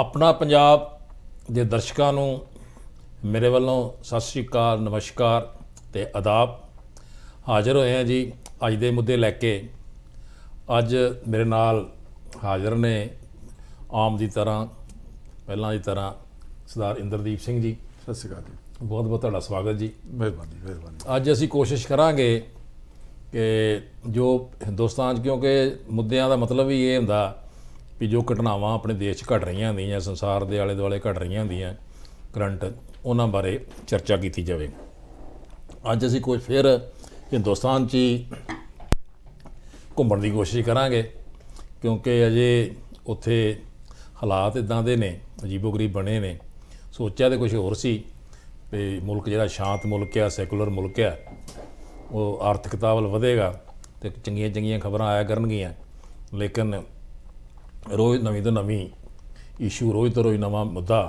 ਆਪਣਾ ਪੰਜਾਬ ਦੇ ਦਰਸ਼ਕਾਂ ਨੂੰ ਮੇਰੇ ਵੱਲੋਂ ਸਤਿ ਸ਼੍ਰੀ ਅਕਾਲ ਨਮਸਕਾਰ ਤੇ ਆਦਾਬ ਹਾਜ਼ਰ ਹੋਏ ਆ ਜੀ ਅੱਜ ਦੇ ਮੁੱਦੇ ਲੈ ਕੇ ਅੱਜ ਮੇਰੇ ਨਾਲ ਹਾਜ਼ਰ ਨੇ ਆਮ ਦੀ ਤਰ੍ਹਾਂ ਪਹਿਲਾਂ ਦੀ ਤਰ੍ਹਾਂ ਸਰਦਾਰ ਇੰਦਰਦੀਪ ਸਿੰਘ ਜੀ ਸਤਿ ਸ਼੍ਰੀ ਅਕਾਲ ਜੀ ਬਹੁਤ ਬਹੁਤ ਤੁਹਾਡਾ ਸਵਾਗਤ ਜੀ ਮਿਹਰਬਾਨੀ ਮਿਹਰਬਾਨੀ ਅੱਜ ਅਸੀਂ ਕੋਸ਼ਿਸ਼ ਕਰਾਂਗੇ ਕਿ ਜੋ ਹਿੰਦੁਸਤਾਨ 'ਚ ਕਿਉਂਕਿ ਮੁੱਦਿਆਂ ਦਾ ਮਤਲਬ ਹੀ ਇਹ ਹੁੰਦਾ ਵੀ ਜੋ ਘਟਨਾਵਾਂ ਆਪਣੇ ਦੇਸ਼ 'ਚ ਘਟ ਰਹੀਆਂ ਹੁੰਦੀਆਂ ਸੰਸਾਰ ਦੇ ਆਲੇ ਦੁਆਲੇ ਘਟ ਰਹੀਆਂ ਹੁੰਦੀਆਂ ਕਰੰਟ ਉਹਨਾਂ ਬਾਰੇ ਚਰਚਾ ਕੀਤੀ ਜਾਵੇ ਅੱਜ ਅਸੀਂ ਕੁਝ ਫਿਰ ਹਿੰਦੁਸਤਾਨ 'ਚ ਘੁੰਮਣ ਦੀ ਕੋਸ਼ਿਸ਼ ਕਰਾਂਗੇ ਕਿਉਂਕਿ ਅਜੇ ਉੱਥੇ ਹਾਲਾਤ ਇਦਾਂ ਦੇ ਨੇ ਅਜੀਬੋ-ਗਰੀਬ ਬਣੇ ਨੇ ਸੋਚਿਆ ਤੇ ਕੁਝ ਹੋਰ ਸੀ ਵੀ ਮੁਲਕ ਜਿਹੜਾ ਸ਼ਾਂਤ ਮੁਲਕ ਆ ਸੈਕੂਲਰ ਮੁਲਕ ਆ ਉਹ ਆਰਥਿਕਤਾ ਵੱਲ ਵਧੇਗਾ ਤੇ ਚੰਗੀਆਂ ਚੰਗੀਆਂ ਖਬਰਾਂ ਆਇਆ ਕਰਨਗੀਆਂ ਲੇਕਿਨ ਰੋਜ਼ ਨਵੀਂ ਤੋਂ ਨਵੀਂ ਇਸ਼ੂ ਰੋਜ਼ ਤੋਂ ਰੋਜ਼ ਨਵਾਂ ਮੁੱਦਾ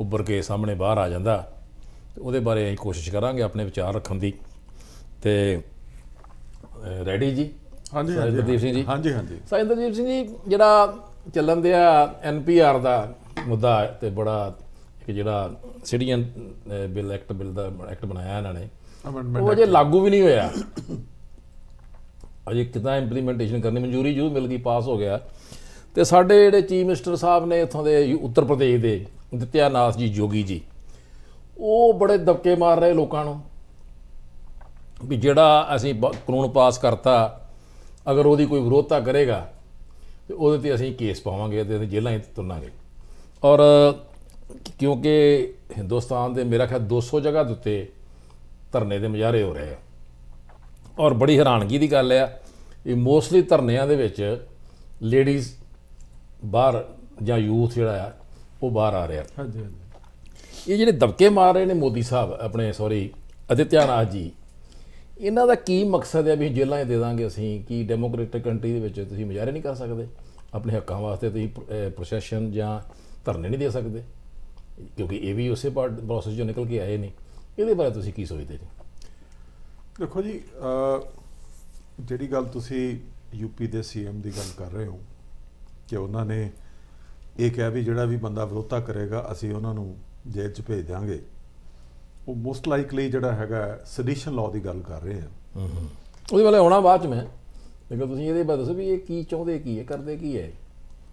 ਉੱਭਰ ਕੇ ਸਾਹਮਣੇ ਬਾਹਰ ਆ ਜਾਂਦਾ ਤੇ ਉਹਦੇ ਬਾਰੇ ਅਸੀਂ ਕੋਸ਼ਿਸ਼ ਕਰਾਂਗੇ ਆਪਣੇ ਵਿਚਾਰ ਰੱਖਣ ਦੀ ਤੇ ਰੈਡੀ ਜੀ ਹਾਂਜੀ ਹਾਂਜੀ ਸਰਦੀਪ ਸਿੰਘ ਜੀ ਹਾਂਜੀ ਹਾਂਜੀ ਸਰਦੀਪ ਸਿੰਘ ਜੀ ਜਿਹੜਾ ਚੱਲਣ ਦਿਆ ਐਨਪੀਆਰ ਦਾ ਮੁੱਦਾ ਤੇ ਬੜਾ ਇੱਕ ਜਿਹੜਾ ਸਿਟੀਜ਼ਨ ਬਿੱਲ ਐਕਟ ਬਿੱਲ ਦਾ ਐਕਟ ਬਣਾਇਆ ਇਹਨਾਂ ਨੇ ਉਹ ਜੇ ਲਾਗੂ ਵੀ ਨਹੀਂ ਹੋਇਆ ਅਜੇ ਕਿਤਾ ਇੰਪਲੀਮੈਂਟੇਸ਼ਨ ਕਰਨੀ ਮਨਜ਼ੂਰੀ ਜੂ ਮਿਲ ਗਈ ਪਾਸ ਹੋ ਗਿਆ ਤੇ ਸਾਡੇ ਜਿਹੜੇ ਚੀਫ ਮਿਨਿਸਟਰ ਸਾਹਿਬ ਨੇ ਇੱਥੋਂ ਦੇ ਉੱਤਰ ਪ੍ਰਦੇਸ਼ ਦੇ ਦਿੱਤਿਆਨਾਥ ਜੀ ਜੋਗੀ ਜੀ ਉਹ ਬੜੇ ਦਬਕੇ ਮਾਰ ਰਹੇ ਲੋਕਾਂ ਨੂੰ ਵੀ ਜਿਹੜਾ ਅਸੀਂ ਕਾਨੂੰਨ ਪਾਸ ਕਰਤਾ ਅਗਰ ਉਹਦੀ ਕੋਈ ਵਿਰੋਧਤਾ ਕਰੇਗਾ ਤੇ ਉਹਦੇ ਤੇ ਅਸੀਂ ਕੇਸ ਪਾਵਾਂਗੇ ਤੇ ਜੇਲ੍ਹਾਂ ਹੀ ਤੁਰਨਾਂਗੇ ਔਰ ਕਿਉਂਕਿ ਹਿੰਦੁਸਤਾਨ ਦੇ ਮੇਰਾ ਖਿਆਲ 200 ਜਗ੍ਹਾ ਦੇ ਉੱਤੇ ਧਰਨੇ ਦੇ ਮਜ਼ਾਰੇ ਹੋ ਰਹੇ ਆ ਔਰ ਬੜੀ ਹੈਰਾਨਗੀ ਦੀ ਗੱਲ ਆ ਇਹ ਮੋਸਟਲੀ ਧਰਨਿਆਂ ਦੇ ਵਿੱਚ ਲੇਡੀਜ਼ ਬਾਹਰ ਜਾਂ ਯੂਥ ਜਿਹੜਾ ਆ ਉਹ ਬਾਹਰ ਆ ਰਿਹਾ ਹਾਂਜੀ ਹਾਂਜੀ ਇਹ ਜਿਹੜੇ ਦਬਕੇ ਮਾਰ ਰਹੇ ਨੇ ਮੋਦੀ ਸਾਹਿਬ ਆਪਣੇ ਸੌਰੀ ਅਦਿੱਤਿਆ ਰਾਜ ਜੀ ਇਹਨਾਂ ਦਾ ਕੀ ਮਕਸਦ ਹੈ ਵੀ ਜੇਲ੍ਹਾਂ ਹੀ ਦੇ ਦਾਂਗੇ ਅਸੀਂ ਕੀ ਡੈਮੋਕ੍ਰੈਟਿਕ ਕੰਟਰੀ ਦੇ ਵਿੱਚ ਤੁਸੀਂ ਮਜ਼ਾਰੇ ਨਹੀਂ ਕਰ ਸਕਦੇ ਆਪਣੇ ਹੱਕਾਂ ਵਾਸਤੇ ਤੁਸੀਂ ਪ੍ਰੋਸੈਸ਼ਨ ਜਾਂ ਧਰਨੇ ਨਹੀਂ ਦੇ ਸਕਦੇ ਕਿਉਂਕਿ ਇਹ ਵੀ ਉਸੇ ਪਾਰਟ ਪ੍ਰੋਸੈਸ ਜੋ ਨਿਕਲ ਕੇ ਆਏ ਨੇ ਇਹਦੇ ਬਾਰੇ ਤੁਸੀਂ ਕੀ ਸੋਚਦੇ ਜੀ ਦੇਖੋ ਜੀ ਜਿਹੜੀ ਗੱਲ ਤੁਸੀਂ ਯੂਪੀ ਦੇ ਸੀਐਮ ਦੀ ਗੱਲ ਕਰ ਰਹੇ ਹੋ ਕਿ ਉਹਨਾਂ ਨੇ ਇਹ ਕਿਹਾ ਵੀ ਜਿਹੜਾ ਵੀ ਬੰਦਾ ਵਿਰੋਧਤਾ ਕਰੇਗਾ ਅਸੀਂ ਉਹਨਾਂ ਨੂੰ ਜੇਲ੍ਹ 'ਚ ਭੇਜ ਦਾਂਗੇ ਉਹ ਮੋਸਟ ਲਾਈਕਲੀ ਜਿਹੜਾ ਹੈਗਾ ਸੈਡੀਸ਼ਨ ਲਾਅ ਦੀ ਗੱਲ ਕਰ ਰਹੇ ਆ ਉਹਦੇ ਵਾਲੇ ਆਉਣਾ ਬਾਅਦ 'ਚ ਮੈਂ ਲੇਕਿਨ ਤੁਸੀਂ ਇਹਦੇ ਬਾਰੇ ਦੱਸੋ ਵੀ ਇਹ ਕੀ ਚਾਹੁੰਦੇ ਕੀ ਹੈ ਕਰਦੇ ਕੀ ਹੈ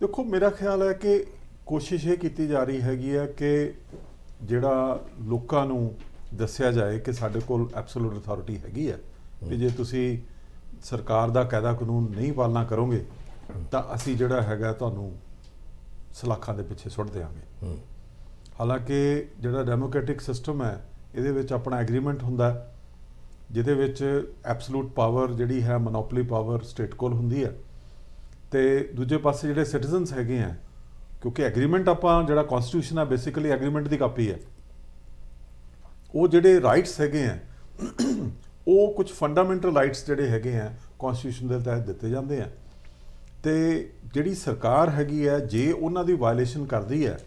ਦੇਖੋ ਮੇਰਾ ਖਿਆਲ ਹੈ ਕਿ ਕੋਸ਼ਿਸ਼ ਇਹ ਕੀਤੀ ਜਾ ਰਹੀ ਹੈਗੀ ਹੈ ਕਿ ਜਿਹੜਾ ਲੋਕਾਂ ਨੂੰ ਦੱਸਿਆ ਜਾਏ ਕਿ ਸਾਡੇ ਕੋਲ ਐਬਸੋਲੂਟ ਅਥਾਰਟੀ ਹੈਗੀ ਹੈ ਕਿ ਜੇ ਤੁਸੀਂ ਸਰਕਾਰ ਦਾ ਕਾਇਦਾ ਕਾਨੂੰਨ ਨਹੀਂ ਪਾਲਣਾ ਕਰੋਗੇ ਤਾਂ ਅਸੀਂ ਜਿਹੜਾ ਹੈਗਾ ਤੁਹਾਨੂੰ ਸਲਾਖਾਂ ਦੇ ਪਿੱਛੇ ਸੁੱਟ ਦੇਵਾਂਗੇ ਹਾਲਾਂਕਿ ਜਿਹੜਾ ਡੈਮੋਕ੍ਰੈਟਿਕ ਸਿਸਟਮ ਹੈ ਇਹਦੇ ਵਿੱਚ ਆਪਣਾ ਐਗਰੀਮੈਂਟ ਹੁੰਦਾ ਜਿਹਦੇ ਵਿੱਚ ਐਬਸੋਲੂਟ ਪਾਵਰ ਜਿਹੜੀ ਹੈ ਮੋਨੋਪੋਲੀ ਪਾਵਰ ਸਟੇਟ ਕੋਲ ਹੁੰਦੀ ਹੈ ਤੇ ਦੂਜੇ ਪਾਸੇ ਜਿਹੜੇ ਸਿਟੀਜ਼ਨਸ ਹੈਗੇ ਆ ਕਿਉਂਕਿ ਐਗਰੀਮੈਂਟ ਆਪਾਂ ਜਿਹੜਾ ਕਨਸਟੀਟਿਊਸ਼ਨ ਹੈ ਬੇਸਿਕਲੀ ਐਗਰੀਮੈਂਟ ਦੀ ਕਾਪੀ ਹੈ ਉਹ ਜਿਹੜੇ ਰਾਈਟਸ ਹੈਗੇ ਆ ਉਹ ਕੁਝ ਫੰਡਾਮੈਂਟਲ ਰਾਈਟਸ ਜਿਹੜੇ ਹੈਗੇ ਆ ਕਨਸਟੀਟਿਊਸ਼ਨ ਦੇ ਤਹਿਤ ਦਿੱਤੇ ਜਾਂਦੇ ਆ ਤੇ ਜਿਹੜੀ ਸਰਕਾਰ ਹੈਗੀ ਹੈ ਜੇ ਉਹਨਾਂ ਦੀ ਵਾਇਲੇਸ਼ਨ ਕਰਦੀ ਹੈ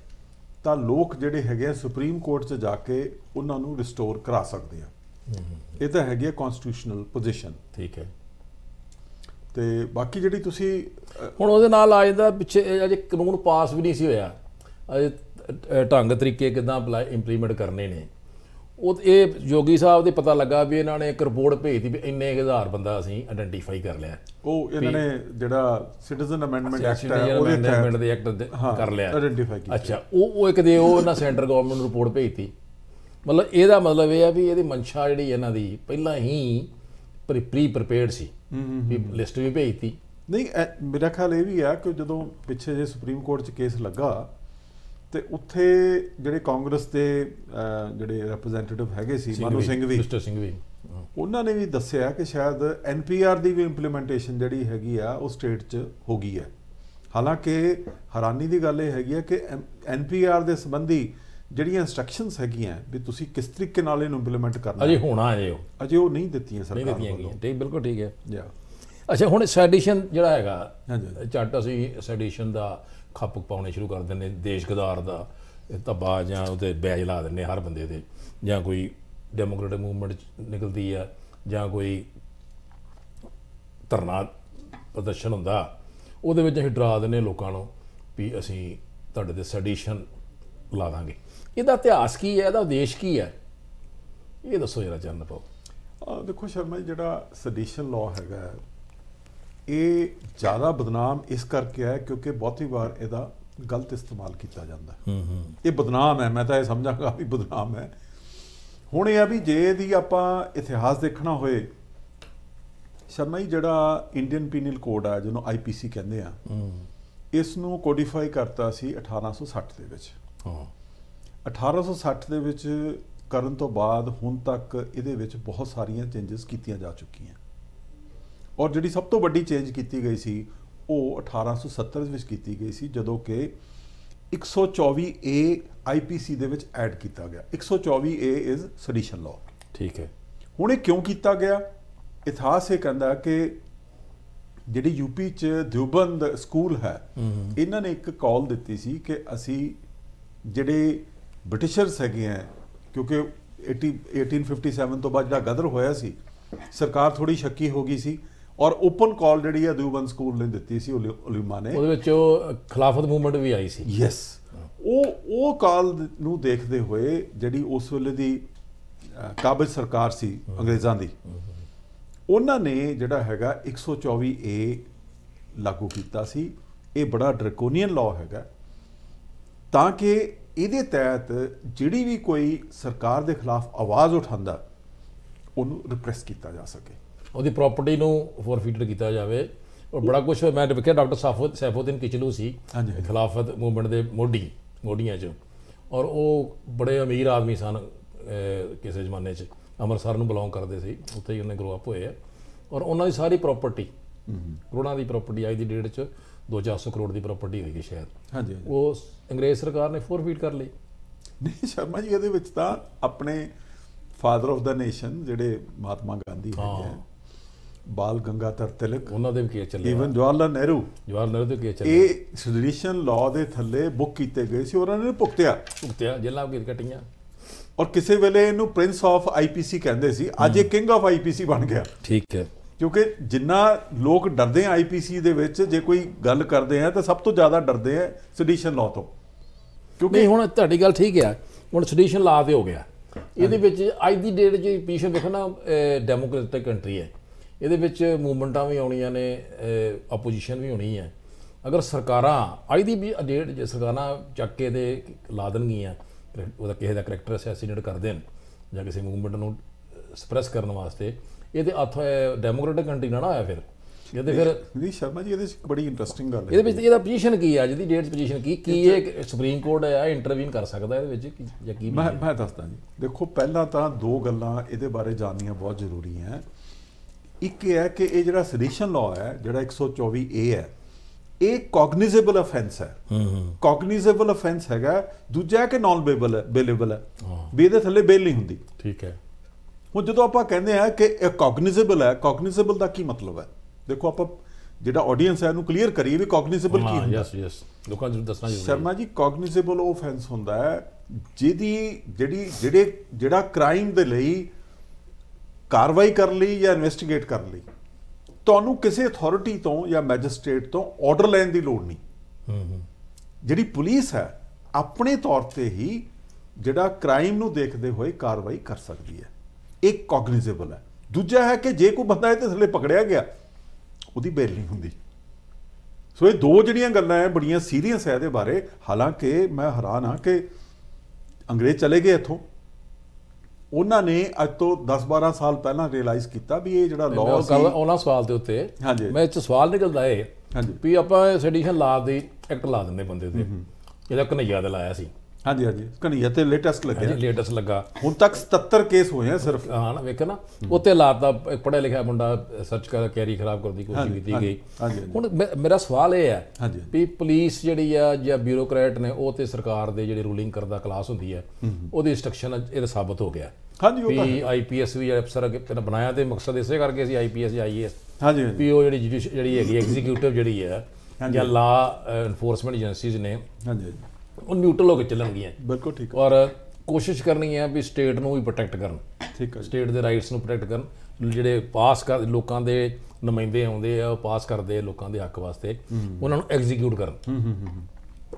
ਤਾਂ ਲੋਕ ਜਿਹੜੇ ਹੈਗੇ ਆ ਸੁਪਰੀਮ ਕੋਰਟ 'ਚ ਜਾ ਕੇ ਉਹਨਾਂ ਨੂੰ ਰਿਸਟੋਰ ਕਰਾ ਸਕਦੇ ਆ ਇਹ ਤਾਂ ਹੈਗੀ ਹੈ ਕਨਸਟੀਟਿਊਸ਼ਨਲ ਪੋਜੀਸ਼ਨ ਠੀਕ ਹੈ ਤੇ ਬਾਕੀ ਜਿਹੜੀ ਤੁਸੀਂ ਹੁਣ ਉਹਦੇ ਨਾਲ ਆ ਜਾਂਦਾ ਪਿੱਛੇ ਅਜੇ ਕਾਨੂੰਨ ਪਾਸ ਵੀ ਨਹੀਂ ਸੀ ਹੋਇਆ ਅਜੇ ਢੰਗ ਤਰੀਕੇ ਕਿਦਾਂ ਇੰਪਲੀਮੈਂਟ ਕਰਨੇ ਨੇ ਉਹ ਇਹ ਜੋਗੀ ਸਾਹਿਬ ਦੇ ਪਤਾ ਲੱਗਾ ਵੀ ਇਹਨਾਂ ਨੇ ਇੱਕ ਰਿਪੋਰਟ ਭੇਜੀ ਵੀ ਇੰਨੇ ਹਜ਼ਾਰ ਬੰਦਾ ਅਸੀਂ ਆਇਡੈਂਟੀਫਾਈ ਕਰ ਲਿਆ ਉਹ ਇਹਨਾਂ ਨੇ ਜਿਹੜਾ ਸਿਟੀਜ਼ਨ ਅਮੈਂਡਮੈਂਟ ਐਕਟ ਹੈ ਉਹਦੇ ਅਮੈਂਡਮੈਂਟ ਦੇ ਐਕਟ ਕਰ ਲਿਆ ਆਇਡੈਂਟੀਫਾਈ ਕੀਤਾ ਅੱਛਾ ਉਹ ਉਹ ਇੱਕ ਦੇ ਉਹ ਇਹਨਾਂ ਸੈਂਟਰ ਗਵਰਨਮੈਂਟ ਨੂੰ ਰਿਪੋਰਟ ਭੇਜੀ ਮਤਲਬ ਇਹਦਾ ਮਤਲਬ ਇਹ ਆ ਵੀ ਇਹਦੀ ਮਨਸ਼ਾ ਜਿਹੜੀ ਇਹਨਾਂ ਦੀ ਪਹਿਲਾਂ ਹੀ ਪ੍ਰੀ ਪ੍ਰੀਪੇਅਰਡ ਸੀ ਵੀ ਲਿਸਟ ਵੀ ਭੇਜੀ ਨਹੀਂ ਮੇਰਾ ਖਿਆਲ ਇਹ ਵੀ ਆ ਕਿ ਜਦੋਂ ਪਿੱਛੇ ਜੇ ਸੁਪਰੀਮ ਕੋਰਟ 'ਚ ਕੇਸ ਲੱਗਾ ਤੇ ਉੱਥੇ ਜਿਹੜੇ ਕਾਂਗਰਸ ਦੇ ਜਿਹੜੇ ਰਿਪਰੈਜ਼ੈਂਟੇਟਿਵ ਹੈਗੇ ਸੀ ਮਨੂ ਸਿੰਘ ਵੀ ਮਿਸਟਰ ਸਿੰਘ ਵੀ ਉਹਨਾਂ ਨੇ ਵੀ ਦੱਸਿਆ ਕਿ ਸ਼ਾਇਦ ਐਨਪੀਆਰ ਦੀ ਵੀ ਇੰਪਲੀਮੈਂਟੇਸ਼ਨ ਜਿਹੜੀ ਹੈਗੀ ਆ ਉਹ ਸਟੇਟ 'ਚ ਹੋ ਗਈ ਹੈ ਹਾਲਾਂਕਿ ਹੈਰਾਨੀ ਦੀ ਗੱਲ ਇਹ ਹੈਗੀ ਆ ਕਿ ਐਨਪੀਆਰ ਦੇ ਸੰਬੰਧੀ ਜਿਹੜੀਆਂ ਇਨਸਟਰਕਸ਼ਨਸ ਹੈਗੀਆਂ ਵੀ ਤੁਸੀਂ ਕਿਸ ਤਰੀਕੇ ਨਾਲ ਇਹਨੂੰ ਇੰਪਲੀਮੈਂਟ ਕਰਨਾ ਅਜੇ ਹੋਣਾ ਹੈ ਉਹ ਅਜੇ ਉਹ ਨਹੀਂ ਦਿੱਤੀਆਂ ਸਰਕਾਰ ਵੱਲੋਂ ਤੇ ਬਿਲਕੁਲ ਠੀਕ ਹੈ ਅੱਛਾ ਹੁਣ ਸੈਡੀਸ਼ਨ ਜਿਹੜਾ ਹੈਗਾ ਹਾਂਜੀ ਚਾਟ ਅਸੀਂ ਸੈਡੀਸ਼ਨ ਦਾ ਖੱਪ ਪਾਉਣੇ ਸ਼ੁਰੂ ਕਰ ਦਿੰਦੇ ਦੇਸ਼ ਗਦਾਰ ਦਾ ਧੱਬਾ ਜਾਂ ਉਹਦੇ ਬੈਜ ਲਾ ਦਿੰਦੇ ਹਰ ਬੰਦੇ ਦੇ ਜਾਂ ਕੋਈ ਡੈਮੋਕ੍ਰੈਟਿਕ ਮੂਵਮੈਂਟ ਨਿਕਲਦੀ ਆ ਜਾਂ ਕੋਈ ਧਰਨਾ ਪ੍ਰਦਰਸ਼ਨ ਹੁੰਦਾ ਉਹਦੇ ਵਿੱਚ ਅਸੀਂ ਡਰਾ ਦਿੰਦੇ ਲੋਕਾਂ ਨੂੰ ਵੀ ਅਸੀਂ ਤੁਹਾਡੇ ਤੇ ਸੈਡੀਸ਼ਨ ਲਾ ਦਾਂਗੇ ਇਹਦਾ ਇਤਿਹਾਸ ਕੀ ਹੈ ਇਹਦਾ ਉਦੇਸ਼ ਕੀ ਹੈ ਇਹ ਦੱਸੋ ਜਰਾ ਚੰਦ ਪਾਓ ਦੇਖੋ ਸ਼ਰਮਾ ਜਿਹੜਾ ਸੈਡੀਸ਼ਨ ਲਾਅ ਹੈਗਾ ਇਹ ਜ਼ਿਆਦਾ ਬਦਨਾਮ ਇਸ ਕਰਕੇ ਹੈ ਕਿਉਂਕਿ ਬਹੁਤੀ ਵਾਰ ਇਹਦਾ ਗਲਤ ਇਸਤੇਮਾਲ ਕੀਤਾ ਜਾਂਦਾ ਹੂੰ ਹੂੰ ਇਹ ਬਦਨਾਮ ਹੈ ਮੈਂ ਤਾਂ ਇਹ ਸਮਝਾਂਗਾ ਵੀ ਬਦਨਾਮ ਹੈ ਹੁਣ ਇਹ ਆ ਵੀ ਜੇ ਦੀ ਆਪਾਂ ਇਤਿਹਾਸ ਦੇਖਣਾ ਹੋਏ ਸ਼ਰਮਾ ਜਿਹੜਾ ਇੰਡੀਅਨ ਪੀਨਲ ਕੋਡ ਆ ਜਿਹਨੂੰ ਆਈਪੀਸੀ ਕਹਿੰਦੇ ਆ ਇਸ ਨੂੰ ਕੋਡੀਫਾਈ ਕਰਤਾ ਸੀ 1860 ਦੇ ਵਿੱਚ ਹਾਂ 1860 ਦੇ ਵਿੱਚ ਕਰਨ ਤੋਂ ਬਾਅਦ ਹੁਣ ਤੱਕ ਇਹਦੇ ਵਿੱਚ ਬਹੁਤ ਸਾਰੀਆਂ ਚੇਂਜਸ ਕੀਤੀਆਂ ਜਾ ਚੁੱਕੀਆਂ ਔਰ ਜਿਹੜੀ ਸਭ ਤੋਂ ਵੱਡੀ ਚੇਂਜ ਕੀਤੀ ਗਈ ਸੀ ਉਹ 1870 ਵਿੱਚ ਕੀਤੀ ਗਈ ਸੀ ਜਦੋਂ ਕਿ 124 ਏ ਆਈਪੀਸੀ ਦੇ ਵਿੱਚ ਐਡ ਕੀਤਾ ਗਿਆ 124 ਏ ਇਜ਼ ਸੈਡੀਸ਼ਨ ਲਾਅ ਠੀਕ ਹੈ ਹੁਣ ਇਹ ਕਿਉਂ ਕੀਤਾ ਗਿਆ ਇਤਿਹਾਸ ਇਹ ਕਹਿੰਦਾ ਕਿ ਜਿਹੜੀ ਯੂਪੀ ਚ ਦਿਉਬੰਦ ਸਕੂਲ ਹੈ ਇਹਨਾਂ ਨੇ ਇੱਕ ਕਾਲ ਦਿੱਤੀ ਸੀ ਕਿ ਅਸੀਂ ਜਿਹੜੇ ਬ੍ਰਿਟਿਸ਼ਰਸ ਹੈਗੇ ਆ ਕਿਉਂਕਿ 1857 ਤੋਂ ਬਾਅਦ ਜਿਹੜਾ ਗਦਰ ਹੋਇਆ ਸੀ ਸਰਕਾਰ ਥੋੜੀ ਸ਼ੱਕੀ ਹੋ ਗਈ ਸੀ ਔਰ ਓਪਨ ਕਾਲ ਜਿਹੜੀ ਹੈ ਦਿਊਬੰਦ ਸਕੂਲ ਨੇ ਦਿੱਤੀ ਸੀ ਉਲਮਾ ਨੇ ਉਹਦੇ ਵਿੱਚ ਉਹ ਖਿਲਾਫਤ ਮੂਵਮੈਂਟ ਵੀ ਆਈ ਸੀ ਯੈਸ ਉਹ ਉਹ ਕਾਲ ਨੂੰ ਦੇਖਦੇ ਹੋਏ ਜਿਹੜੀ ਉਸ ਵੇਲੇ ਦੀ ਕਾਬਜ ਸਰਕਾਰ ਸੀ ਅੰਗਰੇਜ਼ਾਂ ਦੀ ਉਹਨਾਂ ਨੇ ਜਿਹੜਾ ਹੈਗਾ 124 ਏ ਲਾਗੂ ਕੀਤਾ ਸੀ ਇਹ ਬੜਾ ਡਰਕੋਨੀਅਨ ਲਾਅ ਹੈਗਾ ਤਾਂ ਕਿ ਇਹਦੇ ਤਹਿਤ ਜਿਹੜੀ ਵੀ ਕੋਈ ਸਰਕਾਰ ਦੇ ਖਿਲਾਫ ਆਵਾਜ਼ ਉਠਾਉਂਦਾ ਉਹਨੂੰ ਰਿਪਰੈਸ ਕੀਤਾ ਜਾ ਸਕੇ ਉਹਦੀ ਪ੍ਰਾਪਰਟੀ ਨੂੰ ਫੋਰਫੀਟਡ ਕੀਤਾ ਜਾਵੇ ਔਰ ਬੜਾ ਕੁਝ ਮੈਂ ਵੇਖਿਆ ਡਾਕਟਰ ਸਾਫਤ ਸੈਫੋਦੀਨ ਕਿਚਲੂ ਸੀ ਖਿਲਾਫਤ ਮੂਵਮੈਂਟ ਦੇ ਮੋਢੀ ਮੋਢੀਆਂ 'ਚ ਔਰ ਉਹ ਬੜੇ ਅਮੀਰ ਆਦਮੀ ਸਨ ਕਿਸੇ ਜ਼ਮਾਨੇ 'ਚ ਅੰਮ੍ਰਿਤਸਰ ਨੂੰ ਬਿਲੋਂਗ ਕਰਦੇ ਸੀ ਉੱਥੇ ਹੀ ਉਹਨੇ ਗਰੋ ਅਪ ਹੋਏ ਆ ਔਰ ਉਹਨਾਂ ਦੀ ਸਾਰੀ ਪ੍ਰਾਪਰਟੀ ਕਰੋੜਾਂ ਦੀ ਪ੍ਰਾਪਰਟੀ ਆਈ ਦੀ ਡੇਟ 'ਚ 2400 ਕਰੋੜ ਦੀ ਪ੍ਰਾਪਰਟੀ ਹੋਈ ਹੈ ਸ਼ਾਇਦ ਹਾਂਜੀ ਉਹ ਅੰਗਰੇਜ਼ ਸਰਕਾਰ ਨੇ ਫੋਰਫੀਟ ਕਰ ਲਈ ਨਹੀਂ ਸ਼ਰਮਾ ਜੀ ਇਹਦੇ ਵਿੱਚ ਤਾਂ ਆਪਣੇ ਫਾਦਰ ਆਫ ਦਾ ਨੇਸ਼ਨ ਜਿਹੜੇ ਮਹਾਤਮਾ ਗਾਂਧੀ ਹੈਗੇ ਆ ਬਾਲ ਗੰਗਾਧਰ ਤਿਲਕ ਉਹਨਾਂ ਦੇ ਵੀ ਕੇਸ ਚੱਲੇ ਇਵਨ ਜਵਾਹਰਲਾਲ ਨਹਿਰੂ ਜਵਾਹਰਲਾਲ ਦੇ ਕੇਸ ਚੱਲੇ ਇਹ ਸੈਡੀਸ਼ਨ ਲਾਅ ਦੇ ਥੱਲੇ ਬੁੱਕ ਕੀਤੇ ਗਏ ਸੀ ਉਹਨਾਂ ਨੇ ਭੁਗਤਿਆ ਭੁਗਤਿਆ ਜੇਲ੍ਹਾਂ ਵਿੱਚ ਕਟੀਆਂ ਔਰ ਕਿਸੇ ਵੇਲੇ ਇਹਨੂੰ ਪ੍ਰਿੰਸ ਆਫ ਆਈਪੀਸੀ ਕਹਿੰਦੇ ਸੀ ਅੱਜ ਇਹ ਕਿੰਗ ਆਫ ਆਈਪੀਸੀ ਬਣ ਗਿਆ ਠੀਕ ਹੈ ਕਿਉਂਕਿ ਜਿੰਨਾ ਲੋਕ ਡਰਦੇ ਆ ਆਈਪੀਸੀ ਦੇ ਵਿੱਚ ਜੇ ਕੋਈ ਗੱਲ ਕਰਦੇ ਆ ਤਾਂ ਸਭ ਤੋਂ ਜ਼ਿਆਦਾ ਡਰਦੇ ਆ ਸੈਡੀਸ਼ਨ ਲਾਅ ਤੋਂ ਕਿਉਂਕਿ ਨਹੀਂ ਹੁਣ ਤੁਹਾਡੀ ਗੱਲ ਠੀਕ ਆ ਹੁਣ ਸੈਡੀਸ਼ਨ ਲਾਅ ਤੇ ਹੋ ਗਿਆ ਇਹਦੇ ਵਿੱਚ ਅੱਜ ਦੀ ਡੇਟ 'ਚ ਪੀਸ਼ਨ ਦੇਖਣਾ ਡੈਮੋਕ੍ਰੈਟਿਕ ਕੰਟਰੀ ਹੈ ਇਹਦੇ ਵਿੱਚ ਮੂਵਮੈਂਟਾਂ ਵੀ ਆਉਣੀਆਂ ਨੇ ਆਪੋਜੀਸ਼ਨ ਵੀ ਹੋਣੀ ਹੈ ਅਗਰ ਸਰਕਾਰਾਂ ਅੱਜ ਦੀ ਵੀ ਅਡੇਟ ਜੇ ਸਰਕਾਰਾਂ ਚੱਕ ਕੇ ਦੇ ਲਾ ਦੇਣਗੀਆਂ ਉਹਦਾ ਕਿਸੇ ਦਾ ਕਰੈਕਟਰ ਅਸੈਸੀਨੇਟ ਕਰ ਦੇਣ ਜਾਂ ਕਿਸੇ ਮੂਵਮੈਂਟ ਨੂੰ ਸਪਰੈਸ ਕਰਨ ਵਾਸਤੇ ਇਹਦੇ ਹੱਥ ਡੈਮੋਕ੍ਰੈਟਿਕ ਕੰਟਰੀ ਨਾ ਆਇਆ ਫਿਰ ਇਹਦੇ ਫਿਰ ਨਹੀਂ ਸ਼ਰਮਾ ਜੀ ਇਹਦੇ ਵਿੱਚ ਬੜੀ ਇੰਟਰਸਟਿੰਗ ਗੱਲ ਹੈ ਇਹਦੇ ਵਿੱਚ ਇਹਦਾ ਪੋਜੀਸ਼ਨ ਕੀ ਹੈ ਅੱਜ ਦੀ ਡੇਟ ਪੋਜੀਸ਼ਨ ਕੀ ਕੀ ਇਹ ਸੁਪਰੀਮ ਕੋਰਟ ਹੈ ਇੰਟਰਵੀਨ ਕਰ ਸਕਦਾ ਇਹਦੇ ਵਿੱਚ ਜਾਂ ਕੀ ਮੈਂ ਮੈਂ ਦੱਸਦਾ ਜੀ ਦੇਖੋ ਪਹਿਲਾਂ ਤਾਂ ਦੋ ਗੱਲਾਂ ਇਹਦੇ ਬਾਰੇ ਜਾਣਨੀਆਂ ਬਹੁਤ ਜ਼ਰੂਰੀ ਹੈ ਇੱਕ ਇਹ ਹੈ ਕਿ ਇਹ ਜਿਹੜਾ ਸੈਡੀਸ਼ਨ ਲਾਅ ਹੈ ਜਿਹੜਾ 124A ਹੈ ਇਹ ਕੌਗਨੀਜ਼ੇਬਲ ਅਫੈਂਸ ਹੈ ਕੌਗਨੀਜ਼ੇਬਲ ਅਫੈਂਸ ਹੈਗਾ ਦੂਜਾ ਹੈ ਕਿ ਨਾਨ ਬੇਬਲ ਬੇਲੇਬਲ ਹੈ ਵੀ ਇਹਦੇ ਥੱਲੇ ਬੇਲ ਨਹੀਂ ਹੁੰਦੀ ਠੀਕ ਹੈ ਹੁਣ ਜਦੋਂ ਆਪਾਂ ਕਹਿੰਦੇ ਆ ਕਿ ਇਹ ਕੌਗਨੀਜ਼ੇਬਲ ਹੈ ਕੌਗਨੀਜ਼ੇਬਲ ਦਾ ਕੀ ਮਤਲਬ ਹੈ ਦੇਖੋ ਆਪਾਂ ਜਿਹੜਾ ਆਡੀਅנס ਹੈ ਉਹਨੂੰ ਕਲੀਅਰ ਕਰੀਏ ਵੀ ਕੌਗਨੀਜ਼ੇਬਲ ਕੀ ਹੁੰਦਾ ਹੈ ਯੈਸ ਯੈਸ ਲੋਕਾਂ ਨੂੰ ਦੱਸਣਾ ਜ਼ਰੂਰੀ ਸ਼ਰਮਾ ਜੀ ਕੌਗਨੀਜ਼ੇਬਲ ਉਹ ਹੁੰਦਾ ਹੈ ਜਿਹਦੀ ਜਿਹੜੀ ਜਿਹੜੇ ਜਿਹੜਾ ਕ੍ਰਾਈਮ ਦੇ ਲਈ ਕਾਰਵਾਈ ਕਰ ਲਈ ਜਾਂ ਇਨਵੈਸਟੀਗੇਟ ਕਰ ਲਈ ਤੁਹਾਨੂੰ ਕਿਸੇ ਅਥਾਰਟੀ ਤੋਂ ਜਾਂ ਮੈਜਿਸਟ੍ਰੇਟ ਤੋਂ ਆਰਡਰ ਲੈਣ ਦੀ ਲੋੜ ਨਹੀਂ ਹੂੰ ਜਿਹੜੀ ਪੁਲਿਸ ਹੈ ਆਪਣੇ ਤੌਰ ਤੇ ਹੀ ਜਿਹੜਾ ਕ੍ਰਾਈਮ ਨੂੰ ਦੇਖਦੇ ਹੋਏ ਕਾਰਵਾਈ ਕਰ ਸਕਦੀ ਹੈ ਇਹ ਕੌਗਨੀਜ਼ੇਬਲ ਹੈ ਦੂਜਾ ਹੈ ਕਿ ਜੇ ਕੋਈ ਬੰਦਾ ਇਹਦੇ ਥੱਲੇ ਪਕੜਿਆ ਗਿਆ ਉਹਦੀ ਬੇਲ ਨਹੀਂ ਹੁੰਦੀ ਸੋ ਇਹ ਦੋ ਜਿਹੜੀਆਂ ਗੱਲਾਂ ਐ ਬੜੀਆਂ ਸੀਰੀਅਸ ਐ ਇਹਦੇ ਬਾਰੇ ਹਾਲਾਂਕਿ ਮੈਂ ਹੈਰਾਨ ਹਾਂ ਕਿ ਅੰਗਰੇਜ਼ ਚਲੇ ਗਏ ਇੱਥੋਂ ਉਹਨਾਂ ਨੇ ਅੱਜ ਤੋਂ 10-12 ਸਾਲ ਪਹਿਲਾਂ ਰਿਅਲਾਈਜ਼ ਕੀਤਾ ਵੀ ਇਹ ਜਿਹੜਾ ਲਾਅ ਸੀ ਉਹਨਾਂ ਸਵਾਲ ਦੇ ਉੱਤੇ ਮੈਂ ਇਹ ਚ ਸਵਾਲ ਨਿਕਲਦਾ ਏ ਵੀ ਆਪਾਂ ਸੈਡੀਸ਼ਨ ਲਾਅ ਦੇ ਐਕਟ ਲਾ ਦਿੰਦੇ ਬੰਦੇ ਤੇ ਜਿਹੜਾ ਕਨਈਆ ਦੇ ਲਾਇਆ ਸੀ ਹਾਂਜੀ ਹਾਂਜੀ ਕਣੀਆ ਤੇ ਲੇਟੈਸਟ ਲੱਗਿਆ ਲੇਟੈਸਟ ਲੱਗਾ ਹੁਣ ਤੱਕ 77 ਕੇਸ ਹੋਏ ਆ ਸਿਰਫ ਹਾਂ ਨਾ ਵੇਖ ਨਾ ਉੱਤੇ ਲਾਤਾ ਇੱਕ ਪੜਿਆ ਲਿਖਿਆ ਮੁੰਡਾ ਸਰਚ ਕਰ ਕੈਰੀ ਖਰਾਬ ਕਰਨ ਦੀ ਕੋਸ਼ਿਸ਼ ਕੀਤੀ ਗਈ ਹੁਣ ਮੇਰਾ ਸਵਾਲ ਇਹ ਹੈ ਵੀ ਪੁਲਿਸ ਜਿਹੜੀ ਆ ਜਾਂ ਬਿਊਰੋਕਰੇਟ ਨੇ ਉਹ ਤੇ ਸਰਕਾਰ ਦੇ ਜਿਹੜੇ ਰੂਲਿੰਗ ਕਰਦਾ ਕਲਾਸ ਹੁੰਦੀ ਹੈ ਉਹਦੀ ਇਨਸਟਰਕਸ਼ਨ ਇਹ ਸਾਬਤ ਹੋ ਗਿਆ ਹਾਂਜੀ ਉਹ ਵੀ ਆਈਪੀਐਸ ਵੀ ਜਿਹੜੇ ਅਫਸਰ ਅਗੇ ਬਣਾਇਆ ਤੇ ਮਕਸਦ ਇਸੇ ਕਰਕੇ ਸੀ ਆਈਪੀਐਸ ਜਾਂ ਹਾਂਜੀ ਵੀ ਉਹ ਜਿਹੜੀ ਜਿਹੜੀ ਹੈਗੀ ਐਗਜ਼ੀਕਿਊਟਿਵ ਜਿਹੜੀ ਹੈ ਜਾਂ ਲਾ ਐਨਫੋਰਸਮੈਂਟ ਏਜੰਸੀਜ਼ ਨੇ ਹਾਂਜੀ ਉਹ ਨਿਊਟਰਲ ਹੋ ਕੇ ਚੱਲਣਗੀਆਂ ਬਿਲਕੁਲ ਠੀਕ ਔਰ ਕੋਸ਼ਿਸ਼ ਕਰਨੀ ਹੈ ਵੀ ਸਟੇਟ ਨੂੰ ਵੀ ਪ੍ਰੋਟੈਕਟ ਕਰਨ ਠੀਕ ਹੈ ਸਟੇਟ ਦੇ ਰਾਈਟਸ ਨੂੰ ਪ੍ਰੋਟੈਕਟ ਕਰਨ ਜਿਹੜੇ ਪਾਸ ਕਰ ਲੋਕਾਂ ਦੇ ਨੁਮਾਇੰਦੇ ਆਉਂਦੇ ਆ ਉਹ ਪਾਸ ਕਰਦੇ ਲੋਕਾਂ ਦੇ ਹੱਕ ਵਾਸਤੇ ਉਹਨਾਂ ਨੂੰ ਐਗਜ਼ੀਕਿਊਟ ਕਰਨ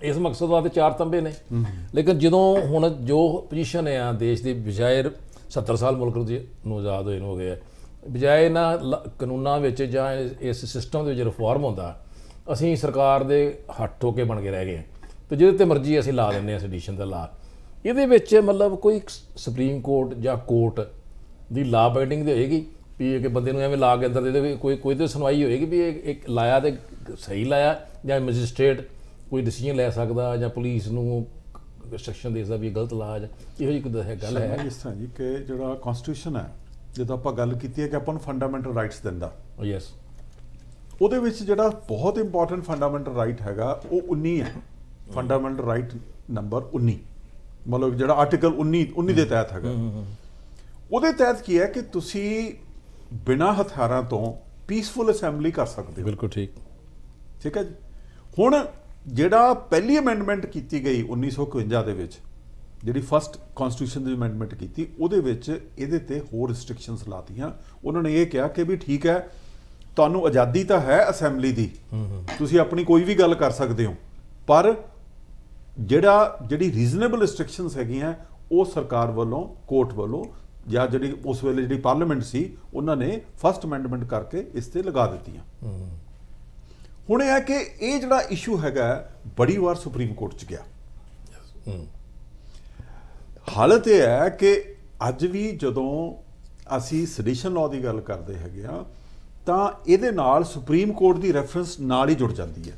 ਇਸ ਮਕਸਦ ਵਾਸਤੇ ਚਾਰ ਤੰਬੇ ਨੇ ਲੇਕਿਨ ਜਦੋਂ ਹੁਣ ਜੋ ਪੋਜੀਸ਼ਨ ਆ ਦੇਸ਼ ਦੀ ਬਜਾਇਰ 70 ਸਾਲ ਮੁਲਕ ਨੂੰ ਆਜ਼ਾਦ ਹੋਏ ਨੂੰ ਹੋ ਗਏ ਬਜਾਏ ਨਾ ਕਾਨੂੰਨਾਂ ਵਿੱਚ ਜਾਂ ਇਸ ਸਿਸਟਮ ਦੇ ਵਿੱਚ ਰਿਫਾਰਮ ਹੁੰਦਾ ਅਸੀਂ ਸਰਕਾਰ ਦੇ ਹੱਥ ਹੋ ਕੇ ਬਣ ਕੇ ਰਹਿ ਗਏ ਤੇ ਜਿਹਦੇ ਤੇ ਮਰਜ਼ੀ ਅਸੀਂ ਲਾ ਦਿੰਨੇ ਆ ਸੈਡੀਸ਼ਨ ਦਾ ਲਾ ਇਹਦੇ ਵਿੱਚ ਮਤਲਬ ਕੋਈ ਸੁਪਰੀਮ ਕੋਰਟ ਜਾਂ ਕੋਰਟ ਦੀ ਲਾ ਬਾਈਡਿੰਗ ਦੇ ਹੋਏਗੀ ਵੀ ਇਹ ਕਿ ਬੰਦੇ ਨੂੰ ਐਵੇਂ ਲਾ ਕੇ ਅੰਦਰ ਦੇ ਦੇ ਕੋਈ ਕੋਈ ਤੇ ਸੁਣਵਾਈ ਹੋਏਗੀ ਵੀ ਇਹ ਇੱਕ ਲਾਇਆ ਤੇ ਸਹੀ ਲਾਇਆ ਜਾਂ ਮੈਜਿਸਟ੍ਰੇਟ ਕੋਈ ਡਿਸੀਜਨ ਲੈ ਸਕਦਾ ਜਾਂ ਪੁਲਿਸ ਨੂੰ ਰਿਸਟ੍ਰਿਕਸ਼ਨ ਦੇ ਸਕਦਾ ਵੀ ਗਲਤ ਲਾਜ ਇਹੋ ਜੀ ਕੋਈ ਗੱਲ ਹੈ ਜਿਸ ਤਰ੍ਹਾਂ ਜੀ ਕਿ ਜਿਹੜਾ ਕਨਸਟੀਟਿਊਸ਼ਨ ਹੈ ਜਦੋਂ ਆਪਾਂ ਗੱਲ ਕੀਤੀ ਹੈ ਕਿ ਆਪਾਂ ਨੂੰ ਫੰਡਾਮੈਂਟਲ ਰਾਈਟਸ ਦਿੰਦਾ ਯੈਸ oh, ਉਹਦੇ ਵਿੱਚ ਜਿਹੜਾ ਬਹੁਤ ਇੰਪੋਰਟੈਂਟ ਫੰਡਾਮੈਂਟਲ ਰਾਈਟ ਹੈਗਾ ਉਹ 19 ਹੈ ਫੰਡਾਮੈਂਟਲ ਰਾਈਟ ਨੰਬਰ 19 ਮਤਲਬ ਜਿਹੜਾ ਆਰਟੀਕਲ 19 19 ਦੇ ਤਹਿਤ ਹੈਗਾ ਉਹਦੇ ਤਹਿਤ ਕੀ ਹੈ ਕਿ ਤੁਸੀਂ ਬਿਨਾ ਹਥਿਆਰਾਂ ਤੋਂ ਪੀਸਫੁਲ ਅਸੈਂਬਲੀ ਕਰ ਸਕਦੇ ਹੋ ਬਿਲਕੁਲ ਠੀਕ ਠੀਕ ਹੈ ਜੀ ਹੁਣ ਜਿਹੜਾ ਪਹਿਲੀ ਅਮੈਂਡਮੈਂਟ ਕੀਤੀ ਗਈ 1951 ਦੇ ਵਿੱਚ ਜਿਹੜੀ ਫਰਸਟ ਕਨਸਟੀਟਿਊਸ਼ਨ ਦੀ ਅਮੈਂਡਮੈਂਟ ਕੀਤੀ ਉਹਦੇ ਵਿੱਚ ਇਹਦੇ ਤੇ ਹੋਰ ਰੈਸਟ੍ਰਿਕਸ਼ਨਸ ਲਾਤੀਆਂ ਉਹਨਾਂ ਨੇ ਇਹ ਕਿਹਾ ਕਿ ਵੀ ਠੀਕ ਹੈ ਤੁਹਾਨੂੰ ਆਜ਼ਾਦੀ ਤਾਂ ਹੈ ਅਸੈਂਬਲੀ ਦੀ ਤੁਸੀਂ ਆਪਣੀ ਕੋਈ ਵੀ ਗੱਲ ਕਰ ਸਕਦੇ ਹੋ ਪਰ ਜਿਹੜਾ ਜਿਹੜੀ ਰੀਜ਼ਨੇਬਲ ਰੈਸਟ੍ਰਿਕਸ਼ਨਸ ਹੈਗੀਆਂ ਉਹ ਸਰਕਾਰ ਵੱਲੋਂ ਕੋਰਟ ਵੱਲੋਂ ਜਾਂ ਜਿਹੜੀ ਉਸ ਵੇਲੇ ਜਿਹੜੀ ਪਾਰਲੀਮੈਂਟ ਸੀ ਉਹਨਾਂ ਨੇ ਫਰਸਟ ਅਮੈਂਡਮੈਂਟ ਕਰਕੇ ਇਸ ਤੇ ਲਗਾ ਦਿੱਤੀਆਂ ਹੁਣ ਇਹ ਹੈ ਕਿ ਇਹ ਜਿਹੜਾ ਇਸ਼ੂ ਹੈਗਾ ਬੜੀ ਵਾਰ ਸੁਪਰੀਮ ਕੋਰਟ 'ਚ ਗਿਆ ਹਾਲਤ ਇਹ ਹੈ ਕਿ ਅੱਜ ਵੀ ਜਦੋਂ ਅਸੀਂ ਸੈਡੀਸ਼ਨ ਲਾਅ ਦੀ ਗੱਲ ਕਰਦੇ ਹੈਗੇ ਆ ਤਾਂ ਇਹਦੇ ਨਾਲ ਸੁਪਰੀਮ ਕੋਰਟ ਦੀ ਰੈਫਰੈਂਸ ਨਾਲ ਹੀ ਜੁੜ ਜਾਂਦੀ ਹੈ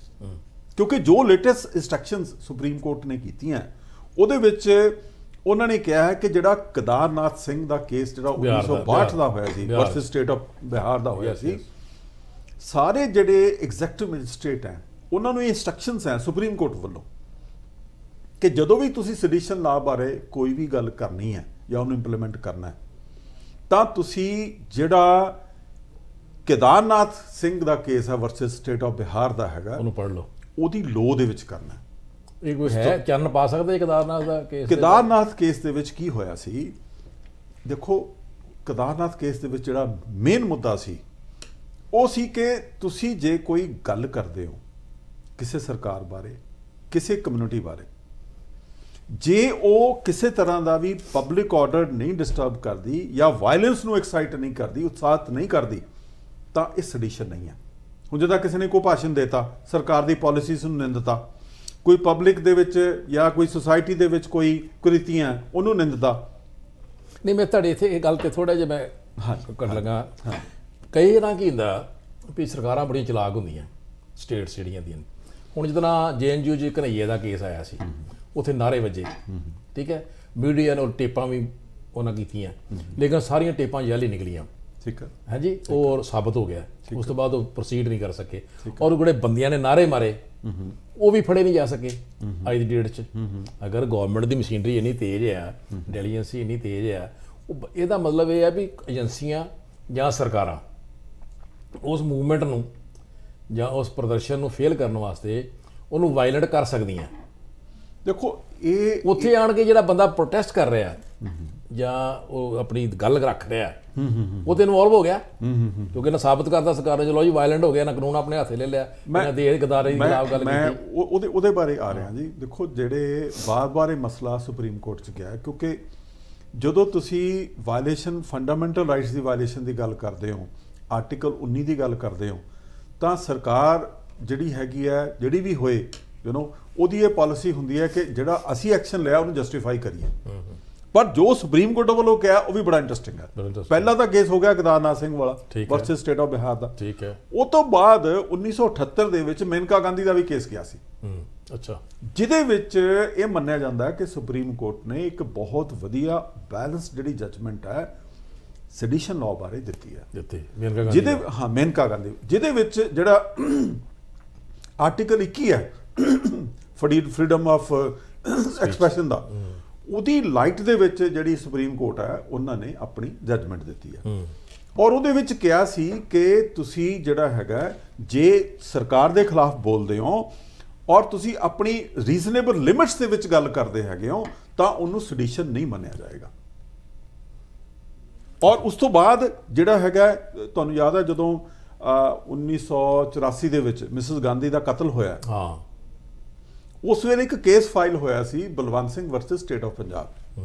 ਕਿਉਂਕਿ ਜੋ ਲੇਟੈਸਟ ਇਨਸਟਰਕਸ਼ਨਸ ਸੁਪਰੀਮ ਕੋਰਟ ਨੇ ਕੀਤੀਆਂ ਉਹਦੇ ਵਿੱਚ ਉਹਨਾਂ ਨੇ ਕਿਹਾ ਹੈ ਕਿ ਜਿਹੜਾ ਕਦਾਰਨਾਥ ਸਿੰਘ ਦਾ ਕੇਸ ਜਿਹੜਾ 1962 ਦਾ ਹੋਇਆ ਸੀ ਵਰਸਸ ਸਟੇਟ ਆਫ ਬਿਹਾਰ ਦਾ ਹੋਇਆ ਸੀ ਸਾਰੇ ਜਿਹੜੇ ਐਗਜ਼ੈਕਟਿਵ ਮੈਜਿਸਟ੍ਰੇਟ ਹੈ ਉਹਨਾਂ ਨੂੰ ਇਹ ਇਨਸਟਰਕਸ਼ਨਸ ਹੈ ਸੁਪਰੀਮ ਕੋਰਟ ਵੱਲੋਂ ਕਿ ਜਦੋਂ ਵੀ ਤੁਸੀਂ ਸੈਡੀਸ਼ਨ ਲਾ ਬਾਰੇ ਕੋਈ ਵੀ ਗੱਲ ਕਰਨੀ ਹੈ ਜਾਂ ਉਹਨੂੰ ਇੰਪਲੀਮੈਂਟ ਕਰਨਾ ਹੈ ਤਾਂ ਤੁਸੀਂ ਜਿਹੜਾ ਕੇਦਾਰਨਾਥ ਸਿੰਘ ਦਾ ਕੇਸ ਹੈ ਵਰਸਸ ਸਟੇਟ ਆਫ ਬਿਹਾਰ ਦਾ ਹੈਗਾ ਉਹਨੂੰ ਪੜ੍ਹ ਲਓ ਉਹਦੀ ਲੋ ਦੇ ਵਿੱਚ ਕਰਨਾ ਹੈ ਇਹ ਕੋਈ ਹੈ ਚਰਨ ਪਾ ਸਕਦੇ ਕੇਦਾਰਨਾਥ ਦਾ ਕੇਸ ਕੇਦਾਰਨਾਥ ਕੇਸ ਦੇ ਵਿੱਚ ਕੀ ਹੋਇਆ ਸੀ ਦੇਖੋ ਕੇਦਾਰਨਾਥ ਕੇਸ ਦੇ ਵਿੱਚ ਜਿਹੜਾ ਮੇਨ ਮੁੱਦਾ ਸੀ ਉਹ ਸੀ ਕਿ ਤੁਸੀਂ ਜੇ ਕੋਈ ਗੱਲ ਕਰਦੇ ਹੋ ਕਿਸੇ ਸਰਕਾਰ ਬਾਰੇ ਕਿਸੇ ਕਮਿਊਨਿਟੀ ਬਾਰੇ ਜੇ ਉਹ ਕਿਸੇ ਤਰ੍ਹਾਂ ਦਾ ਵੀ ਪਬਲਿਕ ਆਰਡਰ ਨਹੀਂ ਡਿਸਟਰਬ ਕਰਦੀ ਜਾਂ ਵਾਇਲੈਂਸ ਨੂੰ ਐਕਸਾਈਟ ਨਹੀਂ ਕਰਦੀ ਉਤਸ਼ਾਹਤ ਨਹੀਂ ਕਰਦੀ ਤਾਂ ਇਹ ਸੈਡੀਸ਼ਨ ਨਹੀਂ ਹੈ ਹੁਣ ਜਦੋਂ ਕਿਸੇ ਨੇ ਕੋਈ ਭਾਸ਼ਣ ਦਿੱਤਾ ਸਰਕਾਰ ਦੀ ਪਾਲਿਸੀਜ਼ ਨੂੰ ਨਿੰਦਤਾ ਕੋਈ ਪਬਲਿਕ ਦੇ ਵਿੱਚ ਜਾਂ ਕੋਈ ਸੋਸਾਇਟੀ ਦੇ ਵਿੱਚ ਕੋਈ ਕ੍ਰਿਤੀਆਂ ਉਹਨੂੰ ਨਿੰਦਦਾ ਨਹੀਂ ਮੈਂ ਤੁਹਾਡੇ ਇਥੇ ਇਹ ਗੱਲ ਤੇ ਥੋੜਾ ਜਿਹਾ ਮੈਂ ਕਰ ਲਗਾ ਹਾਂ ਕਈ ਤਰ੍ਹਾਂ ਕੀ ਹੁੰਦਾ ਵੀ ਸਰਕਾਰਾਂ ਬੜੀ ਚਲਾਕ ਹੁੰਦੀਆਂ ਸਟੇਟਸ ਜਿਹੜੀਆਂ ਦੀਆਂ ਹੁਣ ਜਦੋਂ ਜੀਐਨਯੂ ਜੀ ਕਨਈਏ ਦਾ ਕੇਸ ਆਇਆ ਸੀ ਉਥੇ ਨਾਰੇ ਵੱਜੇ ਠੀਕ ਹੈ ਮੀਡੀਆ ਨੇ ਟੇਪਾਂ ਵੀ ਉਹਨਾਂ ਕੀਤੀਆਂ ਲੇਕਿਨ ਸਾਰੀਆਂ ਟੇਪਾਂ ਜੈਲੀ ਨਿਕਲੀਆਂ ਠੀਕ ਹੈ ਹਾਂਜੀ ਉਹ ਸਾਬਤ ਹੋ ਗਿਆ ਉਸ ਤੋਂ ਬਾਅਦ ਉਹ ਪ੍ਰੋਸੀਡ ਨਹੀਂ ਕਰ ਸਕੇ ਔਰ ਜਿਹੜੇ ਬੰਦਿਆਂ ਨੇ ਨਾਰੇ ਮਾਰੇ ਉਹ ਵੀ ਫੜੇ ਨਹੀਂ ਜਾ ਸਕੇ ਅੱਜ ਦੀ ਡੇਟ 'ਚ ਅਗਰ ਗਵਰਨਮੈਂਟ ਦੀ ਮਸ਼ੀਨਰੀ ਇੰਨੀ ਤੇਜ਼ ਆ ਡੈਲੀਜੈਂਸੀ ਇੰਨੀ ਤੇਜ਼ ਆ ਉਹ ਇਹਦਾ ਮਤਲਬ ਇਹ ਆ ਵੀ ਏਜੰਸੀਆਂ ਜਾਂ ਸਰਕਾਰਾਂ ਉਸ ਮੂਵਮੈਂਟ ਨੂੰ ਜਾਂ ਉਸ ਪ੍ਰਦਰਸ਼ਨ ਨੂੰ ਫੇਲ ਕਰਨ ਵਾਸਤੇ ਉਹਨੂੰ ਵਾਇਲੈਂਟ ਕਰ ਸਕਦੀਆਂ ਦੇਖੋ ਇਹ ਉੱਥੇ ਆਣ ਕੇ ਜਿਹੜਾ ਬੰਦਾ ਪ੍ਰੋਟੈਸਟ ਕਰ ਰਿਹਾ ਜਾਂ ਉਹ ਆਪਣੀ ਗੱਲ ਰੱਖ ਰਿਹਾ ਉਹ ਤੇ ਇਨਵੋਲਵ ਹੋ ਗਿਆ ਕਿਉਂਕਿ ਨਾ ਸਾਬਤ ਕਰਦਾ ਸਰਕਾਰ ਨੇ ਚਲੋ ਜੀ ਵਾਇਲੈਂਟ ਹੋ ਗਿਆ ਨਾ ਕਾਨੂੰਨ ਆਪਣੇ ਹੱਥੇ ਲੈ ਲਿਆ ਮੈਂ ਦੇ ਗਦਾਰੇ ਦੀ ਖਿਲਾਫ ਗੱਲ ਕੀਤੀ ਮੈਂ ਉਹਦੇ ਉਹਦੇ ਬਾਰੇ ਆ ਰਿਹਾ ਜੀ ਦੇਖੋ ਜਿਹੜੇ ਬਾਰ-ਬਾਰੇ ਮਸਲਾ ਸੁਪਰੀਮ ਕੋਰਟ 'ਚ ਗਿਆ ਕਿਉਂਕਿ ਜਦੋਂ ਤੁਸੀਂ ਵਾਇਲੇਸ਼ਨ ਫੰਡਾਮੈਂਟਲ ਰਾਈਟਸ ਦੀ ਵਾਇਲੇਸ਼ਨ ਦੀ ਗੱਲ ਕਰਦੇ ਹੋ ਆਰਟੀਕਲ 19 ਦੀ ਗੱਲ ਕਰਦੇ ਹੋ ਤਾਂ ਸਰਕਾਰ ਜਿਹੜੀ ਹੈਗੀ ਹੈ ਜਿਹੜੀ ਵੀ ਹੋਏ ਯੂ نو ਉਹਦੀ ਇਹ ਪਾਲਿਸੀ ਹੁੰਦੀ ਹੈ ਕਿ ਜਿਹੜਾ ਅਸੀਂ ਐਕਸ਼ਨ ਲਿਆ ਉਹਨੂੰ ਜਸਟੀਫਾਈ ਕਰੀਏ ਪਰ ਜੋ ਸੁਪਰੀਮ ਕੋਰਟ ਵੱਲੋਂ ਕਿਹਾ ਉਹ ਵੀ ਬੜਾ ਇੰਟਰਸਟਿੰਗ ਹੈ ਪਹਿਲਾ ਤਾਂ ਕੇਸ ਹੋ ਗਿਆ ਗਦਾਰਨਾਥ ਸਿੰਘ ਵਾਲਾ ਵਰਸਸ ਸਟੇਟ ਆਫ ਬਿਹਾਰ ਦਾ ਠੀਕ ਹੈ ਉਹ ਤੋਂ ਬਾਅਦ 1978 ਦੇ ਵਿੱਚ ਮੇਨਕਾ ਗਾਂਧੀ ਦਾ ਵੀ ਕੇਸ ਗਿਆ ਸੀ ਹੂੰ ਅੱਛਾ ਜਿਹਦੇ ਵਿੱਚ ਇਹ ਮੰਨਿਆ ਜਾਂਦਾ ਕਿ ਸੁਪਰੀਮ ਕੋਰਟ ਨੇ ਇੱਕ ਬਹੁਤ ਵਧੀਆ ਬੈਲੈਂਸ ਜਿਹੜੀ ਜੱਜਮੈਂਟ ਹੈ ਸੈਡੀਸ਼ਨ ਲਾਅ ਬਾਰੇ ਦਿੱਤੀ ਹੈ ਦਿੱਤੀ ਮੇਨਕਾ ਗਾਂਧੀ ਜਿਹਦੇ ਹਾਂ ਮੇਨਕਾ ਗਾਂਧੀ ਜਿਹਦੇ ਵਿੱਚ ਜਿਹੜਾ ਆਰਟੀਕਲ 21 ਹੈ ਫਰੀਡਮ ਆਫ ਐਕਸਪ੍ਰੈਸ਼ਨ ਦਾ ਉਹਦੀ ਲਾਈਟ ਦੇ ਵਿੱਚ ਜਿਹੜੀ ਸੁਪਰੀਮ ਕੋਰਟ ਹੈ ਉਹਨਾਂ ਨੇ ਆਪਣੀ ਜੱਜਮੈਂਟ ਦਿੱਤੀ ਹੈ ਔਰ ਉਹਦੇ ਵਿੱਚ ਕਿਹਾ ਸੀ ਕਿ ਤੁਸੀਂ ਜਿਹੜਾ ਹੈਗਾ ਜੇ ਸਰਕਾਰ ਦੇ ਖਿਲਾਫ ਬੋਲਦੇ ਹੋ ਔਰ ਤੁਸੀਂ ਆਪਣੀ ਰੀਜ਼ਨੇਬਲ ਲਿਮਿਟਸ ਦੇ ਵਿੱਚ ਗੱਲ ਕਰਦੇ ਹੈਗੇ ਹੋ ਤਾਂ ਉਹਨੂੰ ਸੈਡੀਸ਼ਨ ਨਹੀਂ ਮੰਨਿਆ ਜਾਏਗਾ ਔਰ ਉਸ ਤੋਂ ਬਾਅਦ ਜਿਹੜਾ ਹੈਗਾ ਤੁਹਾਨੂੰ ਯਾਦ ਹੈ ਜਦੋਂ 1984 ਦੇ ਵਿੱਚ ਮਿਸਸ ਗਾਂਧੀ ਦਾ ਕਤਲ ਹੋਇਆ ਹਾਂ ਉਸ ਵੇਲੇ ਇੱਕ ਕੇਸ ਫਾਈਲ ਹੋਇਆ ਸੀ Balwant Singh versus state of Punjab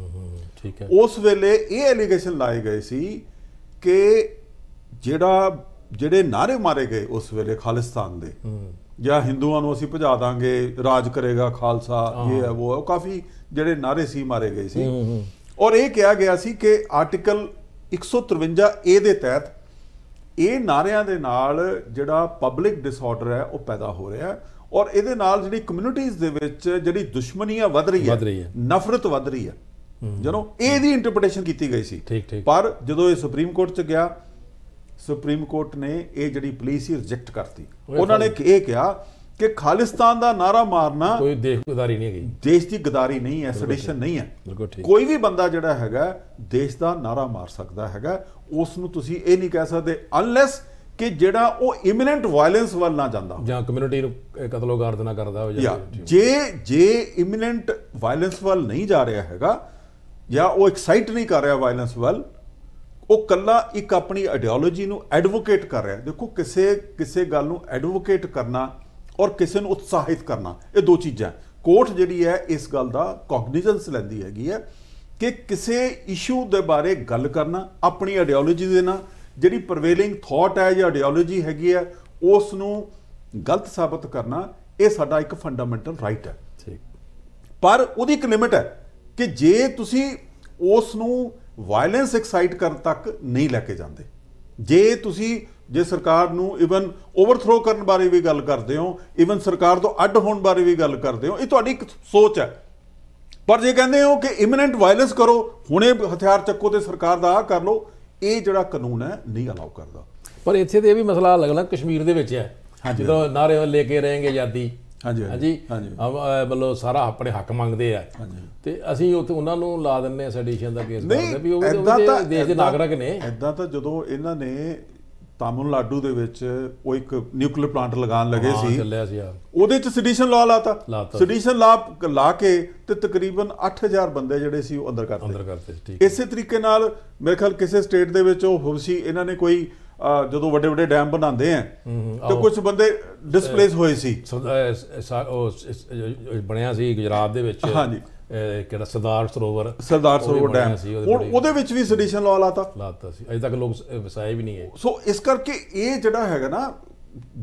ਠੀਕ ਹੈ ਉਸ ਵੇਲੇ ਇਹ ਐਲੀਗੇਸ਼ਨ ਲਾਏ ਗਏ ਸੀ ਕਿ ਜਿਹੜਾ ਜਿਹੜੇ ਨਾਰੇ ਮਾਰੇ ਗਏ ਉਸ ਵੇਲੇ ਖਾਲਿਸਤਾਨ ਦੇ ਜਾਂ ਹਿੰਦੂਆਂ ਨੂੰ ਅਸੀਂ ਭਜਾ ਦਾਂਗੇ ਰਾਜ ਕਰੇਗਾ ਖਾਲਸਾ ਇਹ ਹੈ ਉਹ ਕਾਫੀ ਜਿਹੜੇ ਨਾਰੇ ਸੀ ਮਾਰੇ ਗਏ ਸੀ ਔਰ ਇਹ ਕਿਹਾ ਗਿਆ ਸੀ ਕਿ ਆਰਟੀਕਲ 153 ਏ ਦੇ ਤਹਿਤ ਇਹ ਨਾਰਿਆਂ ਦੇ ਨਾਲ ਜਿਹੜਾ ਪਬਲਿਕ ਡਿਸਆਰਡਰ ਹੈ ਉਹ ਪੈਦਾ ਹੋ ਰਿਹਾ ਹੈ ਔਰ ਇਹਦੇ ਨਾਲ ਜਿਹੜੀ ਕਮਿਊਨਿਟੀਜ਼ ਦੇ ਵਿੱਚ ਜਿਹੜੀ ਦੁਸ਼ਮਣੀਆਂ ਵਧ ਰਹੀ ਹੈ ਨਫ਼ਰਤ ਵਧ ਰਹੀ ਹੈ ਜਦੋਂ ਇਹਦੀ ਇੰਟਰਪ੍ਰੀਟੇਸ਼ਨ ਕੀਤੀ ਗਈ ਸੀ ਪਰ ਜਦੋਂ ਇਹ ਸੁਪਰੀਮ ਕੋਰਟ 'ਚ ਗਿਆ ਸੁਪਰੀਮ ਕੋਰਟ ਨੇ ਇਹ ਜਿਹੜੀ ਪੁਲਿਸ ਹੀ ਰਿਜੈਕਟ ਕਰਤੀ ਉਹਨਾਂ ਨੇ ਇਹ ਕਿਹਾ ਕਿ ਖਾਲਿਸਤਾਨ ਦਾ ਨਾਰਾ ਮਾਰਨਾ ਕੋਈ ਦੇਸ਼ ਗਦਾਰੀ ਨਹੀਂ ਹੈਗੀ ਦੇਸ਼ ਦੀ ਗਦਾਰੀ ਨਹੀਂ ਹੈ ਸੈਡੀਸ਼ਨ ਨਹੀਂ ਹੈ ਕੋਈ ਵੀ ਬੰਦਾ ਜਿਹੜਾ ਹੈਗਾ ਦੇਸ਼ ਦਾ ਨਾਰਾ ਮਾਰ ਸਕਦਾ ਹੈਗਾ ਉਸ ਨੂੰ ਤੁਸੀਂ ਇਹ ਨਹੀਂ ਕਹਿ ਸਕਦੇ ਅਨਲੈਸ ਕਿ ਜਿਹੜਾ ਉਹ ਇਮੀਨੈਂਟ ਵਾਇਲੈਂਸ ਵੱਲ ਨਾ ਜਾਂਦਾ ਜਾਂ ਕਮਿਊਨਿਟੀ ਨੂੰ ਕਤਲੋਗਾਰਦ ਨਾ ਕਰਦਾ ਹੋ ਜਾਂ ਜੇ ਜੇ ਇਮੀਨੈਂਟ ਵਾਇਲੈਂਸ ਵੱਲ ਨਹੀਂ ਜਾ ਰਿਹਾ ਹੈਗਾ ਜਾਂ ਉਹ ਐਕਸਾਈਟ ਨਹੀਂ ਕਰ ਰਿਹਾ ਵਾਇਲੈਂਸ ਵੱਲ ਉਹ ਕੱਲਾ ਇੱਕ ਆਪਣੀ ਆਈਡੀਓਲੋਜੀ ਨੂੰ ਐਡਵੋਕੇਟ ਕਰ ਰਿਹਾ ਦੇਖੋ ਕਿਸੇ ਕਿਸੇ ਗੱਲ ਨੂੰ ਐਡਵੋਕੇਟ ਕਰਨਾ ਔਰ ਕਿਸੇ ਨੂੰ ਉਤਸ਼ਾਹਿਤ ਕਰਨਾ ਇਹ ਦੋ ਚੀਜ਼ਾਂ ਕੋਰਟ ਜਿਹੜੀ ਹੈ ਇਸ ਗੱਲ ਦਾ ਕੌਗਨੀਜੈਂਸ ਲੈਂਦੀ ਹੈਗੀ ਹੈ ਕਿ ਕਿਸੇ ਇਸ਼ੂ ਦੇ ਬਾਰੇ ਗੱਲ ਕਰਨਾ ਆਪਣੀ ਆਈਡੀਓਲੋਜੀ ਦੇ ਨਾਲ ਜਿਹੜੀ ਪ੍ਰਵੇਲਿੰਗ ਥਾਟ ਹੈ ਜਾਂ ਆਈਡੀਓਲੋਜੀ ਹੈਗੀ ਹੈ ਉਸ ਨੂੰ ਗਲਤ ਸਾਬਤ ਕਰਨਾ ਇਹ ਸਾਡਾ ਇੱਕ ਫੰਡਾਮੈਂਟਲ ਰਾਈਟ ਹੈ ਠੀਕ ਪਰ ਉਹਦੀ ਇੱਕ ਲਿਮਿਟ ਹੈ ਕਿ ਜੇ ਤੁਸੀਂ ਉਸ ਨੂੰ ਵਾਇਲੈਂਸ ਐਕਸਾਈਟ ਕਰਨ ਤੱਕ ਨਹੀਂ ਲੈ ਕੇ ਜਾਂਦੇ ਜੇ ਤੁਸੀਂ ਜੇ ਸਰਕਾਰ ਨੂੰ ਇਵਨ ਓਵਰਥਰੋ ਕਰਨ ਬਾਰੇ ਵੀ ਗੱਲ ਕਰਦੇ ਹੋ ਇਵਨ ਸਰਕਾਰ ਤੋਂ ਅੱਡ ਹੋਣ ਬਾਰੇ ਵੀ ਗੱਲ ਕਰਦੇ ਹੋ ਇਹ ਤੁਹਾਡੀ ਇੱਕ ਸੋਚ ਹੈ ਪਰ ਜੇ ਕਹਿੰਦੇ ਹੋ ਕਿ ਇਮੀਨੈਂਟ ਵਾਇਲੈਂਸ ਕਰੋ ਹੁਣੇ ਹਥਿਆਰ ਚੱਕੋ ਤੇ ਸਰਕਾਰ ਦਾ ਆ ਕਰ ਲਓ ਇਹ ਜਿਹੜਾ ਕਾਨੂੰਨ ਹੈ ਨਹੀਂ ਅਲਾਉ ਕਰਦਾ ਪਰ ਇੱਥੇ ਤੇ ਇਹ ਵੀ ਮਸਲਾ ਲੱਗਣਾ ਕਸ਼ਮੀਰ ਦੇ ਵਿੱਚ ਹੈ ਜਦੋਂ ਨਾਰੇ ਲੈ ਕੇ ਰਹਿਣਗੇ ਆਜ਼ਾਦੀ ਹਾਂਜੀ ਹਾਂਜੀ ਮਤਲਬ ਸਾਰਾ ਆਪਣੇ ਹੱਕ ਮੰਗਦੇ ਆ ਤੇ ਅਸੀਂ ਉੱਥੇ ਉਹਨਾਂ ਨੂੰ ਲਾ ਦਿੰਨੇ ਸੈਡੀਸ਼ਨ ਦਾ ਕੇਸ ਕਰਦੇ ਵੀ ਉਹ ਦੇਸ਼ ਦੇ ਨਾਗਰਿਕ ਨੇ ਐਦਾਂ ਤਾਂ ਜਦੋਂ ਇਹਨਾਂ ਨੇ ਤਾਮਿਲਨਾਡੂ ਦੇ ਵਿੱਚ ਉਹ ਇੱਕ ਨਿਊਕਲੀਅਰ ਪਲਾਂਟ ਲਗਾਉਣ ਲੱਗੇ ਸੀ ਉਹਦੇ ਚ ਸਿਡੀਸ਼ਨ ਲਾ ਲਾਤਾ ਸਿਡੀਸ਼ਨ ਲਾ ਲਾ ਕੇ ਤੇ ਤਕਰੀਬਨ 8000 ਬੰਦੇ ਜਿਹੜੇ ਸੀ ਉਹ ਅੰਦਰ ਕਰਦੇ ਅੰਦਰ ਕਰਦੇ ਠੀਕ ਇਸੇ ਤਰੀਕੇ ਨਾਲ ਮੇਰੇ ਖਿਆਲ ਕਿਸੇ ਸਟੇਟ ਦੇ ਵਿੱਚ ਉਹ ਹੁਬਸੀ ਇਹਨਾਂ ਨੇ ਕੋਈ ਜਦੋਂ ਵੱਡੇ ਵੱਡੇ ਡੈਮ ਬਣਾਉਂਦੇ ਆ ਤੇ ਕੁਝ ਬੰਦੇ ਡਿਸਪਲੇਸ ਹੋਏ ਸੀ ਬਣਿਆ ਸੀ ਗੁਜਰਾਤ ਦੇ ਵਿੱਚ ਹਾਂਜੀ ਕਿਹੜਾ ਸਰਦਾਰ ਸਰੋਵਰ ਸਰਦਾਰ ਸਰੋਵਰ ਡੈਮ ਹੁਣ ਉਹਦੇ ਵਿੱਚ ਵੀ ਸੈਡੀਸ਼ਨ ਲਾ ਲਾਤਾ ਲਾਤਾ ਸੀ ਅਜੇ ਤੱਕ ਲੋਕ ਵਸਾਏ ਵੀ ਨਹੀਂ ਹੈ ਸੋ ਇਸ ਕਰਕੇ ਇਹ ਜਿਹੜਾ ਹੈਗਾ ਨਾ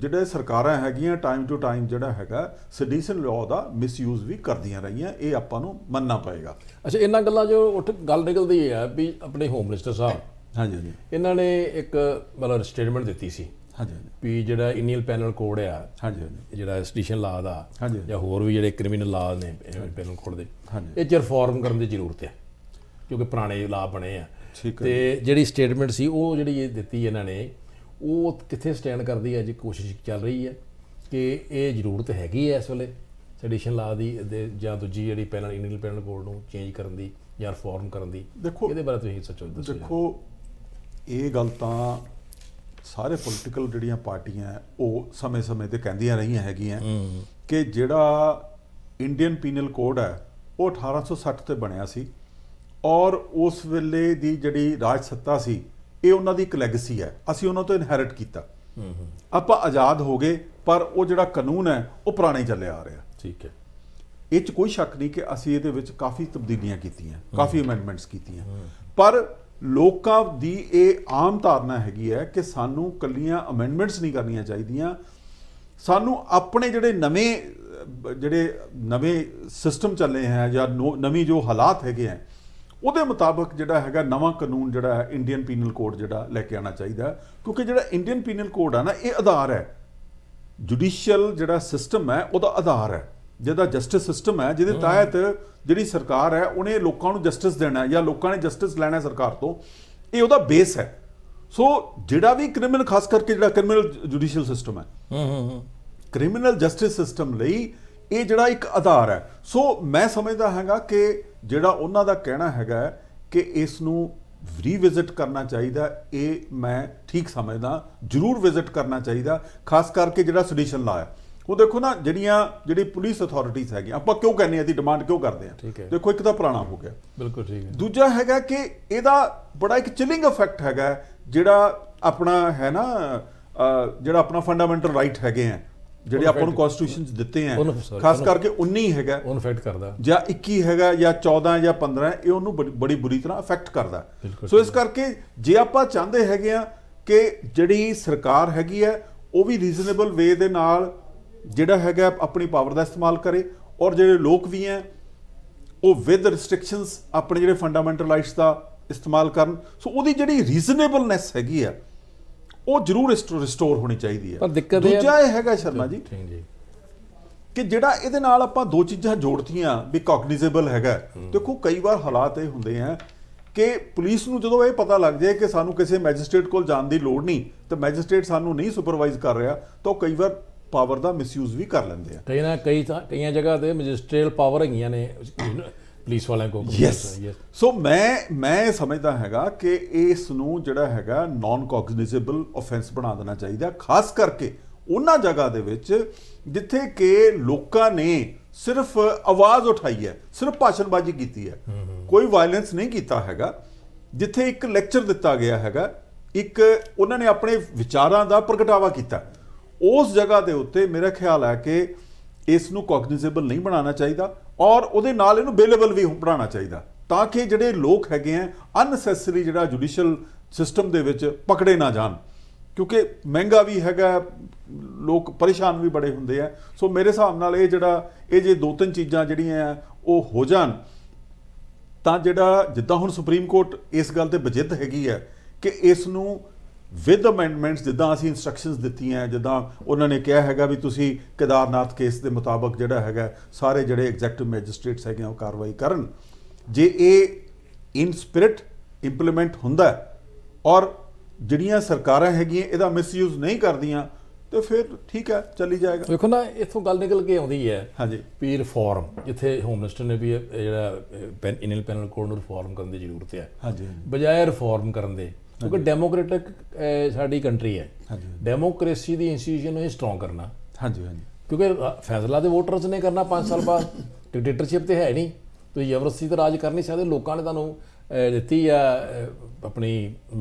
ਜਿਹੜੇ ਸਰਕਾਰਾਂ ਹੈਗੀਆਂ ਟਾਈਮ ਟੂ ਟਾਈਮ ਜਿਹੜਾ ਹੈਗਾ ਸੈਡੀਸ਼ਨ ਲਾ ਦਾ ਮਿਸਯੂਜ਼ ਵੀ ਕਰਦੀਆਂ ਰਹੀਆਂ ਇਹ ਆਪਾਂ ਨੂੰ ਮੰਨਣਾ ਪਏਗਾ ਅੱਛਾ ਇਹਨਾਂ ਗੱਲਾਂ ਜੋ ਉੱਠ ਗੱਲ ਨਿਕਲਦੀ ਹੈ ਵੀ ਆਪਣੇ ਹੋਮ ਮਿਨਿਸਟਰ ਸਾਹਿਬ ਹਾਂਜੀ ਹਾਂਜੀ ਇਹਨਾਂ ਨੇ ਇੱਕ ਮਤਲਬ ਸਟੇਟਮੈਂਟ ਦਿੱਤੀ ਸੀ ਹਾਂਜੀ ਵੀ ਜਿਹੜਾ ਇਨੀਅਲ ਪੈਨਲ ਕੋਡ ਆ ਹਾਂਜੀ ਜਿਹੜਾ ਸਟੇਸ਼ਨ ਲਾ ਦਾ ਜਾਂ ਹੋਰ ਵੀ ਜਿਹੜੇ ਕ੍ਰਿਮੀਨਲ ਲਾ ਨੇ ਪੈਨਲ ਕੋਡ ਦੇ ਇਹ ਚ ਰਿਫਾਰਮ ਕਰਨ ਦੀ ਜ਼ਰੂਰਤ ਹੈ ਕਿਉਂਕਿ ਪੁਰਾਣੇ ਲਾ ਬਣੇ ਆ ਤੇ ਜਿਹੜੀ ਸਟੇਟਮੈਂਟ ਸੀ ਉਹ ਜਿਹੜੀ ਇਹ ਦਿੱਤੀ ਇਹਨਾਂ ਨੇ ਉਹ ਕਿੱਥੇ ਸਟੈਂਡ ਕਰਦੀ ਹੈ ਜੀ ਕੋਸ਼ਿਸ਼ ਚੱਲ ਰਹੀ ਹੈ ਕਿ ਇਹ ਜ਼ਰੂਰਤ ਹੈਗੀ ਹੈ ਇਸ ਵੇਲੇ ਸੈਡੀਸ਼ਨ ਲਾ ਦੀ ਜਾਂ ਦੂਜੀ ਜਿਹੜੀ ਪੈਨਲ ਇਨੀਅਲ ਪੈਨਲ ਕੋਡ ਨੂੰ ਚੇਂਜ ਕਰਨ ਦੀ ਜਾਂ ਰਿਫਾਰਮ ਕਰਨ ਦੀ ਇਹਦੇ ਬਾਰੇ ਤੁਸੀਂ ਸੋਚੋ ਦੱਸੋ ਦੇਖੋ ਇਹ ਗੱਲ ਤਾਂ ਸਾਰੇ ਪੋਲਿਟੀਕਲ ਜਿਹੜੀਆਂ ਪਾਰਟੀਆਂ ਉਹ ਸਮੇਂ-ਸਮੇਂ ਤੇ ਕਹਿੰਦੀਆਂ ਰਹੀਆਂ ਹੈਗੀਆਂ ਕਿ ਜਿਹੜਾ ਇੰਡੀਅਨ ਪੀਨਲ ਕੋਡ ਹੈ ਉਹ 1860 ਤੇ ਬਣਿਆ ਸੀ ਔਰ ਉਸ ਵੇਲੇ ਦੀ ਜਿਹੜੀ ਰਾਜ ਸੱਤਾ ਸੀ ਇਹ ਉਹਨਾਂ ਦੀ ਇੱਕ ਲੈਗੇਸੀ ਹੈ ਅਸੀਂ ਉਹਨਾਂ ਤੋਂ ਇਨਹੈਰਿਟ ਕੀਤਾ ਆਪਾਂ ਆਜ਼ਾਦ ਹੋ ਗਏ ਪਰ ਉਹ ਜਿਹੜਾ ਕਾਨੂੰਨ ਹੈ ਉਹ ਪੁਰਾਣਾ ਹੀ ਚੱਲਿਆ ਆ ਰਿਹਾ ਠੀਕ ਹੈ ਇਹ 'ਚ ਕੋਈ ਸ਼ੱਕ ਨਹੀਂ ਕਿ ਅਸੀਂ ਇਹਦੇ ਵਿੱਚ ਕਾਫੀ ਤਬਦੀਲੀਆਂ ਕੀਤੀਆਂ ਕਾਫੀ ਅਮੈਂਡਮੈਂਟਸ ਕੀਤੀਆਂ ਪਰ ਲੋਕਾਂ ਦੀ ਇਹ ਆਮ ਧਾਰਨਾ ਹੈਗੀ ਹੈ ਕਿ ਸਾਨੂੰ ਕੱਲੀਆਂ ਅਮੈਂਡਮੈਂਟਸ ਨਹੀਂ ਕਰਨੀਆਂ ਚਾਹੀਦੀਆਂ ਸਾਨੂੰ ਆਪਣੇ ਜਿਹੜੇ ਨਵੇਂ ਜਿਹੜੇ ਨਵੇਂ ਸਿਸਟਮ ਚੱਲੇ ਹੈ ਜਾਂ ਨਵੀਂ ਜੋ ਹਾਲਾਤ ਹੈਗੇ ਆ ਉਹਦੇ ਮੁਤਾਬਕ ਜਿਹੜਾ ਹੈਗਾ ਨਵਾਂ ਕਾਨੂੰਨ ਜਿਹੜਾ ਹੈ ਇੰਡੀਅਨ ਪੀਨਲ ਕੋਡ ਜਿਹੜਾ ਲੈ ਕੇ ਆਣਾ ਚਾਹੀਦਾ ਕਿਉਂਕਿ ਜਿਹੜਾ ਇੰਡੀਅਨ ਪੀਨਲ ਕੋਡ ਆ ਨਾ ਇਹ ਆਧਾਰ ਹੈ ਜੁਡੀਸ਼ੀਅਲ ਜਿਹੜਾ ਸਿਸਟਮ ਹੈ ਉਹਦਾ ਆਧਾਰ ਹੈ ਜਿਹਦਾ ਜਸਟਿਸ ਸਿਸਟਮ ਹੈ ਜਿਹਦੇ ਤਹਿਤ ਜਿਹੜੀ ਸਰਕਾਰ ਹੈ ਉਹਨੇ ਲੋਕਾਂ ਨੂੰ ਜਸਟਿਸ ਦੇਣਾ ਜਾਂ ਲੋਕਾਂ ਨੇ ਜਸਟਿਸ ਲੈਣਾ ਹੈ ਸਰਕਾਰ ਤੋਂ ਇਹ ਉਹਦਾ ਬੇਸ ਹੈ ਸੋ ਜਿਹੜਾ ਵੀ ਕ੍ਰਿਮੀਨਲ ਖਾਸ ਕਰਕੇ ਜਿਹੜਾ ਕ੍ਰਿਮੀਨਲ ਜੁਡੀਸ਼ੀਅਲ ਸਿਸਟਮ ਹੈ ਹੂੰ ਹੂੰ ਕ੍ਰਿਮੀਨਲ ਜਸਟਿਸ ਸਿਸਟਮ ਲਈ ਇਹ ਜਿਹੜਾ ਇੱਕ ਆਧਾਰ ਹੈ ਸੋ ਮੈਂ ਸਮਝਦਾ ਹਾਂਗਾ ਕਿ ਜਿਹੜਾ ਉਹਨਾਂ ਦਾ ਕਹਿਣਾ ਹੈਗਾ ਕਿ ਇਸ ਨੂੰ ਰੀਵਿਜ਼ਿਟ ਕਰਨਾ ਚਾਹੀਦਾ ਇਹ ਮੈਂ ਠੀਕ ਸਮਝਦਾ ਜ਼ਰੂਰ ਵਿਜ਼ਿਟ ਕਰਨਾ ਚਾਹੀਦਾ ਖਾਸ ਕਰਕੇ ਜਿਹੜਾ ਸੈਡੀਸ਼ਨ ਲਾਇਆ ਉਹ ਦੇਖੋ ਨਾ ਜਿਹੜੀਆਂ ਜਿਹੜੀ ਪੁਲਿਸ ਅਥਾਰਟੀਆਂ ਹੈਗੀਆਂ ਆਪਾਂ ਕਿਉਂ ਕਹਿੰਦੇ ਆ ਦੀ ਡਿਮਾਂਡ ਕਿਉਂ ਕਰਦੇ ਆ ਦੇਖੋ ਇੱਕ ਤਾਂ ਪੁਰਾਣਾ ਹੋ ਗਿਆ ਬਿਲਕੁਲ ਠੀਕ ਹੈ ਦੂਜਾ ਹੈਗਾ ਕਿ ਇਹਦਾ ਬੜਾ ਇੱਕ ਚਿਲਿੰਗ ਇਫੈਕਟ ਹੈਗਾ ਜਿਹੜਾ ਆਪਣਾ ਹੈ ਨਾ ਜਿਹੜਾ ਆਪਣਾ ਫੰਡਾਮੈਂਟਲ ਰਾਈਟ ਹੈਗੇ ਆ ਜਿਹੜੇ ਆਪਾਂ ਨੂੰ ਕਨਸਟੀਟਿਊਸ਼ਨ ਚ ਦਿੱਤੇ ਆ ਖਾਸ ਕਰਕੇ 19 ਹੈਗਾ ਉਹਨੂੰ ਇਫੈਕਟ ਕਰਦਾ ਜਾਂ 21 ਹੈਗਾ ਜਾਂ 14 ਜਾਂ 15 ਇਹ ਉਹਨੂੰ ਬੜੀ ਬੁਰੀ ਤਰ੍ਹਾਂ ਇਫੈਕਟ ਕਰਦਾ ਸੋ ਇਸ ਕਰਕੇ ਜੇ ਆਪਾਂ ਚਾਹੁੰਦੇ ਹੈਗੇ ਆ ਕਿ ਜਿਹੜੀ ਸਰਕਾਰ ਹੈਗੀ ਆ ਉਹ ਵੀ ਰੀਜ਼ਨੇਬਲ ਵੇ ਦੇ ਨਾਲ ਜਿਹੜਾ ਹੈਗਾ ਆਪਣੀ ਪਾਵਰ ਦਾ ਇਸਤੇਮਾਲ ਕਰੇ ਔਰ ਜਿਹੜੇ ਲੋਕ ਵੀ ਹੈ ਉਹ ਵਿਦ ਰੈਸਟ੍ਰਿਕਸ਼ਨਸ ਆਪਣੇ ਜਿਹੜੇ ਫੰਡਾਮੈਂਟਲ ਰਾਈਟਸ ਦਾ ਇਸਤੇਮਾਲ ਕਰਨ ਸੋ ਉਹਦੀ ਜਿਹੜੀ ਰੀਜ਼ਨੇਬਲਨੈਸ ਹੈਗੀ ਆ ਉਹ ਜ਼ਰੂਰ ਰਿਸਟੋਰ ਹੋਣੀ ਚਾਹੀਦੀ ਹੈ ਪਰ ਦਿੱਕਤ ਦੂਜਾ ਇਹ ਹੈਗਾ ਸ਼ਰਮਾ ਜੀ ਕਿ ਜਿਹੜਾ ਇਹਦੇ ਨਾਲ ਆਪਾਂ ਦੋ ਚੀਜ਼ਾਂ ਜੋੜਤੀਆਂ ਵੀ ਕੌਗਨੀਜ਼ੇਬਲ ਹੈਗਾ ਦੇਖੋ ਕਈ ਵਾਰ ਹਾਲਾਤ ਇਹ ਹੁੰਦੇ ਆ ਕਿ ਪੁਲਿਸ ਨੂੰ ਜਦੋਂ ਇਹ ਪਤਾ ਲੱਗ ਜਾਏ ਕਿ ਸਾਨੂੰ ਕਿਸੇ ਮੈਜਿਸਟ੍ਰੇਟ ਕੋਲ ਜਾਣ ਦੀ ਲੋੜ ਨਹੀਂ ਤੇ ਮੈਜਿਸਟ੍ਰੇਟ ਸਾਨੂੰ ਨਹੀਂ ਸੁਪਰਵਾਈਜ਼ ਕਰ ਰਿਹਾ ਤਾਂ ਉਹ ਕਈ ਵਾਰ ਪਾਵਰ ਦਾ ਮਿਸਯੂਜ਼ ਵੀ ਕਰ ਲੈਂਦੇ ਆ ਕਈ ਨਾ ਕਈ ਕਈਆਂ ਜਗ੍ਹਾ ਤੇ ਮੈਜਿਸਟਰੀਅਲ ਪਾਵਰ ਹੈਗੀਆਂ ਨੇ ਪੁਲਿਸ ਵਾਲਿਆਂ ਕੋਲ ਯੈਸ ਸੋ ਮੈਂ ਮੈਂ ਸਮਝਦਾ ਹੈਗਾ ਕਿ ਇਸ ਨੂੰ ਜਿਹੜਾ ਹੈਗਾ ਨਾਨ ਕੌਗਨਿਜ਼ੇਬਲ ਆਫੈਂਸ ਬਣਾ ਦੇਣਾ ਚਾਹੀਦਾ ਖਾਸ ਕਰਕੇ ਉਹਨਾਂ ਜਗ੍ਹਾ ਦੇ ਵਿੱਚ ਜਿੱਥੇ ਕਿ ਲੋਕਾਂ ਨੇ ਸਿਰਫ ਆਵਾਜ਼ ਉਠਾਈ ਹੈ ਸਿਰਫ ਭਾਸ਼ਣਬਾਜ਼ੀ ਕੀਤੀ ਹੈ ਕੋਈ ਵਾਇਲੈਂਸ ਨਹੀਂ ਕੀਤਾ ਹੈਗਾ ਜਿੱਥੇ ਇੱਕ ਲੈਕਚਰ ਦਿੱਤਾ ਗਿਆ ਹੈਗਾ ਇੱਕ ਉਹਨਾਂ ਨੇ ਆਪਣੇ ਵਿਚਾਰਾਂ ਦਾ ਪ੍ਰਗਟਾਵਾ ਕੀਤਾ ਉਸ ਜਗ੍ਹਾ ਦੇ ਉੱਤੇ ਮੇਰਾ ਖਿਆਲ ਹੈ ਕਿ ਇਸ ਨੂੰ ਕੋਗਨੀਜ਼ੇਬਲ ਨਹੀਂ ਬਣਾਉਣਾ ਚਾਹੀਦਾ ਔਰ ਉਹਦੇ ਨਾਲ ਇਹਨੂੰ ਬੇਲੇਬਲ ਵੀ ਬਣਾਉਣਾ ਚਾਹੀਦਾ ਤਾਂ ਕਿ ਜਿਹੜੇ ਲੋਕ ਹੈਗੇ ਆ ਅਨਸੈਸਰੀ ਜਿਹੜਾ ਜੁਡੀਸ਼ੀਅਲ ਸਿਸਟਮ ਦੇ ਵਿੱਚ ਪਕੜੇ ਨਾ ਜਾਣ ਕਿਉਂਕਿ ਮਹਿੰਗਾ ਵੀ ਹੈਗਾ ਲੋਕ ਪਰੇਸ਼ਾਨ ਵੀ ਬੜੇ ਹੁੰਦੇ ਆ ਸੋ ਮੇਰੇ ਹਿਸਾਬ ਨਾਲ ਇਹ ਜਿਹੜਾ ਇਹ ਜੇ ਦੋ ਤਿੰਨ ਚੀਜ਼ਾਂ ਜਿਹੜੀਆਂ ਆ ਉਹ ਹੋ ਜਾਣ ਤਾਂ ਜਿਹੜਾ ਜਿੱਦਾਂ ਹੁਣ ਸੁਪਰੀਮ ਕੋਰਟ ਇਸ ਗੱਲ ਤੇ ਬਜਿੱਦ ਹੈਗੀ ਹੈ ਕਿ ਇਸ ਨੂੰ ਵਿਦ ਅਮੈਂਡਮੈਂਟਸ ਜਿੱਦਾਂ ਅਸੀਂ ਇਨਸਟਰਕਸ਼ਨਸ ਦਿੱਤੀਆਂ ਜਿੱਦਾਂ ਉਹਨਾਂ ਨੇ ਕਿਹਾ ਹੈਗਾ ਵੀ ਤੁਸੀਂ ਕੇਦਾਰਨਾਥ ਕੇਸ ਦੇ ਮੁਤਾਬਕ ਜਿਹੜਾ ਹੈਗਾ ਸਾਰੇ ਜਿਹੜੇ ਐਗਜ਼ੈਕਟਿਵ ਮੈਜਿਸਟ੍ਰੇਟਸ ਹੈਗੇ ਉਹ ਕਾਰਵਾਈ ਕਰਨ ਜੇ ਇਹ ਇਨ ਸਪਿਰਿਟ ਇੰਪਲੀਮੈਂਟ ਹੁੰਦਾ ਔਰ ਜਿਹੜੀਆਂ ਸਰਕਾਰਾਂ ਹੈਗੀਆਂ ਇਹਦਾ ਮਿਸਯੂਜ਼ ਨਹੀਂ ਕਰਦੀਆਂ ਤੇ ਫਿਰ ਠੀਕ ਹੈ ਚੱਲੀ ਜਾਏਗਾ ਵੇਖੋ ਨਾ ਇਥੋਂ ਗੱਲ ਨਿਕਲ ਕੇ ਆਉਂਦੀ ਹੈ ਹਾਂਜੀ ਪੀਰ ਰਿਫਾਰਮ ਜਿੱਥੇ ਹੋਮ ਮਿਨਿਸਟਰ ਨੇ ਵੀ ਜਿਹੜਾ ਇਨਲ ਪੈਨਲ ਕੋਡ ਨੂੰ ਰਿਫਾਰਮ ਕਰਨ ਦੀ ਜ਼ਰੂਰਤ ਹੈ ਹਾਂਜੀ ਬਜਾਏ ਰਿਫਾਰਮ ਕਰਨ ਦੇ ਕਿਉਂਕਿ ਡੈਮੋਕ੍ਰੈਟਿਕ ਸਾਡੀ ਕੰਟਰੀ ਹੈ ਡੈਮੋਕ੍ਰੇਸੀ ਦੀ ਇੰਸਟੀਟਿਊਸ਼ਨ ਨੂੰ ਸਟਰੋਂਗ ਕਰਨਾ ਹਾਂਜੀ ਹਾਂਜੀ ਕਿਉਂਕਿ ਫੈਸਲਾ ਦੇ ਵੋਟਰਸ ਨੇ ਕਰਨਾ 5 ਸਾਲ ਬਾਅਦ ਡਿਕਟੇਟਰਸ਼ਿਪ ਤੇ ਹੈ ਨਹੀਂ ਤੁਸੀਂ ਯਵਰਸੀ ਤੇ ਰਾਜ ਕਰ ਨਹੀਂ ਸਕਦੇ ਲੋਕਾਂ ਨੇ ਤੁਹਾਨੂੰ ਦਿੱਤੀ ਆ ਆਪਣੀ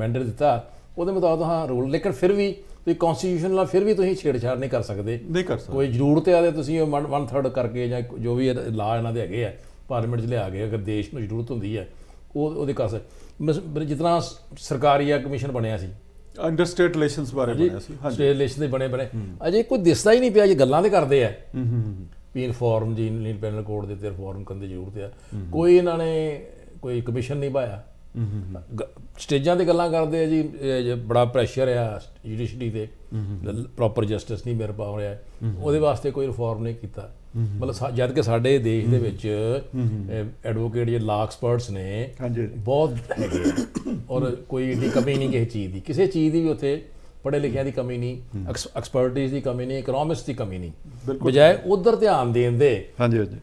ਮੈਂਡੇਟ ਦਿੱਤਾ ਉਹਦੇ ਮੁਤਾਬਕ ਹਾਂ ਰੂਲ ਲੇਕਿਨ ਫਿਰ ਵੀ ਤੁਸੀਂ ਕਨਸਟੀਟਿਊਸ਼ਨ ਨਾਲ ਫਿਰ ਵੀ ਤੁਸੀਂ ਛੇੜਛਾੜ ਨਹੀਂ ਕਰ ਸਕਦੇ ਨਹੀਂ ਕਰ ਸਕਦੇ ਕੋਈ ਜ਼ਰੂਰਤ ਆ ਤੇ ਤੁਸੀਂ 1 3 ਕਰਕੇ ਜਾਂ ਜੋ ਵੀ ਲਾ ਇਹਨਾਂ ਦੇ ਹੈਗੇ ਆ ਪਾਰਲੀਮੈਂਟ 'ਚ ਲਿਆ ਗਏ ਅਗਰ ਦੇਸ਼ ਨੂੰ ਜ਼ਰੂਰਤ ਹੁੰਦੀ ਹੈ ਉਹ ਉਹਦੇ ਕਾਸ ਜਿਤਨਾ ਸਰਕਾਰੀ ਆ ਕਮਿਸ਼ਨ ਬਣਿਆ ਸੀ ਅੰਡਰ ਸਟੇਟ ਰਿਲੇਸ਼ਨਸ ਬਾਰੇ ਬਣਿਆ ਸੀ ਹਾਂਜੀ ਸਟੇਟ ਰਿਲੇਸ਼ਨ ਦੇ ਬਣੇ ਬਣੇ ਅਜੇ ਕੋਈ ਦਿਸਦਾ ਹੀ ਨਹੀਂ ਪਿਆ ਜੇ ਗੱਲਾਂ ਦੇ ਕਰਦੇ ਆ ਹਮ ਹਮ ਪੀਨ ਫਾਰਮ ਜੀ ਨੀਲ ਪੈਨਲ ਕੋਡ ਦੇ ਤੇ ਫਾਰਮ ਕਰਨ ਦੀ ਜ਼ਰੂਰਤ ਆ ਕੋਈ ਇਹਨਾਂ ਨੇ ਕੋਈ ਕਮਿਸ਼ਨ ਨਹੀਂ ਪਾਇਆ ਸਟੇਜਾਂ ਤੇ ਗੱਲਾਂ ਕਰਦੇ ਆ ਜੀ ਬੜਾ ਪ੍ਰੈਸ਼ਰ ਆ ਜੁਡੀਸ਼ਰੀ ਤੇ ਪ੍ਰੋਪਰ ਜਸਟਿਸ ਨਹੀਂ ਮਿਲ ਪਾ ਰਿਹਾ ਉਹਦੇ ਵਾਸਤੇ ਕੋਈ ਰਿਫਾਰਮ ਨਹੀਂ ਕੀਤਾ ਮਤਲਬ ਜਦ ਕਿ ਸਾਡੇ ਦੇਸ਼ ਦੇ ਵਿੱਚ ਐਡਵੋਕੇਟ ਜੇ ਲਾਕਸਪਰਟਸ ਐਕਸਪਰਟਸ ਨੇ ਬਹੁਤ ਹੈਗੇ ਔਰ ਕੋਈ ਇਡੀ ਕਮੀ ਨਹੀਂ ਕਿਸੇ ਚੀਜ਼ ਦੀ ਕਿਸੇ ਚੀਜ਼ ਦੀ ਵੀ ਉੱਥੇ ਪੜ੍ਹੇ ਲਿਖਿਆਂ ਦੀ ਕਮੀ ਨਹੀਂ ਐਕਸਪਰਟਿਸ ਦੀ ਕਮੀ ਨਹੀਂ ਇਕਨੋਮਿਸਟ ਦੀ ਕਮੀ ਨਹੀਂ ਬਜਾਏ ਉਧਰ ਧਿਆਨ ਦੇਣ ਦੇ ਹਾਂਜੀ ਹਾਂਜੀ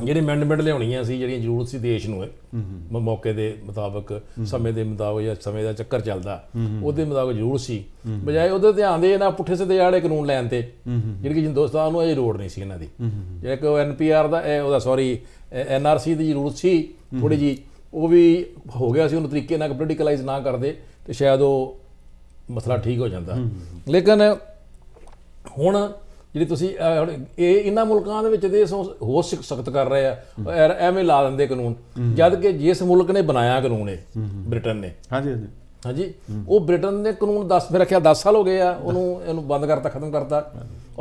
ਜਿਹੜੇ ਅਮੈਂਡਮੈਂਟ ਲਿਆਉਣੀਆਂ ਸੀ ਜਿਹੜੀਆਂ ਜ਼ਰੂਰਤ ਸੀ ਦੇਸ਼ ਨੂੰ ਮੌਕੇ ਦੇ ਮੁਤਾਬਕ ਸਮੇਂ ਦੇ ਮੁਤਾਬਕ ਜਾਂ ਸਮੇਂ ਦਾ ਚੱਕਰ ਚੱਲਦਾ ਉਹਦੇ ਮੁਤਾਬਕ ਜ਼ਰੂਰ ਸੀ ਬਜਾਏ ਉਹਦੇ ਧਿਆਨ ਦੇ ਇਹਨਾਂ ਪੁੱਠੇ ਸਿੱਧੇ ਆੜੇ ਕਾਨੂੰਨ ਲੈਣ ਤੇ ਜਿਹੜੇ ਕਿ ਹਿੰਦੁਸਤਾਨ ਨੂੰ ਇਹ ਰੋਡ ਨਹੀਂ ਸੀ ਇਹਨਾਂ ਦੀ ਜਿਹੜਾ ਕਿ ਐਨਪੀਆਰ ਦਾ ਉਹਦਾ ਸੌਰੀ ਐਨਆਰਸੀ ਦੀ ਜ਼ਰੂਰਤ ਸੀ ਥੋੜੀ ਜੀ ਉਹ ਵੀ ਹੋ ਗਿਆ ਸੀ ਉਹਨੂੰ ਤਰੀਕੇ ਨਾਲ ਪੋਲੀਟੀਕਲਾਈਜ਼ ਨਾ ਕਰਦੇ ਤੇ ਸ਼ਾਇਦ ਉਹ ਮਸਲਾ ਠੀਕ ਹੋ ਜਾਂਦਾ ਲੇਕਿਨ ਹੁਣ ਜਿਹੜੀ ਤੁਸੀਂ ਹੁਣ ਇਹ ਇਹਨਾਂ ਮੁਲਕਾਂ ਦੇ ਵਿੱਚ ਦੇ ਹੋਰ ਸਖਤ ਕਰ ਰਹੇ ਆ ਐਵੇਂ ਲਾ ਦਿੰਦੇ ਕਾਨੂੰਨ ਜਦ ਕਿ ਜਿਸ ਮੁਲਕ ਨੇ ਬਣਾਇਆ ਕਾਨੂੰਨ ਇਹ ਬ੍ਰਿਟਨ ਨੇ ਹਾਂਜੀ ਹਾਂਜੀ ਹਾਂਜੀ ਉਹ ਬ੍ਰਿਟਨ ਦੇ ਕਾਨੂੰਨ 10 ਮੇਰੇ ਖਿਆਲ 10 ਸਾਲ ਹੋ ਗਏ ਆ ਉਹਨੂੰ ਇਹਨੂੰ ਬੰਦ ਕਰਤਾ ਖਤਮ ਕਰਤਾ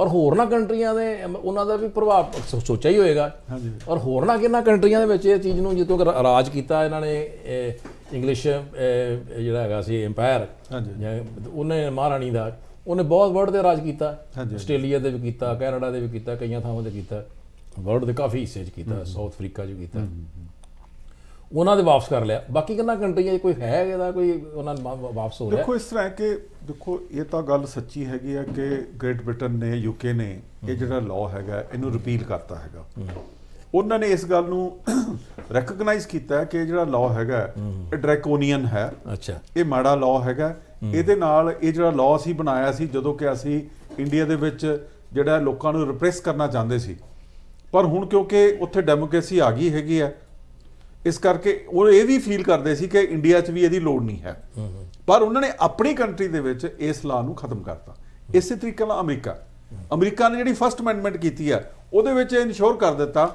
ਔਰ ਹੋਰ ਨਾ ਕੰਟਰੀਆਂ ਦੇ ਉਹਨਾਂ ਦਾ ਵੀ ਪ੍ਰਭਾਵ ਸੋਚਿਆ ਹੀ ਹੋਏਗਾ ਹਾਂਜੀ ਔਰ ਹੋਰ ਨਾ ਕਿੰਨਾ ਕੰਟਰੀਆਂ ਦੇ ਵਿੱਚ ਇਹ ਚੀਜ਼ ਨੂੰ ਜਿੱਤੋਂ ਰਾਜ ਕੀਤਾ ਇਹਨਾਂ ਨੇ ਇੰਗਲਿਸ਼ ਜਿਹੜਾ ਹੈਗਾ ਸੀ ਐਮਪਾਇਰ ਹਾਂਜੀ ਉਹਨੇ ਮਹਾਰਾਣੀ ਦਾ ਉਹਨੇ ਬਹੁਤ ਵਰਲਡ ਦੇ ਰਾਜ ਕੀਤਾ ਆਸਟ੍ਰੇਲੀਆ ਦੇ ਵੀ ਕੀਤਾ ਕੈਨੇਡਾ ਦੇ ਵੀ ਕੀਤਾ ਕਈਆਂ ਥਾਵਾਂ ਤੇ ਕੀਤਾ ਵਰਲਡ ਦੇ ਕਾਫੀ ਹਿੱਸੇ 'ਚ ਕੀਤਾ ਸਾਊਥ ਅਫਰੀਕਾ 'ਚ ਕੀਤਾ ਉਹਨਾਂ ਦੇ ਵਾਪਸ ਕਰ ਲਿਆ ਬਾਕੀ ਕਿੰਨਾ ਕੰਟਰੀਆਂ 'ਚ ਕੋਈ ਹੈ ਇਹਦਾ ਕੋਈ ਉਹਨਾਂ ਨੂੰ ਵਾਪਸ ਹੋ ਰਿਹਾ ਦੇਖੋ ਇਸ ਤਰ੍ਹਾਂ ਕਿ ਦੇਖੋ ਇਹ ਤਾਂ ਗੱਲ ਸੱਚੀ ਹੈਗੀ ਆ ਕਿ ਗ੍ਰੇਟ ਬ੍ਰਿਟਨ ਨੇ ਯੂਕੇ ਨੇ ਇਹ ਜਿਹੜਾ ਲਾਅ ਹੈਗਾ ਇਹਨੂੰ ਰਿਪੀਲ ਕਰਤਾ ਹੈਗਾ ਉਹਨਾਂ ਨੇ ਇਸ ਗੱਲ ਨੂੰ ਰੈਕਗਨਾਈਜ਼ ਕੀਤਾ ਕਿ ਜਿਹੜਾ ਲਾਅ ਹੈਗਾ ਇਹ ਡਰੈਕੋਨੀਅਨ ਹੈ ਅੱਛਾ ਇਹ ਮਾੜਾ ਲਾਅ ਹੈਗਾ ਇਹਦੇ ਨਾਲ ਇਹ ਜਿਹੜਾ ਲਾਅ ਸੀ ਬਣਾਇਆ ਸੀ ਜਦੋਂ ਕਿ ਅਸੀਂ ਇੰਡੀਆ ਦੇ ਵਿੱਚ ਜਿਹੜਾ ਲੋਕਾਂ ਨੂੰ ਰਿਪਰੈਸ ਕਰਨਾ ਚਾਹੁੰਦੇ ਸੀ ਪਰ ਹੁਣ ਕਿਉਂਕਿ ਉੱਥੇ ਡੈਮੋਕ੍ਰੇਸੀ ਆ ਗਈ ਹੈਗੀ ਆ ਇਸ ਕਰਕੇ ਉਹ ਇਹ ਵੀ ਫੀਲ ਕਰਦੇ ਸੀ ਕਿ ਇੰਡੀਆ 'ਚ ਵੀ ਇਹਦੀ ਲੋੜ ਨਹੀਂ ਹੈ ਪਰ ਉਹਨਾਂ ਨੇ ਆਪਣੀ ਕੰਟਰੀ ਦੇ ਵਿੱਚ ਇਸ ਲਾਅ ਨੂੰ ਖਤਮ ਕਰਤਾ ਇਸੇ ਤਰੀਕੇ ਨਾਲ ਅਮਰੀਕਾ ਅਮਰੀਕਾ ਨੇ ਜਿਹੜੀ ਫਰਸਟ ਅਮੈਂਡਮੈਂਟ ਕੀਤੀ ਆ ਉਹਦੇ ਵਿੱਚ ਇਨਸ਼ੋਰ ਕਰ ਦਿੱਤਾ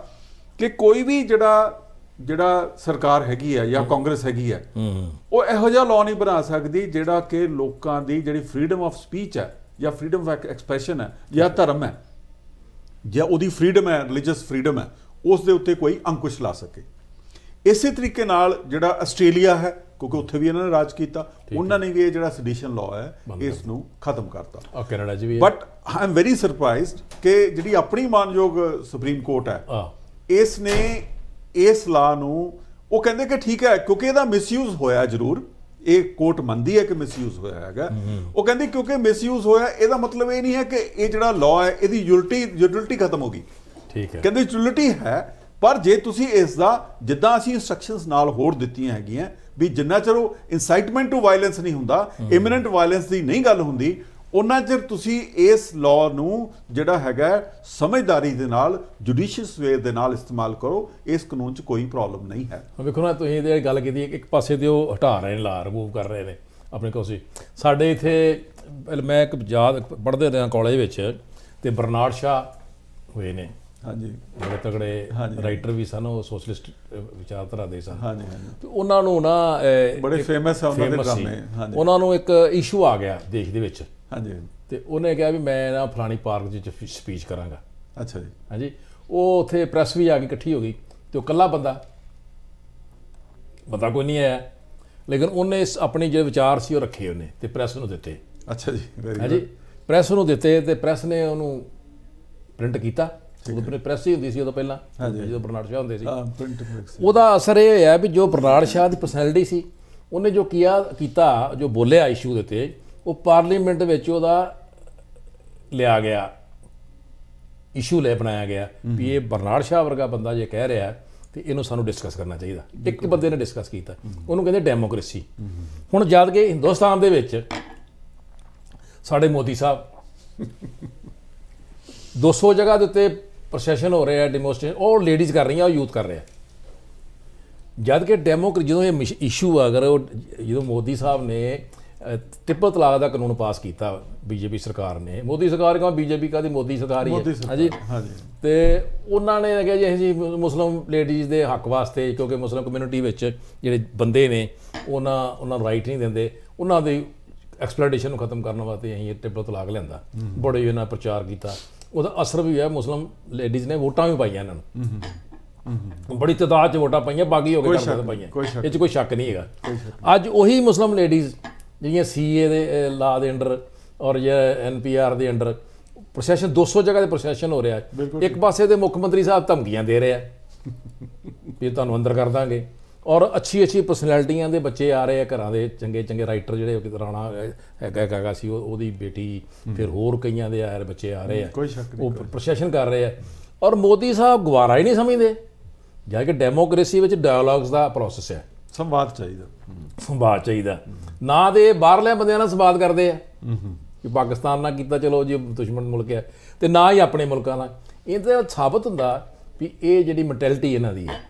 ਕਿ ਕੋਈ ਵੀ ਜਿਹੜਾ ਜਿਹੜਾ ਸਰਕਾਰ ਹੈਗੀ ਆ ਜਾਂ ਕਾਂਗਰਸ ਹੈਗੀ ਆ ਉਹ ਇਹੋ ਜਿਹਾ ਲਾਅ ਨਹੀਂ ਬਣਾ ਸਕਦੀ ਜਿਹੜਾ ਕਿ ਲੋਕਾਂ ਦੀ ਜਿਹੜੀ ਫਰੀडम ਆਫ ਸਪੀਚ ਹੈ ਜਾਂ ਫਰੀडम ਆਫ ਐਕਸਪ੍ਰੈਸ਼ਨ ਹੈ ਜਾਂ ਧਰਮ ਹੈ ਜਾਂ ਉਹਦੀ ਫਰੀडम ਹੈ ਰਿਲੀਜੀਅਸ ਫਰੀडम ਹੈ ਉਸ ਦੇ ਉੱਤੇ ਕੋਈ ਅੰਕੁਸ਼ ਲਾ ਸਕੇ ਇਸੇ ਤਰੀਕੇ ਨਾਲ ਜਿਹੜਾ ਆਸਟ੍ਰੇਲੀਆ ਹੈ ਕਿਉਂਕਿ ਉੱਥੇ ਵੀ ਇਹਨਾਂ ਨੇ ਰਾਜ ਕੀਤਾ ਉਹਨਾਂ ਨੇ ਵੀ ਇਹ ਜਿਹੜਾ ਸੈਡੀਸ਼ਨ ਲਾਅ ਹੈ ਇਸ ਨੂੰ ਖਤਮ ਕਰਤਾ ਆ ਕੈਨੇਡਾ ਜੀ ਵੀ but I am very surprised ਕਿ ਜਿਹੜੀ ਆਪਣੀ ਮਾਨਯੋਗ ਸੁਪਰੀਮ ਕੋਰਟ ਹੈ ਇਸ ਨੇ ਇਸ ਲਾ ਨੂੰ ਉਹ ਕਹਿੰਦੇ ਕਿ ਠੀਕ ਹੈ ਕਿਉਂਕਿ ਇਹਦਾ ਮਿਸਯੂਜ਼ ਹੋਇਆ ਜ਼ਰੂਰ ਇਹ ਕੋਰਟ ਮੰਨਦੀ ਹੈ ਕਿ ਮਿਸਯੂਜ਼ ਹੋਇਆ ਹੈਗਾ ਉਹ ਕਹਿੰਦੀ ਕਿਉਂਕਿ ਮਿਸਯੂਜ਼ ਹੋਇਆ ਇਹਦਾ ਮਤਲਬ ਇਹ ਨਹੀਂ ਹੈ ਕਿ ਇਹ ਜਿਹੜਾ ਲਾਅ ਹੈ ਇਹਦੀ ਯੂਟਿਲਿਟੀ ਯੂਟਿਲਿਟੀ ਖਤਮ ਹੋ ਗਈ ਠੀਕ ਹੈ ਕਹਿੰਦੇ ਯੂਟਿਲਿਟੀ ਹੈ ਪਰ ਜੇ ਤੁਸੀਂ ਇਸ ਦਾ ਜਿੱਦਾਂ ਅਸੀਂ ਇਨਸਟਰਕਸ਼ਨਸ ਨਾਲ ਹੋਰ ਦਿੱਤੀਆਂ ਹੈਗੀਆਂ ਵੀ ਜਿੰਨਾ ਚਿਰ ਉਹ ਇਨਸਾਈਟਮੈਂਟ ਟੂ ਵਾਇਲੈਂਸ ਨਹੀਂ ਹੁੰਦਾ ਇਮੀਨੈਂਟ ਵਾਇਲੈਂਸ ਦੀ ਨਹੀਂ ਗੱਲ ਹੁੰਦੀ ਉਹਨਾਂ ਚਿਰ ਤੁਸੀਂ ਇਸ ਲਾਅ ਨੂੰ ਜਿਹੜਾ ਹੈਗਾ ਸਮਝਦਾਰੀ ਦੇ ਨਾਲ ਜੁਡੀਸ਼ੀਅਸ ਵੇ ਦੇ ਨਾਲ ਇਸਤੇਮਾਲ ਕਰੋ ਇਸ ਕਾਨੂੰਨ 'ਚ ਕੋਈ ਪ੍ਰੋਬਲਮ ਨਹੀਂ ਹੈ ਵੇਖੋ ਨਾ ਤੁਸੀਂ ਇਹ ਗੱਲ ਕੀਤੀ ਇੱਕ ਪਾਸੇ ਤੇ ਉਹ ਹਟਾ ਰਹੇ ਨੇ ਲਾ ਰਿਮੂਵ ਕਰ ਰਹੇ ਨੇ ਆਪਣੇ ਕੋਸੀ ਸਾਡੇ ਇੱਥੇ ਮੈਂ ਇੱਕ ਯਾਦ ਪੜ੍ਹਦੇ ਰਿਆਂ ਕਾਲਜ ਵਿੱਚ ਤੇ ਬਰਨਾਰਡ ਸ਼ਾ ਹੋਏ ਨੇ ਹਾਂਜੀ ਬੜੇ ਤਗੜੇ ਰਾਈਟਰ ਵੀ ਸਨ ਉਹ ਸੋਸ਼ਲਿਸਟ ਵਿਚਾਰਧਾਰਾ ਦੇ ਸਨ ਹਾਂਜੀ ਤੇ ਉਹਨਾਂ ਨੂੰ ਨਾ ਬੜੇ ਫੇਮਸ ਆ ਉਹਨਾਂ ਦੇ ਕੰਮ ਨੇ ਉਹਨਾਂ ਨੂੰ ਇੱਕ ਇਸ਼ੂ ਆ ਗਿਆ ਦੇਖਦੇ ਦੇ ਵਿੱਚ ਹਾਂਜੀ ਤੇ ਉਹਨੇ ਕਿਹਾ ਵੀ ਮੈਂ ਨਾ ਫਲਾਣੀ ਪਾਰਕ 'ਚ ਸਪੀਚ ਕਰਾਂਗਾ ਅੱਛਾ ਜੀ ਹਾਂਜੀ ਉਹ ਉੱਥੇ ਪ੍ਰੈਸ ਵੀ ਆ ਕੇ ਇਕੱਠੀ ਹੋ ਗਈ ਤੇ ਉਹ ਇਕੱਲਾ ਬੰਦਾ ਬੰਦਾ ਕੋਈ ਨਹੀਂ ਆਇਆ ਲੇਕਿਨ ਉਹਨੇ ਇਸ ਆਪਣੇ ਜਿਹੜੇ ਵਿਚਾਰ ਸੀ ਉਹ ਰੱਖੇ ਉਹਨੇ ਤੇ ਪ੍ਰੈਸ ਨੂੰ ਦਿੱਤੇ ਅੱਛਾ ਜੀ ਵੈਰੀ ਹਾਂਜੀ ਪ੍ਰੈਸ ਨੂੰ ਦਿੱਤੇ ਤੇ ਪ੍ਰੈਸ ਨੇ ਉਹਨੂੰ ਪ੍ਰਿੰਟ ਕੀਤਾ ਉਹਦੇ ਪ੍ਰੈਸ ਹੀ ਹੁੰਦੀ ਸੀ ਉਦੋਂ ਪਹਿਲਾਂ ਜਦੋਂ ਬਰਨਾਰਡ ਸ਼ਾਹ ਹੁੰਦੇ ਸੀ ਹਾਂ ਪ੍ਰਿੰਟ ਉਹਦਾ ਅਸਰ ਇਹ ਹੋਇਆ ਵੀ ਜੋ ਬਰਨਾਰਡ ਸ਼ਾਹ ਦੀ ਪਰਸਨੈਲਿਟੀ ਸੀ ਉਹਨੇ ਜੋ ਕੀਆ ਕੀਤਾ ਜੋ ਬੋਲਿਆ ਇਸ਼ੂ ਦੇ ਤੇ ਉਹ ਪਾਰਲੀਮੈਂਟ ਵਿੱਚ ਉਹਦਾ ਲਿਆ ਗਿਆ ਇਸ਼ੂ ਲੈ ਬਣਾਇਆ ਗਿਆ ਵੀ ਇਹ ਬਰਨਾਰਡ ਸ਼ਾਹ ਵਰਗਾ ਬੰਦਾ ਜੇ ਕਹਿ ਰਿਹਾ ਤੇ ਇਹਨੂੰ ਸਾਨੂੰ ਡਿਸਕਸ ਕਰਨਾ ਚਾਹੀਦਾ ਇੱਕ ਬੰਦੇ ਨੇ ਡਿਸਕਸ ਕੀਤਾ ਉਹਨੂੰ ਕਹਿੰਦੇ ਡੈਮੋਕ੍ਰੇਸੀ ਹੁਣ ਜਦ ਕਿ ਹਿੰਦੁਸਤਾਨ ਦੇ ਵਿੱਚ ਸਾਡੇ ਮੋਦੀ ਸਾਹਿਬ 200 ਜਗ੍ਹਾ ਦੇ ਉੱਤੇ ਪ੍ਰੋਸੈਸ਼ਨ ਹੋ ਰਿਹਾ ਡੈਮੋਸਟ੍ਰੇਸ਼ਨ ਉਹ ਲੇਡੀਜ਼ ਕਰ ਰਹੀਆਂ ਉਹ ਯੂਥ ਕਰ ਰਿਹਾ ਜਦ ਕਿ ਡੈਮੋਕ੍ਰੇਸੀ ਜਦੋਂ ਇਹ ਇਸ਼ੂ ਅਗਰ ਉਹ ਜਦੋਂ ਮੋਦੀ ਸਾਹਿਬ ਨੇ ਤਿੱਬਤ ਤਲਾਕ ਦਾ ਕਾਨੂੰਨ ਪਾਸ ਕੀਤਾ ਬੀਜੇਪੀ ਸਰਕਾਰ ਨੇ ਮੋਦੀ ਸਰਕਾਰ ਕਹਿੰਦਾ ਬੀਜੇਪੀ ਕਾਦੀ ਮੋਦੀ ਸਰਕਾਰ ਹੀ ਹੈ ਹਾਂਜੀ ਹਾਂਜੀ ਤੇ ਉਹਨਾਂ ਨੇ ਕਿਹਾ ਜੀ ਇਹ ਜੀ ਮੁਸਲਮ ਲੇਡੀਜ਼ ਦੇ ਹੱਕ ਵਾਸਤੇ ਕਿਉਂਕਿ ਮੁਸਲਮ ਕਮਿਊਨਿਟੀ ਵਿੱਚ ਜਿਹੜੇ ਬੰਦੇ ਨੇ ਉਹਨਾਂ ਉਹਨਾਂ ਨੂੰ ਰਾਈਟ ਨਹੀਂ ਦਿੰਦੇ ਉਹਨਾਂ ਦੇ ਐਕਸਪਲੋਇਟੇਸ਼ਨ ਨੂੰ ਖਤਮ ਕਰਨ ਵਾਸਤੇ ਅਸੀਂ ਇਹ ਤਿੱਬਤ ਤਲਾਕ ਲੈਂਦਾ ਬੜੇ ਇਹਨਾਂ ਪ੍ਰਚਾਰ ਕੀਤਾ ਉਹਦਾ ਅਸਰ ਵੀ ਹੋਇਆ ਮੁਸਲਮ ਲੇਡੀਜ਼ ਨੇ ਵੋਟਾਂ ਵੀ ਪਾਈਆਂ ਇਹਨਾਂ ਨੂੰ ਬੜੀ ਤਦਾਦ ਚ ਵੋਟਾਂ ਪਾਈਆਂ ਬਾਗੀ ਹੋ ਕੇ ਕਰਦੇ ਪਾਈਆਂ ਇਹ ਚ ਕੋਈ ਸ਼ੱਕ ਨਹੀਂ ਹੈਗਾ ਅੱਜ ਉਹੀ ਮੁਸਲਮ ਲੇਡੀਜ਼ ਜਿਹੜੀਆਂ ਸੀਏ ਦੇ ਲਾ ਦੇ ਅੰਡਰ ਔਰ ਜਾਂ ਐਨਪੀਆਰ ਦੇ ਅੰਡਰ ਪ੍ਰੋਸੈਸ਼ਨ 200 ਜਗ੍ਹਾ ਦੇ ਪ੍ਰੋਸੈਸ਼ਨ ਹੋ ਰਿਹਾ ਇੱਕ ਪਾਸੇ ਦੇ ਮੁੱਖ ਮੰਤਰੀ ਸਾਹਿਬ ਧਮਕੀਆਂ ਦੇ ਰਿਹਾ ਵੀ ਤੁਹਾਨੂੰ ਅੰਦਰ ਕਰ ਦਾਂਗੇ ਔਰ ਅੱਛੀ ਅੱਛੀ ਪਰਸਨੈਲਿਟੀਆਂ ਦੇ ਬੱਚੇ ਆ ਰਹੇ ਆ ਘਰਾਂ ਦੇ ਚੰਗੇ ਚੰਗੇ ਰਾਈਟਰ ਜਿਹੜੇ ਕਿ ਰਾਣਾ ਹੈਗਾ ਕਾਗਾ ਸੀ ਉਹਦੀ ਬੇਟੀ ਫਿਰ ਹੋਰ ਕਈਆਂ ਦੇ ਆਏ ਬੱਚੇ ਆ ਰਹੇ ਆ ਉਹ ਪ੍ਰੋਸੈਸ਼ਨ ਕਰ ਰਹੇ ਆ ਔਰ ਮੋਦੀ ਸਾਹਿਬ ਗਵਾਰਾ ਹੀ ਨਹੀਂ ਸਮਝਦੇ ਜਾਂ ਕਿ ਡੈਮੋਕ੍ਰੇਸੀ ਵਿੱਚ ਡਾਇਲੌਗਸ ਦਾ ਪ੍ਰੋਸੈਸ ਹੈ ਸੰਵਾਦ ਚਾਹੀਦਾ ਸੰਵਾਦ ਚਾਹੀਦਾ ਨਾ ਦੇ ਬਾਹਰਲੇ ਬੰਦਿਆਂ ਨਾਲ ਸੰਵਾਦ ਕਰਦੇ ਆ ਕਿ ਪਾਕਿਸਤਾਨ ਨਾਲ ਕੀਤਾ ਚਲੋ ਜੀ ਦੁਸ਼ਮਣ ਮੁਲਕ ਹੈ ਤੇ ਨਾ ਹੀ ਆਪਣੇ ਮੁਲਕਾਂ ਨਾਲ ਇਹ ਤਾਂ ਸਾਬਤ ਹੁੰਦਾ ਵੀ ਇਹ ਜਿਹੜੀ ਮੈਂਟੈਲਿਟੀ ਇਹਨਾਂ ਦੀ ਹੈ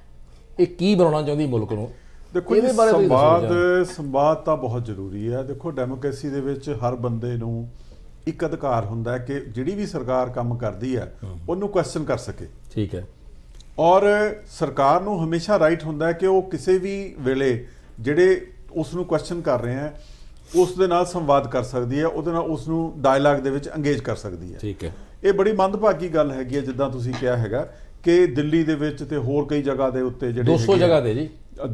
ਇਹ ਕੀ ਬਣਾਉਣਾ ਚਾਹੁੰਦੀ ਮੁਲਕ ਨੂੰ ਦੇਖੋ ਇਹ ਸੰਵਾਦ ਸੰਵਾਦ ਤਾਂ ਬਹੁਤ ਜ਼ਰੂਰੀ ਹੈ ਦੇਖੋ ਡੈਮੋਕ੍ਰੇਸੀ ਦੇ ਵਿੱਚ ਹਰ ਬੰਦੇ ਨੂੰ ਇੱਕ ਅਧਿਕਾਰ ਹੁੰਦਾ ਹੈ ਕਿ ਜਿਹੜੀ ਵੀ ਸਰਕਾਰ ਕੰਮ ਕਰਦੀ ਹੈ ਉਹਨੂੰ ਕੁਐਸਚਨ ਕਰ ਸਕੇ ਠੀਕ ਹੈ ਔਰ ਸਰਕਾਰ ਨੂੰ ਹਮੇਸ਼ਾ ਰਾਈਟ ਹੁੰਦਾ ਹੈ ਕਿ ਉਹ ਕਿਸੇ ਵੀ ਵੇਲੇ ਜਿਹੜੇ ਉਸ ਨੂੰ ਕੁਐਸਚਨ ਕਰ ਰਹੇ ਆ ਉਸ ਦੇ ਨਾਲ ਸੰਵਾਦ ਕਰ ਸਕਦੀ ਹੈ ਉਹਦੇ ਨਾਲ ਉਸ ਨੂੰ ਡਾਇਲੌਗ ਦੇ ਵਿੱਚ ਅੰਗੇਜ ਕਰ ਸਕਦੀ ਹੈ ਠੀਕ ਹੈ ਇਹ ਬੜੀ ਮੰਦਭਾਗੀ ਗੱਲ ਹੈਗੀ ਹੈ ਜਿੱਦਾਂ ਤੁਸੀਂ ਕਿਹਾ ਹੈਗਾ ਕਿ ਦਿੱਲੀ ਦੇ ਵਿੱਚ ਤੇ ਹੋਰ ਕਈ ਜਗ੍ਹਾ ਦੇ ਉੱਤੇ ਜਿਹੜੇ 200 ਜਗ੍ਹਾ ਦੇ ਜੀ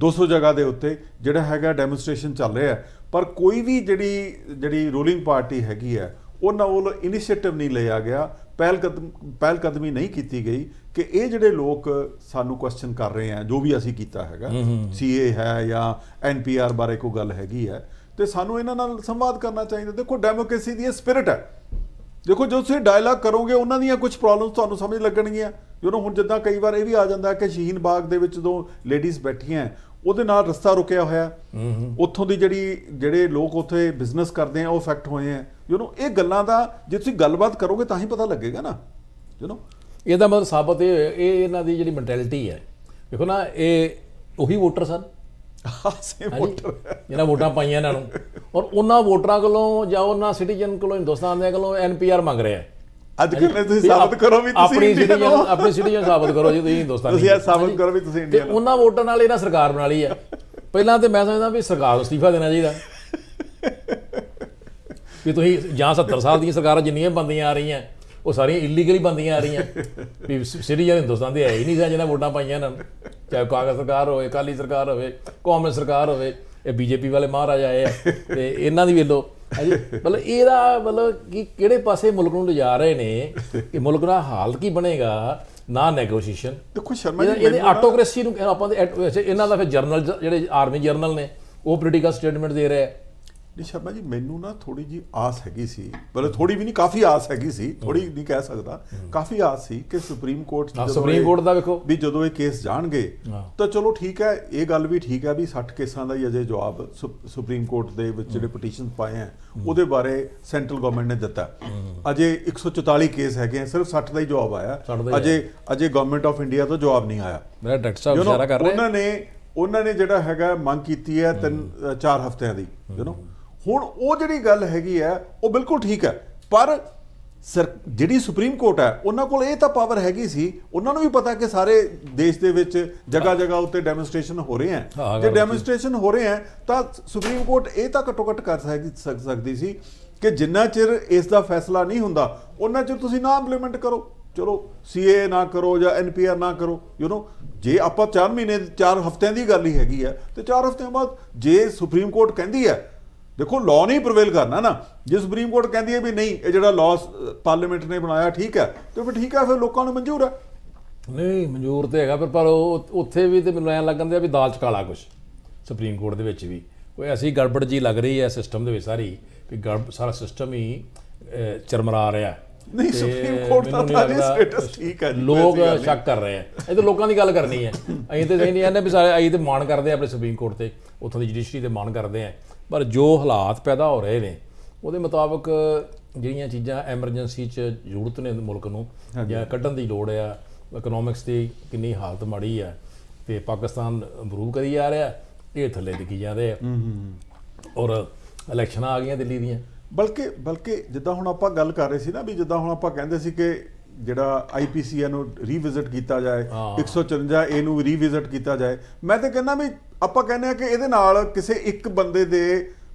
200 ਜਗ੍ਹਾ ਦੇ ਉੱਤੇ ਜਿਹੜਾ ਹੈਗਾ ਡੈਮੋਨਸਟ੍ਰੇਸ਼ਨ ਚੱਲ ਰਿਹਾ ਪਰ ਕੋਈ ਵੀ ਜਿਹੜੀ ਜਿਹੜੀ ਰੂਲਿੰਗ ਪਾਰਟੀ ਹੈਗੀ ਹੈ ਉਹਨਾਂ ਵੱਲ ਇਨੀਸ਼ੀਏਟਿਵ ਨਹੀਂ ਲਿਆ ਗਿਆ ਪਹਿਲ ਕਦਮ ਪਹਿਲ ਕਦਮੀ ਨਹੀਂ ਕੀਤੀ ਗਈ ਕਿ ਇਹ ਜਿਹੜੇ ਲੋਕ ਸਾਨੂੰ ਕੁਐਸਚਨ ਕਰ ਰਹੇ ਆ ਜੋ ਵੀ ਅਸੀਂ ਕੀਤਾ ਹੈਗਾ ਸੀਏ ਹੈ ਜਾਂ ਐਨਪੀਆਰ ਬਾਰੇ ਕੋਈ ਗੱਲ ਹੈਗੀ ਹੈ ਤੇ ਸਾਨੂੰ ਇਹਨਾਂ ਨਾਲ ਸੰਵਾਦ ਕਰਨਾ ਚਾਹੀਦਾ ਦੇਖੋ ਡੈਮੋਕ੍ਰੇਸੀ ਦੀ ਇਹ ਸਪਿਰਿਟ ਹੈ ਦੇਖੋ ਜਦੋਂ ਤੁਸੀਂ ਡਾਇਲੌਗ ਕਰੋਗੇ ਉਹਨਾਂ ਦੀਆਂ ਕੁਝ ਪ੍ਰੋਬਲਮਸ ਤੁਹਾਨੂੰ ਸਮਝ ਲੱਗਣਗੀਆਂ ਜਦੋਂ ਹੁਣ ਜਿੱਦਾਂ ਕਈ ਵਾਰ ਇਹ ਵੀ ਆ ਜਾਂਦਾ ਕਿ ਸ਼ਹੀਨ ਬਾਗ ਦੇ ਵਿੱਚ ਜਦੋਂ ਲੇਡੀਜ਼ ਬੈਠੀਆਂ ਉਹਦੇ ਨਾਲ ਰਸਤਾ ਰੁਕਿਆ ਹੋਇਆ ਉੱਥੋਂ ਦੀ ਜਿਹੜੀ ਜਿਹੜੇ ਲੋਕ ਉੱਥੇ ਬਿਜ਼ਨਸ ਕਰਦੇ ਆ ਉਹ ਅਫੈਕਟ ਹੋਏ ਆ ਯੂ نو ਇਹ ਗੱਲਾਂ ਦਾ ਜੇ ਤੁਸੀਂ ਗੱਲਬਾਤ ਕਰੋਗੇ ਤਾਂ ਹੀ ਪਤਾ ਲੱਗੇਗਾ ਨਾ ਯੂ نو ਇਹਦਾ ਮਤਲਬ ਸਾਬਤ ਇਹ ਇਹ ਇਹਨਾਂ ਦੀ ਜਿਹੜੀ ਮੈਂਟੈਲਿਟੀ ਹੈ ਦੇਖੋ ਨਾ ਇਹ ਉਹੀ ਵੋਟਰ ਸਨ ਸੇ ਵੋਟਰ ਇਹਨਾਂ ਵੋਟਾਂ ਪਾਈਆਂ ਇਹਨਾਂ ਨੂੰ ਔਰ ਉਹਨਾਂ ਵੋਟਰਾਂ ਕੋਲੋਂ ਜਾਂ ਉਹਨਾਂ ਸਿਟੀਜ਼ਨ ਕੋਲੋਂ ਹਿੰਦੁਸਤਾਨ ਦੇ ਕੋਲੋਂ ਐਨਪੀਆਰ ਮੰਗ ਰਿਹਾ ਹੈ ਅੱਜ ਕੱਲ੍ਹ ਤੁਸੀਂ ਸਾਬਤ ਕਰੋ ਵੀ ਤੁਸੀਂ ਆਪਣੀ ਸਿਟੀਜ਼ਨ ਆਪਣੀ ਸਿਟੀਜ਼ਨ ਸਾਬਤ ਕਰੋ ਜੀ ਤੁਸੀਂ ਹਿੰਦੁਸਤਾਨੀ ਤੁਸੀਂ ਸਾਬਤ ਕਰੋ ਵੀ ਤੁਸੀਂ ਇੰਡੀਆ ਤੇ ਉਹਨਾਂ ਵੋਟਾਂ ਨਾਲ ਇਹਨਾਂ ਸਰਕਾਰ ਬਣਾ ਲਈ ਹੈ ਪਹਿਲਾਂ ਤੇ ਮੈਂ ਸਮਝਦਾ ਵੀ ਸਰਕਾਰ ਨੂੰ ਅਸਤੀਫਾ ਦੇਣਾ ਚਾਹੀਦਾ ਵੀ ਤੁਸੀਂ ਜਾਂ 70 ਸਾਲ ਦੀਆਂ ਸਰਕਾਰਾਂ ਜਿੰਨੀਆਂ ਬੰਦੀਆਂ ਆ ਰਹੀਆਂ ਉਹ ਸਾਰੀਆਂ ਇਲੀਗਲੀ ਬੰਦੀਆਂ ਆ ਰਹੀਆਂ ਵੀ ਸਿਰੀ ਜਿਹੜੇ ਹਿੰਦੁਸਤਾਨ ਦੇ ਹੈ ਹੀ ਨਹੀਂ ਸਾ ਜਿਹਨਾਂ ਵੋਟਾਂ ਪਾਈਆਂ ਇਹਨਾਂ ਨੂੰ ਚਾਹੇ ਕਾਂਗਰਸ ਸਰਕਾਰ ਹੋਵੇ ਕਾਲੀ ਸਰਕਾਰ ਹੋਵੇ ਕਾਂਗਰਸ ਸਰਕਾਰ ਹੋਵੇ ਇਹ ਬੀਜੇਪੀ ਵਾਲੇ ਮਹਾਰਾਜ ਆਏ ਆ ਤੇ ਇਹਨਾਂ ਦੀ ਵੇਲੋ ਹਾਂਜੀ ਮਤਲਬ ਇਹਦਾ ਮਤਲਬ ਕਿ ਕਿਹੜੇ ਪਾਸੇ ਮੁਲਕ ਨੂੰ ਲਿਜਾ ਰਹੇ ਨੇ ਕਿ ਮੁਲਕ ਦਾ ਹਾਲ ਕੀ ਬਣੇਗਾ ਨਾ ਨੈਗੋਸ਼ੀਏਸ਼ਨ ਦੇਖੋ ਸ਼ਰਮਾ ਜੀ ਇਹਦੇ ਆਟੋਕ੍ਰੇਸੀ ਨੂੰ ਆਪਾਂ ਦੇ ਇਹਨਾਂ ਦਾ ਫਿਰ ਜਰਨਲ ਜਿਹੜੇ ਆਰਮੀ ਜਰਨਲ ਨੇ ਉਹ ਪੋਲੀਟੀਕਲ ਸਟੇਟਮੈਂਟ ਦੇ ਰਿਹਾ ਨਹੀਂ ਸ਼ਰਮਾ ਜੀ ਮੈਨੂੰ ਨਾ ਥੋੜੀ ਜੀ ਆਸ ਹੈਗੀ ਸੀ ਪਰ ਥੋੜੀ ਵੀ ਨਹੀਂ ਕਾਫੀ ਆਸ ਹੈਗੀ ਸੀ ਥੋੜੀ ਨਹੀਂ ਕਹਿ ਸਕਦਾ ਕਾਫੀ ਆਸ ਸੀ ਕਿ ਸੁਪਰੀਮ ਕੋਰਟ ਜਦੋਂ ਸੁਪਰੀਮ ਕੋਰਟ ਦਾ ਵੇਖੋ ਵੀ ਜਦੋਂ ਇਹ ਕੇਸ ਜਾਣਗੇ ਤਾਂ ਚਲੋ ਠੀਕ ਹੈ ਇਹ ਗੱਲ ਵੀ ਠੀਕ ਹੈ ਵੀ 60 ਕੇਸਾਂ ਦਾ ਹੀ ਅਜੇ ਜਵਾਬ ਸੁਪਰੀਮ ਕੋਰਟ ਦੇ ਵਿੱਚ ਜਿਹੜੇ ਪਟੀਸ਼ਨ ਪਾਏ ਆ ਉਹਦੇ ਬਾਰੇ ਸੈਂਟਰਲ ਗਵਰਨਮੈਂਟ ਨੇ ਦਿੱਤਾ ਅਜੇ 144 ਕੇਸ ਹੈਗੇ ਆ ਸਿਰਫ 60 ਦਾ ਹੀ ਜਵਾਬ ਆਇਆ ਅਜੇ ਅਜੇ ਗਵਰਨਮੈਂਟ ਆਫ ਇੰਡੀਆ ਤੋਂ ਜਵਾਬ ਨਹੀਂ ਆਇਆ ਮੇਰਾ ਡਾਕਟਰ ਸਾਹਿਬ ਇਸ਼ਾਰਾ ਕਰ ਰਹੇ ਉਹਨਾਂ ਨੇ ਉਹਨਾਂ ਨੇ ਜਿਹੜਾ ਹੈਗਾ ਮੰਗ ਕੀਤੀ ਹੈ ਤਿੰਨ ਚਾਰ ਹਫ਼ਤਿਆਂ ਦੀ ਯੂ نو ਹੁਣ ਉਹ ਜਿਹੜੀ ਗੱਲ ਹੈਗੀ ਹੈ ਉਹ ਬਿਲਕੁਲ ਠੀਕ ਹੈ ਪਰ ਸਰ ਜਿਹੜੀ ਸੁਪਰੀਮ ਕੋਰਟ ਹੈ ਉਹਨਾਂ ਕੋਲ ਇਹ ਤਾਂ ਪਾਵਰ ਹੈਗੀ ਸੀ ਉਹਨਾਂ ਨੂੰ ਵੀ ਪਤਾ ਕਿ ਸਾਰੇ ਦੇਸ਼ ਦੇ ਵਿੱਚ ਜਗ੍ਹਾ ਜਗ੍ਹਾ ਉੱਤੇ ਡੈਮੋਨਸਟ੍ਰੇਸ਼ਨ ਹੋ ਰਹੇ ਆ ਜੇ ਡੈਮੋਨਸਟ੍ਰੇਸ਼ਨ ਹੋ ਰਹੇ ਆ ਤਾਂ ਸੁਪਰੀਮ ਕੋਰਟ ਇਹ ਤਾਂ ਘੱਟੋ ਘੱਟ ਕਰ ਸਕਦੀ ਸੀ ਕਿ ਜਿੰਨਾ ਚਿਰ ਇਸ ਦਾ ਫੈਸਲਾ ਨਹੀਂ ਹੁੰਦਾ ਉਹਨਾਂ ਚਿਰ ਤੁਸੀਂ ਨਾ ਇੰਪਲੀਮੈਂਟ ਕਰੋ ਚਲੋ ਸੀਏ ਨਾ ਕਰੋ ਜਾਂ ਐਨਪੀਆਰ ਨਾ ਕਰੋ ਯੂ نو ਜੇ ਆਪਾਂ 4 ਮਹੀਨੇ 4 ਹਫ਼ਤਿਆਂ ਦੀ ਗੱਲ ਹੀ ਹੈਗੀ ਆ ਤੇ 4 ਹਫ਼ਤਿਆਂ ਬਾਅਦ ਜੇ ਸੁਪਰੀਮ ਕੋਰਟ ਕਹਿੰਦੀ ਹੈ ਦੇਖੋ ਲਾਅ ਨਹੀਂ ਪ੍ਰਵੇਲ ਕਰਨਾ ਨਾ ਜੇ ਸੁਪਰੀਮ ਕੋਰਟ ਕਹਿੰਦੀ ਹੈ ਵੀ ਨਹੀਂ ਇਹ ਜਿਹੜਾ ਲਾਅ ਪਾਰਲੀਮੈਂਟ ਨੇ ਬਣਾਇਆ ਠੀਕ ਹੈ ਤੇ ਫਿਰ ਠੀਕ ਹੈ ਫਿਰ ਲੋਕਾਂ ਨੂੰ ਮਨਜ਼ੂਰ ਹੈ ਨਹੀਂ ਮਨਜ਼ੂਰ ਤੇ ਹੈਗਾ ਪਰ ਪਰ ਉੱਥੇ ਵੀ ਤੇ ਮੈਨੂੰ ਐ ਲੱਗਦਾ ਵੀ ਦਾਲ ਚ ਕਾਲਾ ਕੁਝ ਸੁਪਰੀਮ ਕੋਰਟ ਦੇ ਵਿੱਚ ਵੀ ਕੋਈ ਐਸੀ ਗੜਬੜ ਜੀ ਲੱਗ ਰਹੀ ਹੈ ਸਿਸਟਮ ਦੇ ਵਿੱਚ ਸਾਰੀ ਵੀ ਗੜਬ ਸਾਰਾ ਸਿਸਟਮ ਹੀ ਚਰਮਰਾ ਰਿਹਾ ਨਹੀਂ ਸੁਪਰੀਮ ਕੋਰਟ ਦਾ ਤਾਂ ਇਹ ਸਟੇਟਸ ਠੀਕ ਹੈ ਲੋਕ ਸ਼ੱਕ ਕਰ ਰਹੇ ਆ ਇਹ ਤਾਂ ਲੋਕਾਂ ਦੀ ਗੱਲ ਕਰਨੀ ਹੈ ਅਸੀਂ ਤੇ ਨਹੀਂ ਆਨੇ ਵੀ ਸਾਰੇ ਅਸੀਂ ਤੇ ਮਾਣ ਕਰਦੇ ਆ ਆਪਣੇ ਸੁਪਰੀਮ ਕੋਰਟ ਤੇ ਉੱਥੋਂ ਦੀ ਜੁਡੀਸ਼ਰੀ ਤੇ ਮਾਣ ਕਰਦੇ ਆ ਪਰ ਜੋ ਹਾਲਾਤ ਪੈਦਾ ਹੋ ਰਹੇ ਨੇ ਉਹਦੇ ਮੁਤਾਬਕ ਜਿਹੜੀਆਂ ਚੀਜ਼ਾਂ ਐਮਰਜੈਂਸੀ 'ਚ ਜ਼ਰੂਰਤ ਨੇ ਮੁਲਕ ਨੂੰ ਜਾਂ ਕੱਢਣ ਦੀ ਲੋੜ ਆ ਇਕਨੋਮਿਕਸ ਦੀ ਕਿੰਨੀ ਹਾਲਤ ਮਾੜੀ ਆ ਤੇ ਪਾਕਿਸਤਾਨ ਇੰਪਰੂਵ ਕਰੀ ਜਾ ਰਿਹਾ ਇਹ ਥੱਲੇ ਦਿਖੀ ਜਾਂਦੇ ਆ ਔਰ ਇਲੈਕਸ਼ਨਾਂ ਆ ਗਈਆਂ ਦਿੱਲੀ ਦੀਆਂ ਬਲਕਿ ਬਲਕਿ ਜਿੱਦਾਂ ਹੁਣ ਆਪਾਂ ਗੱਲ ਕਰ ਰਹੇ ਸੀ ਨਾ ਵੀ ਜਿੱਦਾਂ ਹੁਣ ਆਪਾਂ ਕਹਿੰਦੇ ਸੀ ਕਿ ਜਿਹੜਾ ਆਈਪੀਸੀ ਨੂੰ ਰੀਵਿਜ਼ਿਟ ਕੀਤਾ ਜਾਏ 154 ਏ ਨੂੰ ਰੀਵਿਜ਼ਿਟ ਕੀਤਾ ਜਾਏ ਮੈਂ ਤਾਂ ਕਹਿੰਦਾ ਵੀ ਆਪਾਂ ਕਹਿੰਦੇ ਆ ਕਿ ਇਹਦੇ ਨਾਲ ਕਿਸੇ ਇੱਕ ਬੰਦੇ ਦੇ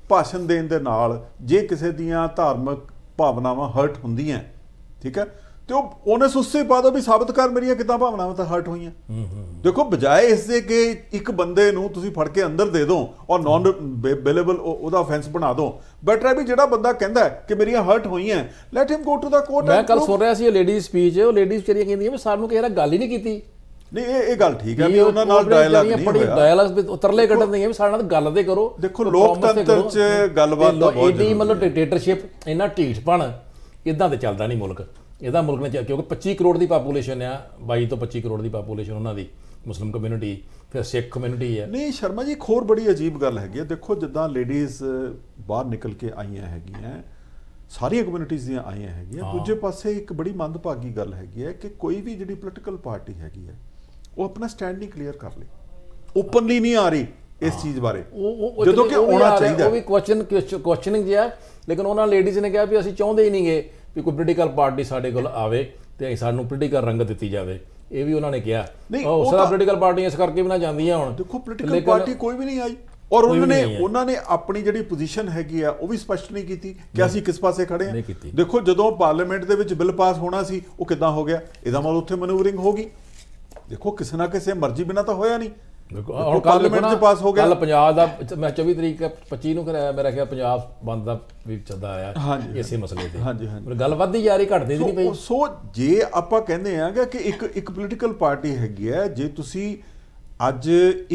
ਭਾਸ਼ਣ ਦੇਣ ਦੇ ਨਾਲ ਜੇ ਕਿਸੇ ਦੀਆਂ ਧਾਰਮਿਕ ਭਾਵਨਾਵਾਂ ਹਰਟ ਹੁੰਦੀਆਂ ਠੀਕ ਹੈ ਤੇ ਉਹ ਉਹਨੇ ਸੁਸੇ ਪਾਦੋ ਵੀ ਸਾਬਤ ਕਰ ਮੇਰੀਆਂ ਕਿਦਾਂ ਭਾਵਨਾਵਾਂ ਤਾਂ ਹਰਟ ਹੋਈਆਂ ਦੇਖੋ ਬਜਾਏ ਇਸ ਦੇ ਕਿ ਇੱਕ ਬੰਦੇ ਨੂੰ ਤੁਸੀਂ ਫੜ ਕੇ ਅੰਦਰ ਦੇ ਦੋ ਔਰ ਨਾਨ ਅਵੇਲੇਬਲ ਉਹਦਾ ਆਫੈਂਸ ਬਣਾ ਦੋ ਬੈਟਰ ਹੈ ਵੀ ਜਿਹੜਾ ਬੰਦਾ ਕਹਿੰਦਾ ਕਿ ਮੇਰੀਆਂ ਹਰਟ ਹੋਈਆਂ let him go to the court ਮੈਂ ਕੱਲ ਸੁਣ ਰਿਹਾ ਸੀ ਇਹ ਲੇਡੀ ਸਪੀਚ ਉਹ ਲੇਡੀਜ਼ ਵਿਚਾਰੀਆਂ ਕਹਿੰਦੀਆਂ ਵੀ ਸਾਨੂੰ ਕਿਹੜਾ ਗੱਲ ਹੀ ਨਹੀਂ ਕੀਤੀ ਨਹੀਂ ਇਹ ਇਹ ਗੱਲ ਠੀਕ ਹੈ ਵੀ ਉਹਨਾਂ ਨਾਲ ਡਾਇਲੌਗ ਨਹੀਂ ਹੋਇਆ ਡਾਇਲੌਗ ਵਿੱਚ ਉਤਰਲੇ ਕੱਢਣ ਨਹੀਂ ਹੈ ਵੀ ਸਾਡੇ ਨਾਲ ਗੱਲ ਤੇ ਕਰੋ ਦੇਖੋ ਲੋਕਤੰਤਰ 'ਚ ਗੱਲਬਾਤ ਦਾ ਬਹੁਤ ਜ਼ਰੂਰੀ ਹੈ ਮਤਲਬ ਡਿਕਟੇਟਰਸ਼ਿਪ ਇਹਨਾਂ ਢੀਠਪਣ ਇਦਾਂ ਤੇ ਚੱਲਦਾ ਨਹੀਂ ਮੁਲਕ ਇਹਦਾ ਮੁਲਕ ਨੇ ਕਿਉਂਕਿ 25 ਕਰੋੜ ਦੀ ਪਾਪੂਲੇਸ਼ਨ ਆ 22 ਤੋਂ 25 ਕਰੋੜ ਦੀ ਪਾਪੂਲੇਸ਼ਨ ਉਹਨਾਂ ਦੀ ਮੁਸਲਮ ਕਮਿਊਨਿਟੀ ਫਿਰ ਸਿੱਖ ਕਮਿਊਨਿਟੀ ਹੈ ਨਹੀਂ ਸ਼ਰਮਾ ਜੀ ਖੋਰ ਬੜੀ ਅਜੀਬ ਗੱਲ ਹੈਗੀ ਹੈ ਦੇਖੋ ਜਿੱਦਾਂ ਲੇਡੀਜ਼ ਬਾਹਰ ਨਿਕਲ ਕੇ ਆਈਆਂ ਹੈਗੀਆਂ ਸਾਰੀਆਂ ਕਮਿਊਨਿਟੀਆਂ ਦੀਆਂ ਆਈਆਂ ਹੈਗੀਆਂ ਦੂਜੇ ਪਾਸੇ ਇੱਕ ਬੜੀ ਮੰਦਭਾਗੀ ਗੱਲ ਹੈਗੀ ਹੈ ਕਿ ਕੋਈ ਵੀ ਜਿਹੜੀ ਪੋਲੀਟੀਕਲ ਪਾਰਟੀ ਹੈਗੀ ਹੈ ਉਹ ਆਪਣਾ ਸਟੈਂਡ ਨਹੀਂ ਕਲੀਅਰ ਕਰ ਲਈ ਓਪਨਲੀ ਨਹੀਂ ਆ ਰਹੀ ਇਸ ਚੀਜ਼ ਬਾਰੇ ਜਦੋਂ ਕਿ ਆਉਣਾ ਚਾਹੀਦਾ ਉਹ ਵੀ ਕੁਐਸਚਨ ਕੁਐਸਚਨਿੰਗ ਜਿਹਾ ਲੇਕਿਨ ਉਹਨਾਂ ਲੇਡੀਜ਼ ਨੇ ਕਿਹਾ ਵੀ ਅਸੀਂ ਚਾਹੁੰਦੇ ਹੀ ਨਹੀਂਗੇ ਵੀ ਕੋਈ ਪੋਲੀਟੀਕਲ ਪਾਰਟੀ ਸਾਡੇ ਕੋਲ ਆਵੇ ਤੇ ਸਾਨੂੰ ਪੋਲੀਟੀਕਲ ਰੰਗ ਦਿੱਤੀ ਜਾਵੇ ਇਹ ਵੀ ਉਹਨਾਂ ਨੇ ਕਿਹਾ ਨਹੀਂ ਉਹ ਸਾਰਾ ਪੋਲੀਟੀਕਲ ਪਾਰਟੀਆਂ ਇਸ ਕਰਕੇ ਵੀ ਨਾ ਜਾਂਦੀਆਂ ਹੁਣ ਦੇਖੋ ਪੋਲੀਟੀਕਲ ਪਾਰਟੀ ਕੋਈ ਵੀ ਨਹੀਂ ਆਈ ਔਰ ਉਹਨਾਂ ਨੇ ਉਹਨਾਂ ਨੇ ਆਪਣੀ ਜਿਹੜੀ ਪੋਜੀਸ਼ਨ ਹੈਗੀ ਆ ਉਹ ਵੀ ਸਪਸ਼ਟ ਨਹੀਂ ਕੀਤੀ ਕਿ ਅਸੀਂ ਕਿਸ ਪਾਸੇ ਖੜੇ ਆ ਦੇਖੋ ਜਦੋਂ ਪਾਰਲੀਮੈਂਟ ਦੇ ਵਿੱਚ ਬਿੱਲ ਪਾਸ ਹੋਣਾ ਸੀ ਉਹ ਕਿਦਾਂ ਹੋ ਗਿਆ ਇਹਦਾ ਮਤਲਬ ਉੱਥੇ ਮੈਨੂਵਰਿੰਗ ਗਈ ਦੇਖੋ ਕਿਸੇ ਨਾ ਕਿਸੇ ਮਰਜ਼ੀ ਬਿਨਾ ਤਾਂ ਹੋਇਆ ਨਹੀਂ ਹੁਣ ਪਾਰਲੀਮੈਂਟ ਦੇ ਪਾਸ ਹੋ ਗਿਆ ਕੱਲ ਪੰਜਾਬ ਦਾ ਮੈਂ 24 ਤਰੀਕ 25 ਨੂੰ ਕਰਾਇਆ ਮੇਰਾ ਖਿਆਲ ਪੰਜਾਬ ਬੰਦ ਦਾ ਵੀ ਚੱਦਾ ਆਇਆ ਇਸੇ ਮਸਲੇ ਤੇ ਹਾਂਜੀ ਹਾਂਜੀ ਗੱਲ ਵੱਧਦੀ ਜਾ ਰਹੀ ਘਟਦੀ ਨਹੀਂ ਪਈ ਸੋ ਜੇ ਆਪਾਂ ਕਹਿੰਦੇ ਆ ਕਿ ਇੱਕ ਇੱਕ ਪੋਲੀਟੀਕਲ ਪਾਰਟੀ ਹੈਗੀ ਹੈ ਜੇ ਤੁਸੀਂ ਅੱਜ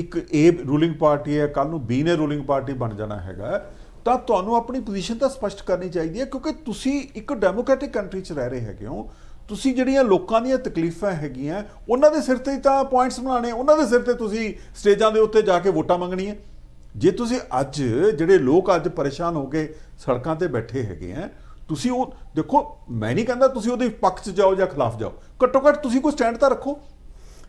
ਇੱਕ ਏ ਰੂਲਿੰਗ ਪਾਰਟੀ ਹੈ ਕੱਲ ਨੂੰ ਬੀ ਨੇ ਰੂਲਿੰਗ ਪਾਰਟੀ ਬਣ ਜਾਣਾ ਹੈਗਾ ਤਾਂ ਤੁਹਾਨੂੰ ਆਪਣੀ ਪੋਜੀਸ਼ਨ ਤਾਂ ਸਪਸ਼ਟ ਕਰਨੀ ਚਾਹੀਦੀ ਹੈ ਕਿਉਂਕਿ ਤੁਸੀਂ ਇੱਕ ਡੈਮੋਕ੍ਰੈਟਿਕ ਕੰਟਰੀ 'ਚ ਰਹਿ ਰਹੇ ਹੈਗੇ ਹੋ ਤੁਸੀਂ ਜਿਹੜੀਆਂ ਲੋਕਾਂ ਦੀਆਂ ਤਕਲੀਫਾਂ ਹੈਗੀਆਂ ਉਹਨਾਂ ਦੇ ਸਿਰ ਤੇ ਤਾਂ ਪੁਆਇੰਟਸ ਬਣਾਣੇ ਉਹਨਾਂ ਦੇ ਸਿਰ ਤੇ ਤੁਸੀਂ ਸਟੇਜਾਂ ਦੇ ਉੱਤੇ ਜਾ ਕੇ ਵੋਟਾਂ ਮੰਗਣੀਆਂ ਜੇ ਤੁਸੀਂ ਅੱਜ ਜਿਹੜੇ ਲੋਕ ਅੱਜ ਪਰੇਸ਼ਾਨ ਹੋ ਕੇ ਸੜਕਾਂ ਤੇ ਬੈਠੇ ਹੈਗੇ ਆ ਤੁਸੀਂ ਉਹ ਦੇਖੋ ਮੈਂ ਨਹੀਂ ਕਹਿੰਦਾ ਤੁਸੀਂ ਉਹਦੇ ਪੱਖ 'ਚ ਜਾਓ ਜਾਂ ਖਿਲਾਫ ਜਾਓ ਘੱਟੋ ਘੱਟ ਤੁਸੀਂ ਕੋਈ ਸਟੈਂਡ ਤਾਂ ਰੱਖੋ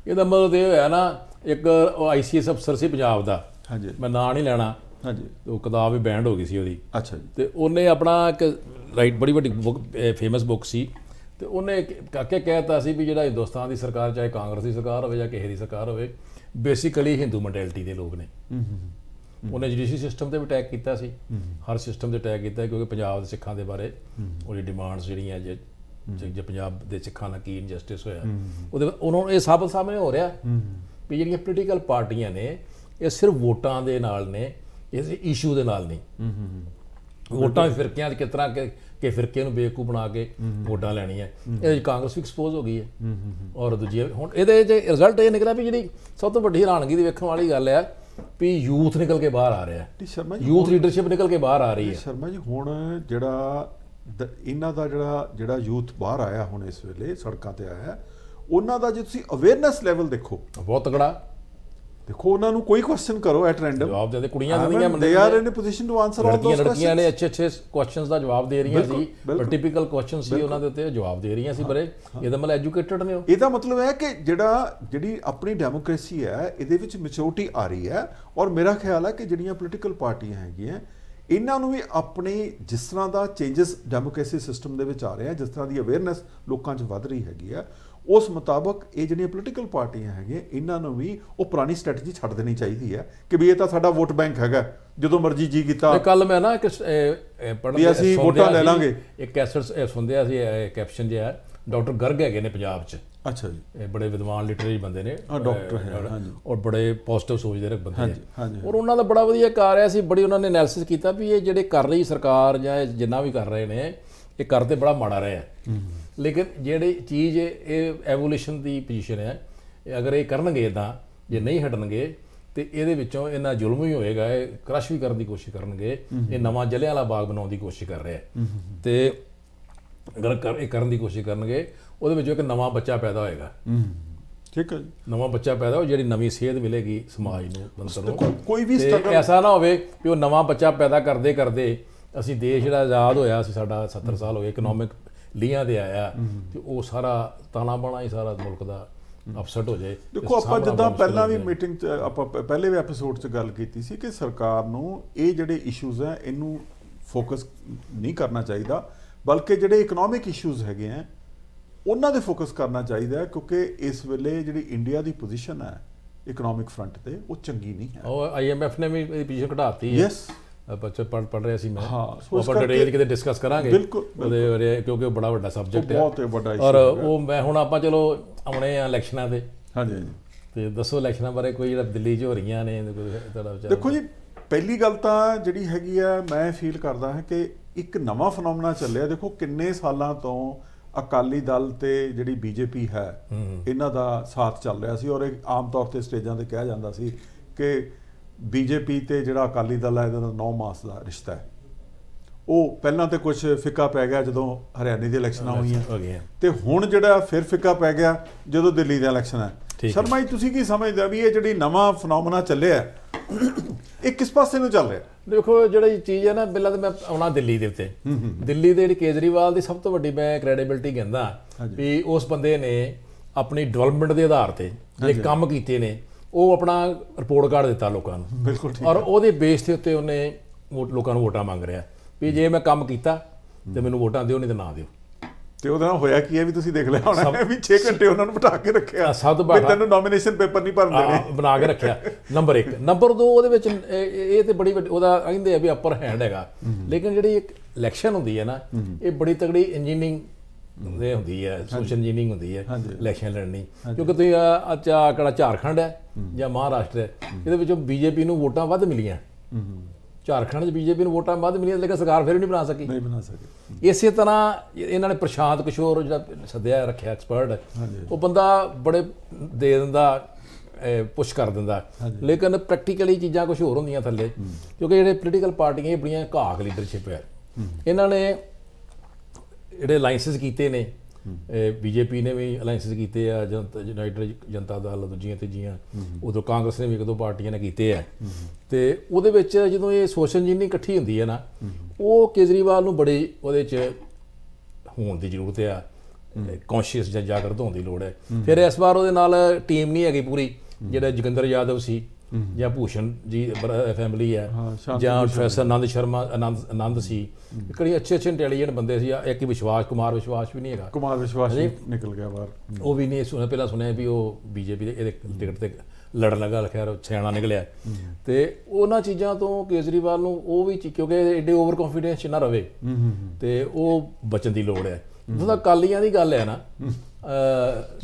ਇਹਦਾ ਮਤਲਬ ਇਹ ਹੋਇਆ ਨਾ ਇੱਕ ਆਈਸੀਐਸ ਅਫਸਰ ਸੀ ਪੰਜਾਬ ਦਾ ਹਾਂਜੀ ਮੈਂ ਨਾਂ ਨਹੀਂ ਲੈਣਾ ਹਾਂਜੀ ਉਹ ਕਿਤਾਬ ਵੀ ਬੈਂਡ ਹੋ ਗਈ ਸੀ ਉਹਦੀ ਅੱਛਾ ਜੀ ਤੇ ਉਹਨੇ ਆਪਣਾ ਇੱਕ ਰਾਈਟ ਬੜੀ ਵੱਡੀ ਫੇਮਸ ਬੁੱਕ ਸੀ ਤੇ ਉਹਨੇ ਕਾਕੇ ਕਹਿਤਾ ਸੀ ਵੀ ਜਿਹੜਾ ਹਿੰਦੁਸਤਾਨ ਦੀ ਸਰਕਾਰ ਚਾਹੇ ਕਾਂਗਰਸ ਦੀ ਸਰਕਾਰ ਹੋਵੇ ਜਾਂ ਕਿਸੇ ਦੀ ਸਰਕਾਰ ਹੋਵੇ ਬੇਸਿਕਲੀ ਹਿੰਦੂ ਮੈਂਟੈਲਿਟੀ ਦੇ ਲੋਕ ਨੇ ਉਹਨੇ ਜੁਡੀਸ਼ੀ ਸਿਸਟਮ ਤੇ ਵੀ ਅਟੈਕ ਕੀਤਾ ਸੀ ਹਰ ਸਿਸਟਮ ਤੇ ਅਟੈਕ ਕੀਤਾ ਕਿਉਂਕਿ ਪੰਜਾਬ ਦੇ ਸਿੱਖਾਂ ਦੇ ਬਾਰੇ ਉਹਦੀ ਡਿਮਾਂਡਸ ਜਿਹੜੀਆਂ ਜੇ ਜੇ ਪੰਜਾਬ ਦੇ ਸਿੱਖਾਂ ਨਾਲ ਕੀ ਇਨਜਸਟਿਸ ਹੋਇਆ ਉਹਦੇ ਉਹਨਾਂ ਇਹ ਸਾਬਤ ਸਾਹਮਣੇ ਹੋ ਰਿਹਾ ਵੀ ਜਿਹੜੀਆਂ ਪੋਲੀਟੀਕਲ ਪਾਰਟੀਆਂ ਨੇ ਇਹ ਸਿਰਫ ਵੋਟਾਂ ਦੇ ਨਾਲ ਨੇ ਇਸ ਇਸ਼ੂ ਦੇ ਨਾਲ ਨਹੀਂ ਵੋਟਾਂ ਫਿਰਕਿਆਂ ਦੇ ਕਿਤਨਾ ਕਿ ਫਿਰਕੇ ਨੂੰ ਬੇਕੂ ਬਣਾ ਕੇ ਵੋਟਾਂ ਲੈਣੀਆਂ ਇਹ ਕਾਂਗਰਸ ਵੀ ਐਕਸਪੋਜ਼ ਹੋ ਗਈ ਹੈ ਔਰ ਦੂਜੀ ਹੁਣ ਇਹਦੇ ਜੇ ਰਿਜ਼ਲਟ ਇਹ ਨਿਕਲਿਆ ਵੀ ਜਿਹੜੀ ਸਭ ਤੋਂ ਵੱਡੀ ਹੈਰਾਨਗੀ ਦੀ ਵੇਖਣ ਵਾਲੀ ਗੱਲ ਹੈ ਵੀ ਯੂਥ ਨਿਕਲ ਕੇ ਬਾਹਰ ਆ ਰਿਹਾ ਹੈ ਯੂਥ ਲੀਡਰਸ਼ਿਪ ਨਿਕਲ ਕੇ ਬਾਹਰ ਆ ਰਹੀ ਹੈ ਸ਼ਰਮਾ ਜੀ ਹੁਣ ਜਿਹੜਾ ਇਹਨਾਂ ਦਾ ਜਿਹੜਾ ਜਿਹੜਾ ਯੂਥ ਬਾਹਰ ਆਇਆ ਹੁਣ ਇਸ ਵੇਲੇ ਸੜਕਾਂ ਤੇ ਆਇਆ ਉਹਨਾਂ ਦਾ ਜੇ ਤੁਸੀਂ ਅਵੇਅਰਨੈਸ ਲੈਵਲ ਦੇਖੋ ਬਹੁਤ ਤਗੜਾ ਦੇਖੋ ਉਹਨਾਂ ਨੂੰ ਕੋਈ ਕੁਐਸਚਨ ਕਰੋ ਐਟ ਰੈਂਡਮ ਜਵਾਬ ਦੇ ਦੇ ਕੁੜੀਆਂ ਜਿਹੜੀਆਂ ਬੰਦੇ ਦੇ ਇਹਨੇ position to answer all those ਲੜਕੀਆਂ ਨੇ ਅੱਛੇ ਅੱਛੇ ਕੁਐਸਚਨਸ ਦਾ ਜਵਾਬ ਦੇ ਰਹੀਆਂ ਸੀ ਪਰ ਟਿਪੀਕਲ ਕੁਐਸਚਨ ਸੀ ਉਹਨਾਂ ਦੇ ਉੱਤੇ ਜਵਾਬ ਦੇ ਰਹੀਆਂ ਸੀ ਬਰੇ ਇਹਦਾ ਮਤਲਬ ਐਜੂਕੇਟਡ ਨੇ ਉਹ ਇਹਦਾ ਮਤਲਬ ਹੈ ਕਿ ਜਿਹੜਾ ਜਿਹੜੀ ਆਪਣੀ ਡੈਮੋਕ੍ਰੇਸੀ ਹੈ ਇਹਦੇ ਵਿੱਚ ਮੈਚਿਓਰਿਟੀ ਆ ਰਹੀ ਹੈ ਔਰ ਮੇਰਾ ਖਿਆਲ ਹੈ ਕਿ ਜਿਹੜੀਆਂ ਪੋਲੀਟੀਕਲ ਪਾਰਟੀਆਂ ਹੈਗੀਆਂ ਇਹਨਾਂ ਨੂੰ ਵੀ ਆਪਣੇ ਜਿਸ ਤਰ੍ਹਾਂ ਦਾ ਚੇਂਜਸ ਡੈਮੋਕ੍ਰੇਸੀ ਸਿਸਟਮ ਦੇ ਵਿੱਚ ਆ ਰਹੇ ਆ ਜਿਸ ਤਰ੍ਹਾਂ ਦੀ ਅਵੇਅਰਨੈਸ ਲੋਕਾਂ 'ਚ ਵੱਧ ਰਹੀ ਹੈਗੀ ਆ ਉਸ ਮੁਤਾਬਕ ਇਹ ਜਿਹੜੀਆਂ ਪੋਲੀਟੀਕਲ ਪਾਰਟੀਆਂ ਹੈਗੀਆਂ ਇਹਨਾਂ ਨੂੰ ਵੀ ਉਹ ਪੁਰਾਣੀ ਸਟ੍ਰੈਟਜੀ ਛੱਡ ਦੇਣੀ ਚਾਹੀਦੀ ਹੈ ਕਿ ਵੀ ਇਹ ਤਾਂ ਸਾਡਾ ਵੋਟ ਬੈਂਕ ਹੈਗਾ ਜਦੋਂ ਮਰਜ਼ੀ ਜੀ ਕੀਤਾ ਕੱਲ ਮੈਂ ਨਾ ਇੱਕ ਪੜ੍ਹਨ ਵੀ ਅਸੀਂ ਵੋਟਾਂ ਲੈ ਲਾਂਗੇ ਇੱਕ ਕੈਸਟ ਸੁਣਦਿਆ ਸੀ ਕੈਪਸ਼ਨ ਜਿਹਾ ਡਾਕਟਰ ਗਰਗ ਹੈਗੇ ਨੇ ਪੰਜਾਬ 'ਚ ਅੱਛਾ ਜੀ ਇਹ ਬੜੇ ਵਿਦਵਾਨ ਲਿਟਰੇਰੀ ਬੰਦੇ ਨੇ ਹਾਂ ਡਾਕਟਰ ਹੈ ਹਾਂਜੀ ਔਰ ਬੜੇ ਪੋਜ਼ਿਟਿਵ ਸੋਚਦੇ ਰੱਖ ਬੰਦੇ ਨੇ ਹਾਂਜੀ ਔਰ ਉਹਨਾਂ ਦਾ ਬੜਾ ਵਧੀਆ ਕਾਰ ਹੈ ਸੀ ਬੜੀ ਉਹਨਾਂ ਨੇ ਐਨਾਲਿਸਿਸ ਕੀਤਾ ਵੀ ਇਹ ਜਿਹੜੇ ਕਰ ਰਹੀ ਸਰਕਾਰ ਜਾਂ ਜਿੰਨਾ ਵੀ ਕਰ ਰਹੇ ਨੇ ਇਹ ਕਰਦੇ ਬੜਾ ਮਾੜਾ ਰਿਹਾ ਲੇਕਿਨ ਜਿਹੜੀ ਚੀਜ਼ ਇਹ ਐਵੋਲੂਸ਼ਨ ਦੀ ਪੋਜੀਸ਼ਨ ਹੈ ਅਗਰ ਇਹ ਕਰਨਗੇ ਤਾਂ ਜੇ ਨਹੀਂ ਹਟਣਗੇ ਤੇ ਇਹਦੇ ਵਿੱਚੋਂ ਇਹਨਾਂ ਜ਼ੁਲਮ ਹੀ ਹੋਏਗਾ ਇਹ ਕ੍ਰਸ਼ ਵੀ ਕਰਨ ਦੀ ਕੋਸ਼ਿਸ਼ ਕਰਨਗੇ ਇਹ ਨਵਾਂ ਜਲਿਆਂ ਵਾਲਾ ਬਾਗ ਬਣਾਉਣ ਦੀ ਕੋਸ਼ਿਸ਼ ਕਰ ਰਿਹਾ ਤੇ ਅਗਰ ਇਹ ਕਰਨ ਦੀ ਕੋਸ਼ਿਸ਼ ਕਰਨਗੇ ਉਹਦੇ ਵਿੱਚੋਂ ਇੱਕ ਨਵਾਂ ਬੱਚਾ ਪੈਦਾ ਹੋਏਗਾ ਠੀਕ ਹੈ ਨਵਾਂ ਬੱਚਾ ਪੈਦਾ ਹੋ ਜਿਹੜੀ ਨਵੀਂ ਸਿਹਤ ਮਿਲੇਗੀ ਸਮਾਜ ਨੂੰ ਬੰਦਰ ਨੂੰ ਕੋਈ ਵੀ ਸਟਰਗਲ ਐਸਾ ਨਾ ਹੋਵੇ ਕਿ ਉਹ ਨਵਾਂ ਬੱਚਾ ਪੈਦਾ ਕਰਦੇ ਕਰਦੇ ਅਸੀਂ ਦੇਸ਼ ਜਿਹੜਾ ਆਜ਼ਾਦ ਹੋਇਆ ਸੀ ਸਾਡਾ 70 ਸਾਲ ਹੋ ਗਏ ਇਕਨੋਮਿਕ ਲੀਆਂ ਦੇ ਆਇਆ ਤੇ ਉਹ ਸਾਰਾ ਤਾਣਾ ਬਾਣਾ ਹੀ ਸਾਰਾ ਮੁਲਕ ਦਾ ਅਫਸਰਟ ਹੋ ਜਾਏ ਦੇਖੋ ਆਪਾਂ ਜਿੱਦਾਂ ਪਹਿਲਾਂ ਵੀ ਮੀਟਿੰਗ 'ਚ ਆਪਾਂ ਪਹਿਲੇ ਵੀ ਐਪੀਸੋਡ 'ਚ ਗੱਲ ਕੀਤੀ ਸੀ ਕਿ ਸਰਕਾਰ ਨੂੰ ਇਹ ਜਿਹੜੇ ਇਸ਼ੂਜ਼ ਆ ਇਹਨੂੰ ਫੋਕਸ ਨਹੀਂ ਕਰਨਾ ਚਾਹੀਦਾ ਬਲਕਿ ਜਿਹੜੇ ਇਕਨੋਮਿਕ ਇਸ਼ੂਜ਼ ਹੈਗੇ ਆ ਉਹਨਾਂ ਦੇ ਫੋਕਸ ਕਰਨਾ ਚਾਹੀਦਾ ਕਿਉਂਕਿ ਇਸ ਵੇਲੇ ਜਿਹੜੀ ਇੰਡੀਆ ਦੀ ਪੋਜੀਸ਼ਨ ਹੈ ਇਕਨੋਮਿਕ ਫਰੰਟ ਤੇ ਉਹ ਚੰਗੀ ਨਹੀਂ ਹੈ ਉਹ ਆਈਐਮਐਫ ਨੇ ਵੀ ਇਹਦੀ ਪੋਜੀਸ਼ਨ ਘਟਾਤੀ ਹੈ ਯੈਸ ਬੱਚੇ ਪੜ ਪੜ ਰਿਹਾ ਸੀ ਮੈਂ ਉਹ ਆਪਾਂ ਡਿਟੇਲ ਕਿਤੇ ਡਿਸਕਸ ਕਰਾਂਗੇ ਉਹਦੇ ਬਾਰੇ ਕਿਉਂਕਿ ਉਹ ਬੜਾ ਵੱਡਾ ਸਬਜੈਕਟ ਹੈ ਬਹੁਤ ਵੱਡਾ ਇਸ਼ੂ ਔਰ ਉਹ ਮੈਂ ਹੁਣ ਆਪਾਂ ਚਲੋ ਆਉਣੇ ਆ ਇਲੈਕਸ਼ਨਾਂ ਤੇ ਹਾਂਜੀ ਹਾਂਜੀ ਤੇ ਦੱਸੋ ਇਲੈਕਸ਼ਨਾਂ ਬਾਰੇ ਕੋਈ ਜਿਹੜਾ ਦਿੱਲੀ 'ਚ ਹੋ ਰਹੀਆਂ ਨੇ ਤੁਹਾਡਾ ਵਿਚਾਰ ਦੇਖੋ ਜੀ ਪਹਿਲੀ ਗੱਲ ਤਾਂ ਜਿਹੜੀ ਹੈਗੀ ਆ ਮੈਂ ਫੀਲ ਕਰਦਾ ਹਾਂ ਕਿ ਇੱਕ ਨਵਾਂ ਫੈਨੋਮਨਾ ਚੱਲਿਆ ਦੇਖੋ ਕਿੰਨੇ ਸਾਲਾਂ ਤੋਂ ਅਕਾਲੀ ਦਲ ਤੇ ਜਿਹੜੀ ਬੀਜੇਪੀ ਹੈ ਇਹਨਾਂ ਦਾ ਸਾਥ ਚੱਲ ਰਿਹਾ ਸੀ ਔਰ ਆਮ ਤੌਰ ਤੇ ਸਟੇਜਾਂ ਤੇ ਕਿਹਾ ਜਾਂਦਾ ਸੀ ਕਿ ਬੀਜੇਪੀ ਤੇ ਜਿਹੜਾ ਅਕਾਲੀ ਦਲ ਹੈ ਇਹਦਾ 9 ਮਾਸ ਦਾ ਰਿਸ਼ਤਾ ਹੈ ਉਹ ਪਹਿਲਾਂ ਤੇ ਕੁਝ ਫਿੱਕਾ ਪੈ ਗਿਆ ਜਦੋਂ ਹਰਿਆਣੇ ਦੀ ਇਲੈਕਸ਼ਨਾਂ ਹੋਈਆਂ ਤੇ ਹੁਣ ਜਿਹੜਾ ਫਿਰ ਫਿੱਕਾ ਪੈ ਗਿਆ ਜਦੋਂ ਦਿੱਲੀ ਦਾ ਇਲੈਕਸ਼ਨ ਹੈ ਸ਼ਰਮਾ ਜੀ ਤੁਸੀਂ ਕੀ ਸਮਝਦੇ ਆ ਵੀ ਇਹ ਜਿਹੜੀ ਨਵਾਂ ਫਨੋਮਨਾ ਚੱਲਿਆ ਹੈ ਇਹ ਕਿਸ ਪਾਸੇ ਨੂੰ ਚੱਲ ਰਿਹਾ ਦੇਖੋ ਜਿਹੜੀ ਚੀਜ਼ ਹੈ ਨਾ ਬਿੱਲਾ ਤੇ ਮੈਂ ਆਉਣਾ ਦਿੱਲੀ ਦੇ ਉੱਤੇ ਦਿੱਲੀ ਦੇ ਜਿਹੜੀ ਕੇਜਰੀਵਾਲ ਦੀ ਸਭ ਤੋਂ ਵੱਡੀ ਮੈਂ ਕ੍ਰੈਡੀਬਿਲਟੀ ਕਹਿੰਦਾ ਵੀ ਉਸ ਬੰਦੇ ਨੇ ਆਪਣੀ ਡਿਵੈਲਪਮੈਂਟ ਦੇ ਆਧਾਰ ਤੇ ਜੇ ਕੰਮ ਕੀਤੇ ਨੇ ਉਹ ਆਪਣਾ ਰਿਪੋਰਟ ਕਾਰਡ ਦਿੱਤਾ ਲੋਕਾਂ ਨੂੰ ਬਿਲਕੁਲ ਠੀਕ ਔਰ ਉਹਦੇ ਬੇਸ ਤੇ ਉੱਤੇ ਉਹਨੇ ਲੋਕਾਂ ਨੂੰ ਵੋਟਾਂ ਮੰਗ ਰਿਹਾ ਵੀ ਜੇ ਮੈਂ ਕੰਮ ਕੀਤਾ ਤੇ ਮੈਨੂੰ ਵੋਟਾਂ ਦਿਓ ਨਹੀਂ ਤੇ ਨਾ ਦਿਓ ਤੇ ਉਹਦੇ ਨਾਲ ਹੋਇਆ ਕੀ ਹੈ ਵੀ ਤੁਸੀਂ ਦੇਖ ਲਿਆ ਹੋਣਾ ਵੀ 6 ਘੰਟੇ ਉਹਨਾਂ ਨੂੰ ਬਿਠਾ ਕੇ ਰੱਖਿਆ ਸਭ ਤੋਂ ਬਾਅਦ ਤੈਨੂੰ ਨੋਮੀਨੇਸ਼ਨ ਪੇਪਰ ਨਹੀਂ ਭਰਨ ਦੇਣੇ ਬਣਾ ਕੇ ਰੱਖਿਆ ਨੰਬਰ 1 ਨੰਬਰ 2 ਉਹਦੇ ਵਿੱਚ ਇਹ ਤੇ ਬੜੀ ਵੱਡੀ ਉਹਦਾ ਕਹਿੰਦੇ ਆ ਵੀ ਅਪਰ ਹੈਂਡ ਹੈਗਾ ਲੇਕਿਨ ਜਿਹੜੀ ਇੱਕ ਇਲੈਕਸ਼ਨ ਹੁੰਦੀ ਹੈ ਨਾ ਇਹ ਬੜੀ ਤਗੜੀ ਇੰਜੀਨੀਅਰਿੰਗ ਦੇ ਹੁੰਦੀ ਹੈ ਸੋਸ਼ਲ ਇੰਜੀਨੀਅਰਿੰਗ ਹੁੰਦੀ ਹੈ ਇਲੈਕਸ਼ਨ ਲੜਨੀ ਕਿਉਂਕਿ ਤੁਸੀਂ ਅੱਛਾ ਕਿਹੜਾ ਝਾਰਖੰਡ ਹੈ ਜਾਂ ਮਹਾਰਾਸ਼ਟਰ ਹੈ ਇਹਦੇ ਵਿੱਚੋਂ ਬੀਜੇਪੀ ਨੂੰ ਵੋਟਾਂ ਵੱਧ ਮਿਲੀਆਂ ਹੂੰ ਹੂੰ ਝਾਰਖੰਡ 'ਚ ਬੀਜੇਪੀ ਨੂੰ ਵੋਟਾਂ ਵੱਧ ਮਿਲੀਆਂ ਲੇਕਿਨ ਸਰਕਾਰ ਫਿਰ ਨਹੀਂ ਬਣਾ ਸਕੀ ਨਹੀਂ ਬਣਾ ਸਕੀ ਇਸੇ ਤਰ੍ਹਾਂ ਇਹਨਾਂ ਨੇ ਪ੍ਰਸ਼ਾਂਤ ਕਿਸ਼ੋਰ ਜਿਹੜਾ ਸੱਦਿਆ ਰੱਖਿਆ ਐਕਸਪਰਟ ਹੈ ਉਹ ਬੰਦਾ ਬੜੇ ਦੇ ਦਿੰਦਾ ਪੁਸ਼ ਕਰ ਦਿੰਦਾ ਲੇਕਿਨ ਪ੍ਰੈਕਟੀਕਲੀ ਚੀਜ਼ਾਂ ਕੁਝ ਹੋਰ ਹੁੰਦੀਆਂ ਥੱਲੇ ਕਿਉਂਕਿ ਜਿਹੜੇ ਪੋਲੀਟੀਕਲ ਪਾਰਟੀਆਂ ਇਹ ਬੜੀਆਂ ਘਾਕ ਲੀਡਰਸ਼ਿਪ ਹੈ ਇਹਨਾਂ ਨੇ ਜਿਹੜੇ ਲਾਇਸੈਂਸ ਕੀਤੇ ਨੇ ਬੀਜੇਪੀ ਨੇ ਵੀ ਅਲਾਈਅੰਸਸ ਕੀਤੇ ਆ ਯੂਨਾਈਟਡ ਜਨਤਾ ਦਲ ਦੂਜੀਆਂ ਤੇ ਜੀਆਂ ਉਦੋਂ ਕਾਂਗਰਸ ਨੇ ਵੀ ਇੱਕ ਦੋ ਪਾਰਟੀਆਂ ਨੇ ਕੀਤੇ ਆ ਤੇ ਉਹਦੇ ਵਿੱਚ ਜਦੋਂ ਇਹ ਸੋਸ਼ਲ ਇੰਜੀਨੀਅਰਿੰਗ ਇਕੱਠੀ ਹੁੰਦੀ ਹੈ ਨਾ ਉਹ ਕੇਜਰੀਵਾਲ ਨੂੰ ਬੜੇ ਉਹਦੇ 'ਚ ਹੋਣ ਦੀ ਜ਼ਰੂਰਤ ਆ ਕੌਂਸ਼ੀਅਸ ਜਾਂ ਜਾਗਰਤ ਹੋਣ ਦੀ ਲੋੜ ਹੈ ਫਿਰ ਇਸ ਵਾਰ ਉਹਦੇ ਨਾਲ ਟੀਮ ਨਹੀਂ ਹੈਗੀ ਪੂਰੀ ਜਿਹੜਾ ਜਗਿੰਦਰ ਯਾਦਵ ਸੀ ਜਾਂ ਭੂਸ਼ਣ ਜੀ ਫੈਮਿਲੀ ਹੈ ਜਾਂ ਪ੍ਰੋਫੈਸਰ ਆਨੰਦ ਸ਼ਰਮਾ ਆਨੰਦ ਆਨੰਦ ਸੀ ਕਿਹੜੇ ਅੱਛੇ ਅੱਛੇ ਇੰਟੈਲੀਜੈਂਟ ਬੰਦੇ ਸੀ ਇੱਕ ਵਿਸ਼ਵਾਸ ਕੁਮਾਰ ਵਿਸ਼ਵਾਸ ਵੀ ਨਹੀਂ ਹੈਗਾ ਕੁਮਾਰ ਵਿਸ਼ਵਾਸ ਨਿਕਲ ਗਿਆ ਬਾਹਰ ਉਹ ਵੀ ਨਹੀਂ ਸੁਣਿਆ ਪਹਿਲਾਂ ਸੁਣਿਆ ਵੀ ਉਹ ਬੀਜੇਪੀ ਦੇ ਇਹਦੇ ਟਿਕਟ ਤੇ ਲੜਨ ਲੱਗਾ ਖੈਰ ਸਿਆਣਾ ਨਿਕਲਿਆ ਤੇ ਉਹਨਾਂ ਚੀਜ਼ਾਂ ਤੋਂ ਕੇਜਰੀਵਾਲ ਨੂੰ ਉਹ ਵੀ ਕਿਉਂਕਿ ਐਡੇ ਓਵਰ ਕੌਨਫੀਡੈਂਸ ਨਾ ਰਵੇ ਤੇ ਉਹ ਬਚਣ ਦੀ ਲੋੜ ਹੈ ਉਹਦਾ ਕਾਲੀਆਂ ਦੀ ਗੱਲ ਹੈ ਨਾ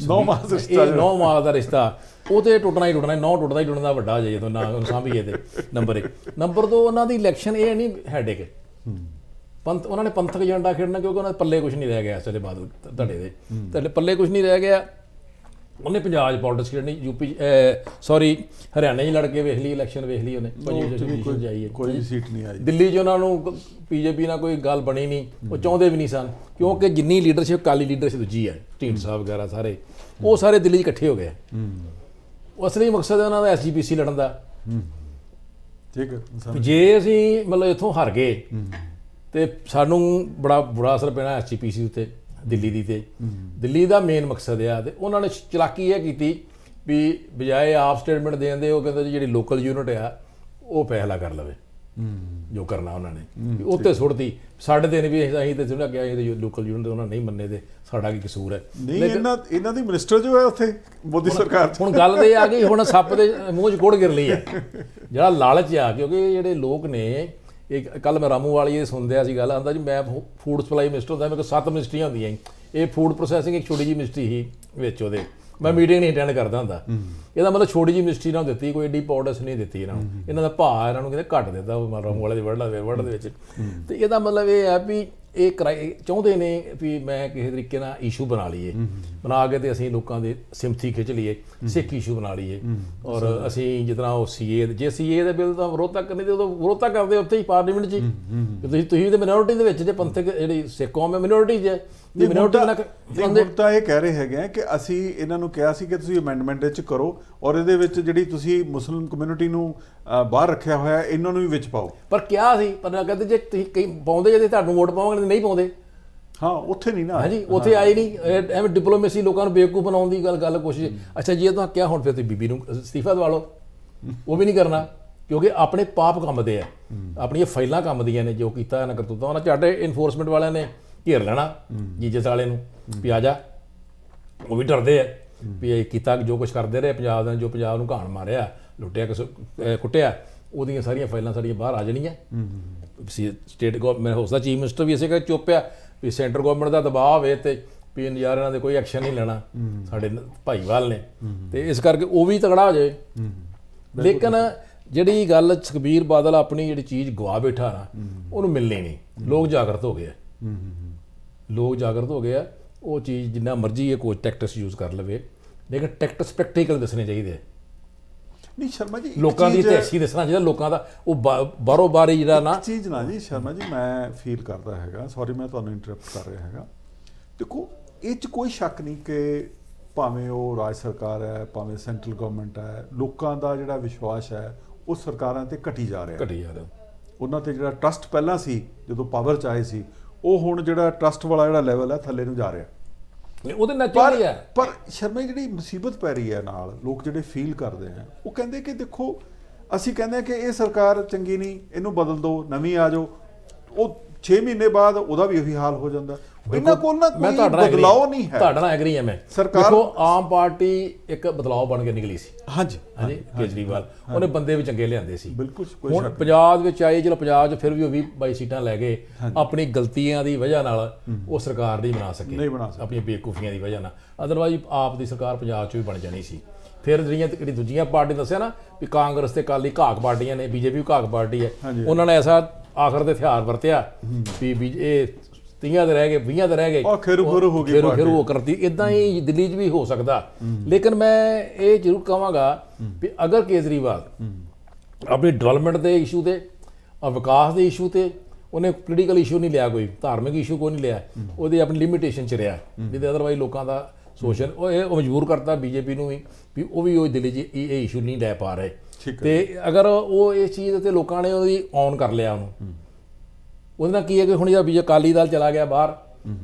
ਨੌ ਮਾਸ ਰਿਸ਼ਤਾ ਇਹ ਨੌ ਮਾਸ ਦਾ ਰਿਸ਼ਤਾ ਉਹਦੇ ਟੁੱਟਣਾ ਹੀ ਟੁੱਟਣਾ ਨੌ ਟੁੱਟਦਾ ਹੀ ਟੁੱਟਣਾ ਵੱਡਾ ਜੇ ਜਦੋਂ ਨਾ ਸਾਂਭੀਏ ਤੇ ਨੰਬਰ 1 ਨੰਬਰ 2 ਉਹਨਾਂ ਦੀ ਇਲੈਕਸ਼ਨ ਇਹ ਨਹੀਂ ਹੈਡੇਕ ਪੰਥ ਉਹਨਾਂ ਨੇ ਪੰਥਕ ਏਜੰਡਾ ਖੇਡਣਾ ਕਿਉਂਕਿ ਉਹਨਾਂ ਦੇ ਪੱਲੇ ਕੁਝ ਨਹੀਂ ਰਹਿ ਗਿਆ ਇਸ ਦੇ ਬਾਅਦ ਧੜੇ ਦੇ ਤੇ ਪੱਲੇ ਕੁਝ ਨਹੀਂ ਰਹਿ ਗਿਆ ਉਹਨੇ ਪੰਜਾਬ ਦੀ ਪੋਲਿਟਿਕਸ ਜਿਹੜੀ ਯੂਪੀ ਸੌਰੀ ਹਰਿਆਣਾ 'ਚ ਲੜ ਕੇ ਵੇਖ ਲਈ ਇਲੈਕਸ਼ਨ ਵੇਖ ਲਈ ਉਹਨੇ ਪੰਜੀ ਕੋਈ ਜਾਈ ਹੈ ਕੋਈ ਸੀਟ ਨਹੀਂ ਆਈ ਦਿੱਲੀ 'ਚ ਉਹਨਾਂ ਨੂੰ ਪੀਜੇਪੀ ਨਾਲ ਕੋਈ ਗੱਲ ਬਣੀ ਨਹੀਂ ਉਹ ਚਾਹੁੰਦੇ ਵੀ ਨਹੀਂ ਸਨ ਕਿਉਂਕਿ ਜਿੰਨੀ ਲੀਡਰਸ਼ਿਪ ਕਾਲੀ ਲੀਡਰਸ਼ਿਪ ਦੂਜੀ ਹੈ ਢੀਂਡ ਸਾਹਿਬ ਵਗੈਰਾ ਸਾਰੇ ਉਹ ਸਾਰੇ ਦਿੱਲੀ 'ਚ ਇਕੱਠੇ ਹੋ ਗਏ ਉਹ ਅਸਲੀ ਮਕਸਦ ਉਹਨਾਂ ਦਾ ਐਸਜੀਪੀਸੀ ਲੜਨ ਦਾ ਠੀਕ ਹੈ ਜੇ ਅਸੀਂ ਮਤਲਬ ਇੱਥੋਂ ਹਾਰ ਗਏ ਤੇ ਸਾਨੂੰ ਬੜਾ ਬੁਰਾ ਅਸਰ ਪੈਣਾ ਐਸਜੀਪੀਸੀ ਉੱਤੇ ਦਿੱਲੀ ਦੀ ਤੇ ਦਿੱਲੀ ਦਾ ਮੇਨ ਮਕਸਦ ਆ ਤੇ ਉਹਨਾਂ ਨੇ ਚਲਾਕੀ ਇਹ ਕੀਤੀ ਵੀ ਬਜਾਏ ਆਪ ਸਟੇਟਮੈਂਟ ਦੇਣ ਦੇ ਉਹ ਕਹਿੰਦੇ ਜਿਹੜੀ ਲੋਕਲ ਯੂਨਿਟ ਆ ਉਹ ਫੈਸਲਾ ਕਰ ਲਵੇ ਜੋ ਕਰਨਾ ਉਹਨਾਂ ਨੇ ਉੱਤੇ ਸੁੱਟਦੀ ਸਾਡੇ ਦਿਨ ਵੀ ਅਸੀਂ ਤੇ ਸੁਣਿਆ ਗਿਆ ਇਹ ਲੋਕਲ ਯੂਨਿਟ ਉਹਨਾਂ ਨਹੀਂ ਮੰਨੇ ਤੇ ਸਾਡਾ ਕੀ ਕਸੂਰ ਹੈ ਨਹੀਂ ਇਹਨਾਂ ਇਹਨਾਂ ਦੀ ਮਿਨਿਸਟਰ ਜੋ ਹੈ ਉੱਥੇ ਮੋਦੀ ਸਰਕਾਰ ਹੁਣ ਗੱਲ ਦੇ ਆ ਗਈ ਹੁਣ ਸੱਪ ਦੇ ਮੂੰਹ 'ਚ ਕੋੜ ਗਿਰ ਲਈ ਹੈ ਜਿਹੜਾ ਲਾਲਚ ਆ ਕਿਉਂਕਿ ਜਿਹੜੇ ਲੋਕ ਨੇ ਇਹ ਕੱਲ ਮੈਂ ਰਾਮੂ ਵਾਲੀ ਇਹ ਸੁਣਦਿਆ ਸੀ ਗੱਲ ਆਂਦਾ ਜੀ ਮੈਂ ਫੂਡ ਸਪਲਾਈ ਮਿਨਿਸਟਰ ਹੁੰਦਾ ਮੇਰੇ ਕੋਲ ਸੱਤ ਮਿਨਿਸਟਰੀਆਂ ਹੁੰਦੀਆਂ ਇਹ ਫੂਡ ਪ੍ਰੋਸੈਸਿੰਗ ਇੱਕ ਛੋਟੀ ਜੀ ਮਿਨਿਸਟਰੀ ਹੀ ਵਿੱਚ ਉਹਦੇ ਮੈਂ ਮੀਟਿੰਗ ਨਹੀਂ ਅਟੈਂਡ ਕਰਦਾ ਹੁੰਦਾ ਇਹਦਾ ਮਤਲਬ ਛੋਟੀ ਜੀ ਮਿਨਿਸਟਰੀ ਨਾਲ ਦਿੱਤੀ ਕੋਈ ਏਡੀ ਪਾਉਡਸ ਨਹੀਂ ਦਿੱਤੀ ਇਹਨਾਂ ਨੂੰ ਇਹਨਾਂ ਦਾ ਭਾਅ ਇਹਨਾਂ ਨੂੰ ਕਹਿੰਦੇ ਘੱਟ ਦਿੱਤਾ ਰਾਮੂ ਵਾਲੇ ਦੇ ਵਰਡ ਦੇ ਵਿੱਚ ਤੇ ਇਹਦਾ ਮਤਲਬ ਇਹ ਹੈ ਵੀ ਇਹ ਕਰਾਈ ਚਾਹੁੰਦੇ ਨੇ ਵੀ ਮੈਂ ਕਿਸੇ ਤਰੀਕੇ ਨਾਲ ਇਸ਼ੂ ਬਣਾ ਲਈਏ ਬਣਾ ਕੇ ਤੇ ਅਸੀਂ ਲੋਕਾਂ ਦੇ ਸਿੰਪਥੀ ਖਿੱਚ ਲਈਏ ਸਿੱਖ ਇਸ਼ੂ ਬਣਾ ਲਈਏ ਔਰ ਅਸੀਂ ਜਿਤਨਾ ਉਹ ਸੀਏ ਜੇ ਸੀਏ ਦੇ ਬਿੱਲ ਦਾ ਵਿਰੋਧਤਾ ਕਰਨੀ ਤੇ ਉਹ ਵਿਰੋਧਤਾ ਕਰਦੇ ਉੱਥੇ ਹੀ ਪਾਰਲੀਮੈਂਟ 'ਚ ਤੁਸੀਂ ਤੁਸੀਂ ਤੇ ਮਿਨੋਰਿਟੀ ਦੇ ਵਿੱਚ ਜੇ ਪੰਥਕ ਜਿਹੜੀ ਸਿੱਖ ਕੌਮ ਹੈ ਮਿਨੋਰਿਟੀ ਜੇ ਨਹੀਂ ਮਿਨੋਰਟੀ ਨਾ ਨਹੀਂ ਤਾਂ ਇਹ ਕਹਿ ਰਹੇ ਹੈਗੇ ਕਿ ਅਸੀਂ ਇਹਨਾਂ ਨੂੰ ਕਿਹਾ ਸੀ ਕਿ ਤੁਸੀਂ ਅਮੈਂਡਮੈਂਟ ਵਿੱਚ ਕਰੋ ਔਰ ਇਹਦੇ ਵਿੱਚ ਜਿਹੜੀ ਤੁਸੀਂ ਮੁਸਲਮ ਕਮਿਊਨਿਟੀ ਨੂੰ ਬਾਹਰ ਰੱਖਿਆ ਹੋਇਆ ਇਹਨਾਂ ਨੂੰ ਵੀ ਵਿੱਚ ਪਾਓ ਪਰ ਕਿਹਾ ਸੀ ਪਰ ਕਹਿੰਦੇ ਜੇ ਤੁਸੀਂ ਕਈ ਪਾਉਂਦੇ ਜੇ ਤੁਹਾਨੂੰ ਵੋਟ ਪਾਵਾਂਗੇ ਨਹੀਂ ਪਾਉਂਦੇ ਹਾਂ ਉੱਥੇ ਨਹੀਂ ਨਾ ਹਾਂਜੀ ਉੱਥੇ ਆਈ ਨਹੀਂ ਐਵੇਂ ਡਿਪਲੋਮੇਸੀ ਲੋਕਾਂ ਨੂੰ ਬੇਵਕੂਫ ਬਣਾਉਣ ਦੀ ਗੱਲ ਗੱਲ ਕੋਸ਼ਿਸ਼ ਅੱਛਾ ਜੀ ਇਹ ਤਾਂ ਕਿਹਾ ਹੁਣ ਫਿਰ ਤੁਸੀਂ ਬੀਬੀ ਨੂੰ ਅਸਤੀਫਾ ਦਵਾ ਲਓ ਉਹ ਵੀ ਨਹੀਂ ਕਰਨਾ ਕਿਉਂਕਿ ਆਪਣੇ ਪਾਪ ਕੰਮ ਦੇ ਆ ਆਪਣੀਆਂ ਫਾਈਲਾਂ ਕੰਮ ਦੀਆਂ ਨੇ ਜੋ ਕੀਤਾ ਨਾ ਤਾਂ ਉਹਨਾਂ ਚਾਟੇ ਇਨਫੋਰਸਮੈਂਟ ਵਾਲਿਆਂ ਨੇ ਘੇਰ ਲੈਣਾ ਜੀਜੇ ਸਾਲੇ ਨੂੰ ਵੀ ਆ ਜਾ ਉਹ ਵੀ ਡਰਦੇ ਆ ਵੀ ਇਹ ਕੀਤਾ ਜੋ ਕੁਝ ਕਰਦੇ ਰਹੇ ਪੰਜਾਬ ਦੇ ਜੋ ਪੰਜਾਬ ਨੂੰ ਘਾਣ ਮਾਰਿਆ ਲੁੱਟਿਆ ਕੁੱਟਿਆ ਉਹਦੀਆਂ ਸਾਰੀਆਂ ਫਾਈਲਾਂ ਸਾਡੀਆਂ ਬਾਹਰ ਆ ਜਾਣੀਆਂ ਸਟੇਟ ਗਵਰਨਮੈਂਟ ਹਾਊਸ ਦਾ ਚੀਫ ਮਿਨਿਸਟਰ ਵੀ ਇਸੇ ਕਰਕੇ ਚੁੱਪ ਆ ਵੀ ਸੈਂਟਰ ਗਵਰਨਮੈਂਟ ਦਾ ਦਬਾਅ ਹੋਵੇ ਤੇ ਵੀ ਯਾਰ ਇਹਨਾਂ ਦੇ ਕੋਈ ਐਕਸ਼ਨ ਨਹੀਂ ਲੈਣਾ ਸਾਡੇ ਭਾਈਵਾਲ ਨੇ ਤੇ ਇਸ ਕਰਕੇ ਉਹ ਵੀ ਤਗੜਾ ਹੋ ਜਾਏ ਲੇਕਿਨ ਜਿਹੜੀ ਗੱਲ ਸੁਖਬੀਰ ਬਾਦਲ ਆਪਣੀ ਜਿਹੜੀ ਚੀਜ਼ ਗਵਾ ਬੈਠਾ ਨਾ ਉਹਨੂੰ ਮਿਲਣੀ ਨਹੀਂ ਲੋਕ ਜਾਗਰਤ ਹੋ ਗਏ ਲੋਕ ਜਾਗਰਤ ਹੋ ਗਏ ਆ ਉਹ ਚੀਜ਼ ਜਿੰਨਾ ਮਰਜ਼ੀ ਇਹ ਕੋਈ ਟੈਕਟਿਕਸ ਯੂਜ਼ ਕਰ ਲਵੇ ਲੇਕਿਨ ਟੈਕਟਿਕਸ ਪ੍ਰੈਕਟੀਕਲ ਦੱਸਣੇ ਚਾਹੀਦੇ ਨਹੀਂ ਸ਼ਰਮਾ ਜੀ ਲੋਕਾਂ ਦੀ ਤੈਸੀ ਦੱਸਣਾ ਚਾਹੀਦਾ ਲੋਕਾਂ ਦਾ ਉਹ ਬਾਰੋ ਬਾਰੀ ਜਿਹੜਾ ਨਾ ਚੀਜ਼ ਨਾ ਜੀ ਸ਼ਰਮਾ ਜੀ ਮੈਂ ਫੀਲ ਕਰਦਾ ਹੈਗਾ ਸੌਰੀ ਮੈਂ ਤੁਹਾਨੂੰ ਇੰਟਰਰਪਟ ਕਰ ਰਿਹਾ ਹੈਗਾ ਦੇਖੋ ਇਹ 'ਚ ਕੋਈ ਸ਼ੱਕ ਨਹੀਂ ਕਿ ਭਾਵੇਂ ਉਹ ਰਾਜ ਸਰਕਾਰ ਹੈ ਭਾਵੇਂ ਸੈਂਟਰਲ ਗਵਰਨਮੈਂਟ ਹੈ ਲੋਕਾਂ ਦਾ ਜਿਹੜਾ ਵਿਸ਼ਵਾਸ ਹੈ ਉਹ ਸਰਕਾਰਾਂ ਤੇ ਘਟੀ ਜਾ ਰਿਹਾ ਹੈ ਘਟੀ ਜਾ ਰਿਹਾ ਉਹਨਾਂ ਤੇ ਜਿਹੜਾ ਟਰਸਟ ਪਹਿਲਾਂ ਸੀ ਜਦੋਂ ਪਾਵਰ ਚ ਆਏ ਸੀ ਉਹ ਹੁਣ ਜਿਹੜਾ ਟਰਸਟ ਵਾਲਾ ਜਿਹੜਾ ਲੈਵਲ ਹੈ ਥੱਲੇ ਨੂੰ ਜਾ ਰਿਹਾ ਉਹਦੇ ਨਾਲ ਚਾਹੀਦੀ ਹੈ ਪਰ ਸ਼ਰਮਾ ਜਿਹੜੀ ਮੁਸੀਬਤ ਪੈ ਰਹੀ ਹੈ ਨਾਲ ਲੋਕ ਜਿਹੜੇ ਫੀਲ ਕਰਦੇ ਆ ਉਹ ਕਹਿੰਦੇ ਕਿ ਦੇਖੋ ਅਸੀਂ ਕਹਿੰਦੇ ਆ ਕਿ ਇਹ ਸਰਕਾਰ ਚੰਗੀ ਨਹੀਂ ਇਹਨੂੰ ਬਦਲ ਦਿਓ ਨਵੀਂ ਆ ਜਾਓ ਉਹ 6 ਮਹੀਨੇ ਬਾਅਦ ਉਹਦਾ ਵੀ ਉਹੀ ਹਾਲ ਹੋ ਜਾਂਦਾ ਇਹਨਾਂ ਕੋਲ ਨਾ ਕੋਈ ਬਦਲਾਅ ਨਹੀਂ ਹੈ ਤੁਹਾਡਾ ਨਾਲ ਐਗਰੀ ਹਾਂ ਮੈਂ ਦੇਖੋ ਆਮ ਪਾਰਟੀ ਇੱਕ ਬਦਲਾਅ ਬਣ ਕੇ ਨਿਕਲੀ ਸੀ ਹਾਂਜੀ ਹਾਂਜੀ ਕੇਜਰੀਵਾਲ ਉਹਨੇ ਬੰਦੇ ਵੀ ਚੰਗੇ ਲਿਆਂਦੇ ਸੀ ਬਿਲਕੁਲ ਹੁਣ ਪੰਜਾਬ ਵਿੱਚ ਆਏ ਜਿਹੜਾ ਪੰਜਾਬ 'ਚ ਫਿਰ ਵੀ ਉਹ 22 ਸੀਟਾਂ ਲੈ ਗਏ ਆਪਣੀ ਗਲਤੀਆਂ ਦੀ ਵਜ੍ਹਾ ਨਾਲ ਉਹ ਸਰਕਾਰ ਨਹੀਂ ਬਣਾ ਸਕੇ ਨਹੀਂ ਬਣਾ ਸਕੇ ਆਪਣੀ ਬੇਕੂਫੀਆਂ ਦੀ ਵਜ੍ਹਾ ਨਾਲ ਅਦਰਵਾਈਜ਼ ਆਪ ਦੀ ਸਰਕਾਰ ਪੰਜਾਬ 'ਚ ਵੀ ਬਣ ਜਾਣੀ ਸੀ ਫਿਰ ਜਿਹੜੀਆਂ ਜਿਹੜੀ ਦੂਜੀਆਂ ਪਾਰਟੀ ਦੱਸਿਆ ਨਾ ਵੀ ਕਾਂਗਰਸ ਤੇ ਕਾਲੀ ਘਾਕ ਪਾਰਟੀਆਂ ਨੇ ਬੀਜੇਪੀ ਘਾਕ ਪਾਰਟੀ ਹੈ ਉਹਨਾਂ ਨੇ ਐਸਾ ਆਖਰ ਦੇ ਹਥਿਆਰ ਵਰਤਿਆ ਵੀ ਇਹ 30 ਦੇ ਰਹਿ ਗਏ 20 ਦੇ ਰਹਿ ਗਏ ਉਹ ਖੇਰੂ ਖੇਰੂ ਹੋ ਗਈ ਖੇਰੂ ਖੇਰੂ ਹੋ ਕਰਦੀ ਇਦਾਂ ਹੀ ਦਿੱਲੀ 'ਚ ਵੀ ਹੋ ਸਕਦਾ ਲੇਕਿਨ ਮੈਂ ਇਹ ਜ਼ਰੂਰ ਕਹਾਂਗਾ ਕਿ ਅਗਰ ਕੇਜਰੀਵਾਲ ਆਪਣੇ ਡਵੈਲਪਮੈਂਟ ਦੇ ਇਸ਼ੂ ਤੇ ਵਿਕਾਸ ਦੇ ਇਸ਼ੂ ਤੇ ਉਹਨੇ ਪੋਲੀਟੀਕਲ ਇਸ਼ੂ ਨਹੀਂ ਲਿਆ ਕੋਈ ਧਾਰਮਿਕ ਇਸ਼ੂ ਕੋਈ ਨਹੀਂ ਲਿਆ ਉਹਦੇ ਆਪਣੀ ਲਿਮਿਟੇਸ਼ਨ ਚ ਰਿਹਾ ਜਿਹਦੇ ਅਦਰਵਾਈਜ਼ ਲੋਕਾਂ ਦਾ ਸੋਸ਼ਲ ਉਹ ਇਹ ਮਜਬੂਰ ਕਰਤਾ ਬੀਜੇਪੀ ਨੂੰ ਵੀ ਵੀ ਉਹ ਵੀ ਉਹ ਦਿੱਲੀ 'ਚ ਇਹ ਇਸ਼ੂ ਨਹੀਂ ਲੈ ਪਾ ਰਹੇ ਤੇ ਅਗਰ ਉਹ ਇਸ ਚੀਜ਼ ਤੇ ਲੋਕਾਂ ਨੇ ਉਹਦੀ ਔਨ ਕਰ ਲਿਆ ਉਹਨੂੰ ਉਹਦੇ ਨਾਲ ਕੀ ਹੈ ਕਿ ਹੁਣ ਜਿਹੜਾ ਵੀ ਅਕਾਲੀ ਦਲ ਚਲਾ ਗਿਆ ਬਾਹਰ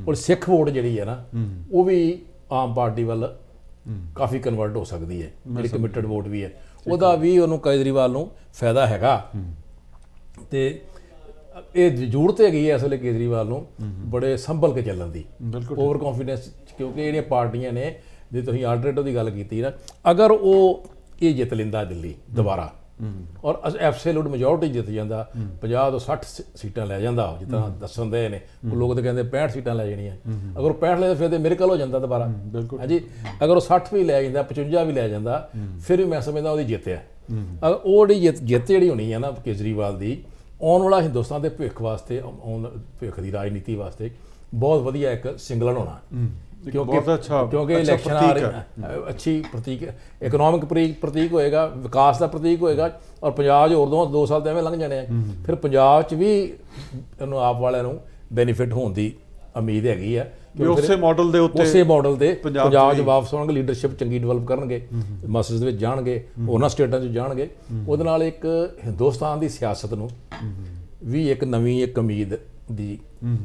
ਔਰ ਸਿੱਖ ਵੋਟ ਜਿਹੜੀ ਹੈ ਨਾ ਉਹ ਵੀ ਆਮ ਪਾਰਟੀ ਵੱਲ ਕਾਫੀ ਕਨਵਰਟ ਹੋ ਸਕਦੀ ਹੈ ਜਿਹੜੀ ਕਮਿਟਡ ਵੋਟ ਵੀ ਹੈ ਉਹਦਾ ਵੀ ਉਹਨੂੰ ਕੇਜਰੀਵਾਲ ਨੂੰ ਫਾਇਦਾ ਹੈਗਾ ਤੇ ਇਹ ਜ਼ਰੂਰਤ ਹੈਗੀ ਹੈ ਅਸਲੇ ਕੇਜਰੀਵਾਲ ਨੂੰ ਬੜੇ ਸੰਭਲ ਕੇ ਚੱਲਣ ਦੀ ਓਵਰ ਕੌਨਫੀਡੈਂਸ ਕਿਉਂਕਿ ਜਿਹੜੀਆਂ ਪਾਰਟੀਆਂ ਨੇ ਜੇ ਤੁਸੀਂ ਆਲਟਰਨੇਟਿਵ ਦੀ ਗੱਲ ਕੀਤੀ ਨਾ ਅਗਰ ਉਹ ਇਹ ਜਿੱਤ ਲਿੰਦਾ ਦਿੱਲੀ ਦੁਬਾਰਾ ਔਰ ਐਬਸੋਲੂਟ ਮੈਜੋਰਟੀ ਜਿੱਤ ਜਾਂਦਾ 50 ਤੋਂ 60 ਸੀਟਾਂ ਲੈ ਜਾਂਦਾ ਜਿੱਦਾਂ ਦੱਸਣ ਦੇ ਨੇ ਲੋਕ ਤਾਂ ਕਹਿੰਦੇ 65 ਸੀਟਾਂ ਲੈ ਜਾਣੀਆਂ ਅਗਰ 65 ਲੈ ਫਿਰ ਤੇ ਮਿਰਕਲ ਹੋ ਜਾਂਦਾ ਦੁਬਾਰਾ ਹਾਂਜੀ ਅਗਰ ਉਹ 60 ਵੀ ਲੈ ਜਾਂਦਾ 55 ਵੀ ਲੈ ਜਾਂਦਾ ਫਿਰ ਵੀ ਮੈਂ ਸਮਝਦਾ ਉਹਦੀ ਜਿੱਤ ਹੈ ਉਹ ਜਿਹੜੀ ਜਿੱਤ ਜਿਹੜੀ ਹੋਣੀ ਹੈ ਨਾ ਕੇਜਰੀਵਾਲ ਦੀ ਆਉਣ ਵਾਲਾ ਹਿੰਦੁਸਤਾਨ ਦੇ ਭਵਿੱਖ ਵਾਸਤੇ ਆਉਣ ਭਵਿੱਖ ਦੀ ਰਾਜਨੀਤੀ ਵਾਸਤੇ ਬਹੁਤ ਵਧੀਆ ਇੱਕ ਸਿੰਗਲਰ ਹੋਣਾ ਕਿਉਂਕਿ ਕਿਉਂਕਿ ਇਲੈਕਸ਼ਨ ਆ ਰਹੀ ਅੱਛੀ ਪ੍ਰਤੀਕ ਇਕਨੋਮਿਕ ਪ੍ਰਤੀਕ ਹੋਏਗਾ ਵਿਕਾਸ ਦਾ ਪ੍ਰਤੀਕ ਹੋਏਗਾ ਔਰ ਪੰਜਾਬ 'ਚ ਦੋ ਦੋ ਸਾਲ ਤੇ ਐਵੇਂ ਲੰਘ ਜਾਣੇ ਆ ਫਿਰ ਪੰਜਾਬ 'ਚ ਵੀ ਇਹਨੂੰ ਆਪ ਵਾਲਿਆਂ ਨੂੰ ਬੈਨੀਫਿਟ ਹੋਣ ਦੀ ਉਮੀਦ ਹੈਗੀ ਆ ਕਿ ਉਸੇ ਮਾਡਲ ਦੇ ਉੱਤੇ ਉਸੇ ਮਾਡਲ ਦੇ ਪੰਜਾਬ 'ਚ ਵਾਪਸ ਆਉਣਗੇ ਲੀਡਰਸ਼ਿਪ ਚੰਗੀ ਡਿਵੈਲਪ ਕਰਨਗੇ ਮਸਜਿਦ ਵਿੱਚ ਜਾਣਗੇ ਉਹਨਾਂ ਸਟੇਟਾਂ 'ਚ ਜਾਣਗੇ ਉਹਦੇ ਨਾਲ ਇੱਕ ਹਿੰਦੁਸਤਾਨ ਦੀ ਸਿਆਸਤ ਨੂੰ ਵੀ ਇੱਕ ਨਵੀਂ ਇੱਕ ਉਮੀਦ ਦੀ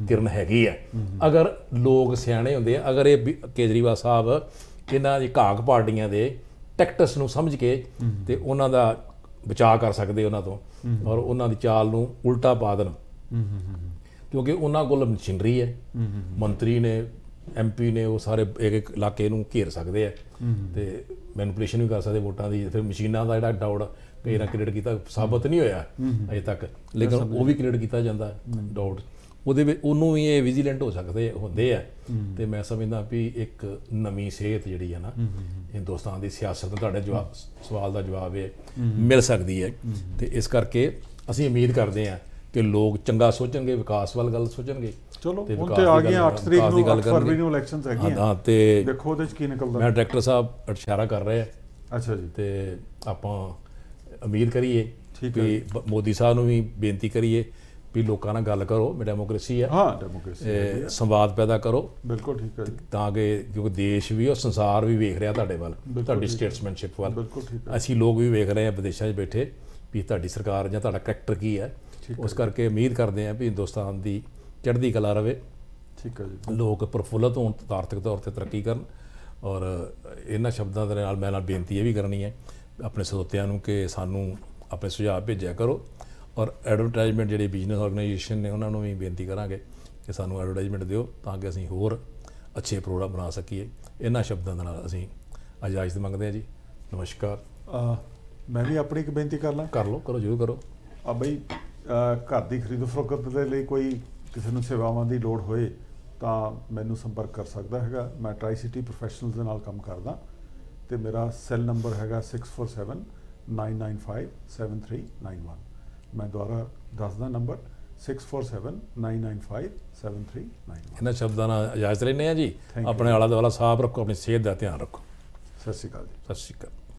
ਕਿਰਨ ਹੈਗੀ ਆ ਅਗਰ ਲੋਕ ਸਿਆਣੇ ਹੁੰਦੇ ਆ ਅਗਰ ਇਹ ਕੇਜਰੀਵਾਲ ਸਾਹਿਬ ਇਹਨਾਂ ਦੀ ਘਾਕ ਪਾਰਟੀਆਂ ਦੇ ਟੈਕਟਸ ਨੂੰ ਸਮਝ ਕੇ ਤੇ ਉਹਨਾਂ ਦਾ ਬਚਾਅ ਕਰ ਸਕਦੇ ਉਹਨਾਂ ਤੋਂ ਔਰ ਉਹਨਾਂ ਦੀ ਚਾਲ ਨੂੰ ਉਲਟਾ ਪਾ ਦੇਣ ਕਿਉਂਕਿ ਉਹਨਾਂ ਕੋਲ ਮਸ਼ੀਨਰੀ ਹੈ ਮੰਤਰੀ ਨੇ ਐਮਪੀ ਨੇ ਉਹ ਸਾਰੇ ਇੱਕ ਇੱਕ ਇਲਾਕੇ ਨੂੰ ਘੇਰ ਸਕਦੇ ਆ ਤੇ ਮੈਨੀਪੂਲੇਸ਼ਨ ਵੀ ਕਰ ਸਕਦੇ ਵੋਟਾਂ ਦੀ ਫਿਰ ਮਸ਼ੀਨਾਂ ਦਾ ਜਿਹੜਾ ਡਾਊਟ ਕਈ ਨਾ ਕ੍ਰੀਏਟ ਕੀਤਾ ਸਾਬਤ ਨਹੀਂ ਹੋਇਆ ਅਜੇ ਤੱਕ ਲੇਕਿਨ ਉਹ ਵੀ ਕ੍ਰੀਏਟ ਕੀਤਾ ਜਾਂਦਾ ਡਾਊਟ ਉਹਦੇ ਵਿੱਚ ਉਹਨੂੰ ਵੀ ਇਹ ਵਿਜੀਲੈਂਟ ਹੋ ਸਕਦੇ ਹੁੰਦੇ ਆ ਤੇ ਮੈਂ ਸਮਝਦਾ ਵੀ ਇੱਕ ਨਵੀਂ ਸਿਹਤ ਜਿਹੜੀ ਹੈ ਨਾ ਹਿੰਦੁਸਤਾਨ ਦੀ ਸਿਆਸਤ ਦਾ ਤੁਹਾਡੇ ਜਵਾਬ ਸਵਾਲ ਦਾ ਜਵਾਬ ਇਹ ਮਿਲ ਸਕਦੀ ਹੈ ਤੇ ਇਸ ਕਰਕੇ ਅਸੀਂ ਉਮੀਦ ਕਰਦੇ ਆ ਕਿ ਲੋਕ ਚੰਗਾ ਸੋਚਣਗੇ ਵਿਕਾਸ ਵੱਲ ਗੱਲ ਸੋਚਣਗੇ ਚਲੋ ਹੁਣ ਤੇ ਆ ਗਏ 8 ਤਰੀਕ ਨੂੰ 8 ਫਰਵਰੀ ਨੂੰ ਇਲੈਕਸ਼ਨਸ ਹੈਗੀਆਂ ਹਾਂ ਤੇ ਦੇਖੋ ਉਹਦੇ ਚ ਕੀ ਨਿਕਲਦਾ ਮੈਂ ਡਾਇਰੈਕਟਰ ਸਾਹਿਬ ਇਸ਼ਾਰਾ ਕਰ ਰਹੇ ਆ ਅੱਛਾ ਜੀ ਤੇ ਆਪਾਂ ਉਮੀਦ ਕਰੀਏ ਕਿ ਮੋਦੀ ਸਾਹਿਬ ਨੂੰ ਵੀ ਬੇਨਤੀ ਕਰੀਏ ਵੀ ਲੋਕਾਂ ਨਾਲ ਗੱਲ ਕਰੋ ਮੇ ਡੈਮੋਕ੍ਰੇਸੀ ਹੈ ਹਾਂ ਡੈਮੋਕ੍ਰੇਸੀ ਹੈ ਸੰਵਾਦ ਪੈਦਾ ਕਰੋ ਬਿਲਕੁਲ ਠੀਕ ਹੈ ਤਾਂ ਕਿ ਕਿਉਂਕਿ ਦੇਸ਼ ਵੀ ਉਹ ਸੰਸਾਰ ਵੀ ਵੇਖ ਰਿਹਾ ਤੁਹਾਡੇ ਵੱਲ ਤੁਹਾਡੀ ਸਟੇਟਸਮੈਨਸ਼ਿਪ ਵੱਲ ਬਿਲਕੁਲ ਠੀਕ ਹੈ ਅਸੀਂ ਲੋਕ ਵੀ ਵੇਖ ਰਹੇ ਹਾਂ ਵਿਦੇਸ਼ਾਂ 'ਚ ਬੈਠੇ ਵੀ ਤੁਹਾਡੀ ਸਰਕਾਰ ਜਾਂ ਤੁਹਾਡਾ ਕੈਰੈਕਟਰ ਕੀ ਹੈ ਉਸ ਕਰਕੇ ਉਮੀਦ ਕਰਦੇ ਹਾਂ ਵੀ ਹਿੰਦੁਸਤਾਨ ਦੀ ਚੜ੍ਹਦੀ ਕਲਾ ਰਵੇ ਠੀਕ ਹੈ ਜੀ ਲੋਕ ਪ੍ਰਫੁੱਲਤ ਹੋਣ ਤਾਰਤਿਕ ਤੌਰ ਤੇ ਤਰੱਕੀ ਕਰਨ ਔਰ ਇਹਨਾਂ ਸ਼ਬਦਾਂ ਦੇ ਨਾਲ ਮੈਂ ਨਾਲ ਬੇਨਤੀ ਇਹ ਵੀ ਕਰਨੀ ਹੈ ਆਪਣੇ ਸਰੋਤਿਆਂ ਨੂੰ ਕਿ ਸਾਨੂੰ ਆਪਣੇ ਸੁਝਾਅ ਭੇਜਿਆ ਕਰੋ ਔਰ ਐਡਵਰਟਾਈਜ਼ਮੈਂਟ ਜਿਹੜੇ ਬਿਜ਼ਨਸ ਆਰਗੇਨਾਈਜੇਸ਼ਨ ਨੇ ਉਹਨਾਂ ਨੂੰ ਵੀ ਬੇਨਤੀ ਕਰਾਂਗੇ ਕਿ ਸਾਨੂੰ ਐਡਵਰਟਾਈਜ਼ਮੈਂਟ ਦਿਓ ਤਾਂ ਕਿ ਅਸੀਂ ਹੋਰ ਅੱਛੇ ਪ੍ਰੋਗਰਾਮ ਬਣਾ ਸਕੀਏ ਇਹਨਾਂ ਸ਼ਬਦਾਂ ਦੇ ਨਾਲ ਅਸੀਂ ਅਜਾਇਜ਼ਤ ਮੰਗਦੇ ਹਾਂ ਜੀ ਨਮਸਕਾਰ ਮੈਂ ਵੀ ਆਪਣੀ ਇੱਕ ਬੇਨਤੀ ਕਰ ਲਾਂ ਕਰ ਲਓ ਕਰੋ ਜਰੂਰ ਕਰੋ ਆ ਬਈ ਘਰ ਦੀ ਖਰੀਦੋ ਫਰੋਖਤ ਦੇ ਲਈ ਕੋਈ ਕਿਸੇ ਨੂੰ ਸੇਵਾਵਾਂ ਦੀ ਲੋੜ ਹੋਏ ਤਾਂ ਮੈਨੂੰ ਸੰਪਰਕ ਕਰ ਸਕਦਾ ਹੈਗਾ ਮੈਂ ਟ੍ਰਾਈ ਸਿਟੀ ਪ੍ਰੋਫੈਸ਼ਨਲਸ ਦੇ ਨਾਲ ਕੰਮ ਕਰਦਾ ਤੇ ਮੇਰਾ ਸੈੱਲ ਨੰਬਰ ਹੈਗਾ 647 ਮੈਂ ਦੁਬਾਰਾ ਦੱਸਦਾ ਨੰਬਰ 6479957391 ਇਹਨਾਂ ਸ਼ਬਦਾਂ ਨਾਲ ਇਜਾਜ਼ਤ ਲੈਣੇ ਆ ਜੀ ਆਪਣੇ ਆਲਾ ਦਵਾਲਾ ਸਾਫ਼ ਰੱਖੋ ਆਪਣੀ ਸਿਹਤ ਦਾ ਧਿਆਨ ਰੱਖੋ ਸਤਿ ਸ਼੍ਰੀ ਅਕਾਲ ਜੀ ਸਤਿ ਸ਼੍ਰੀ ਅਕਾਲ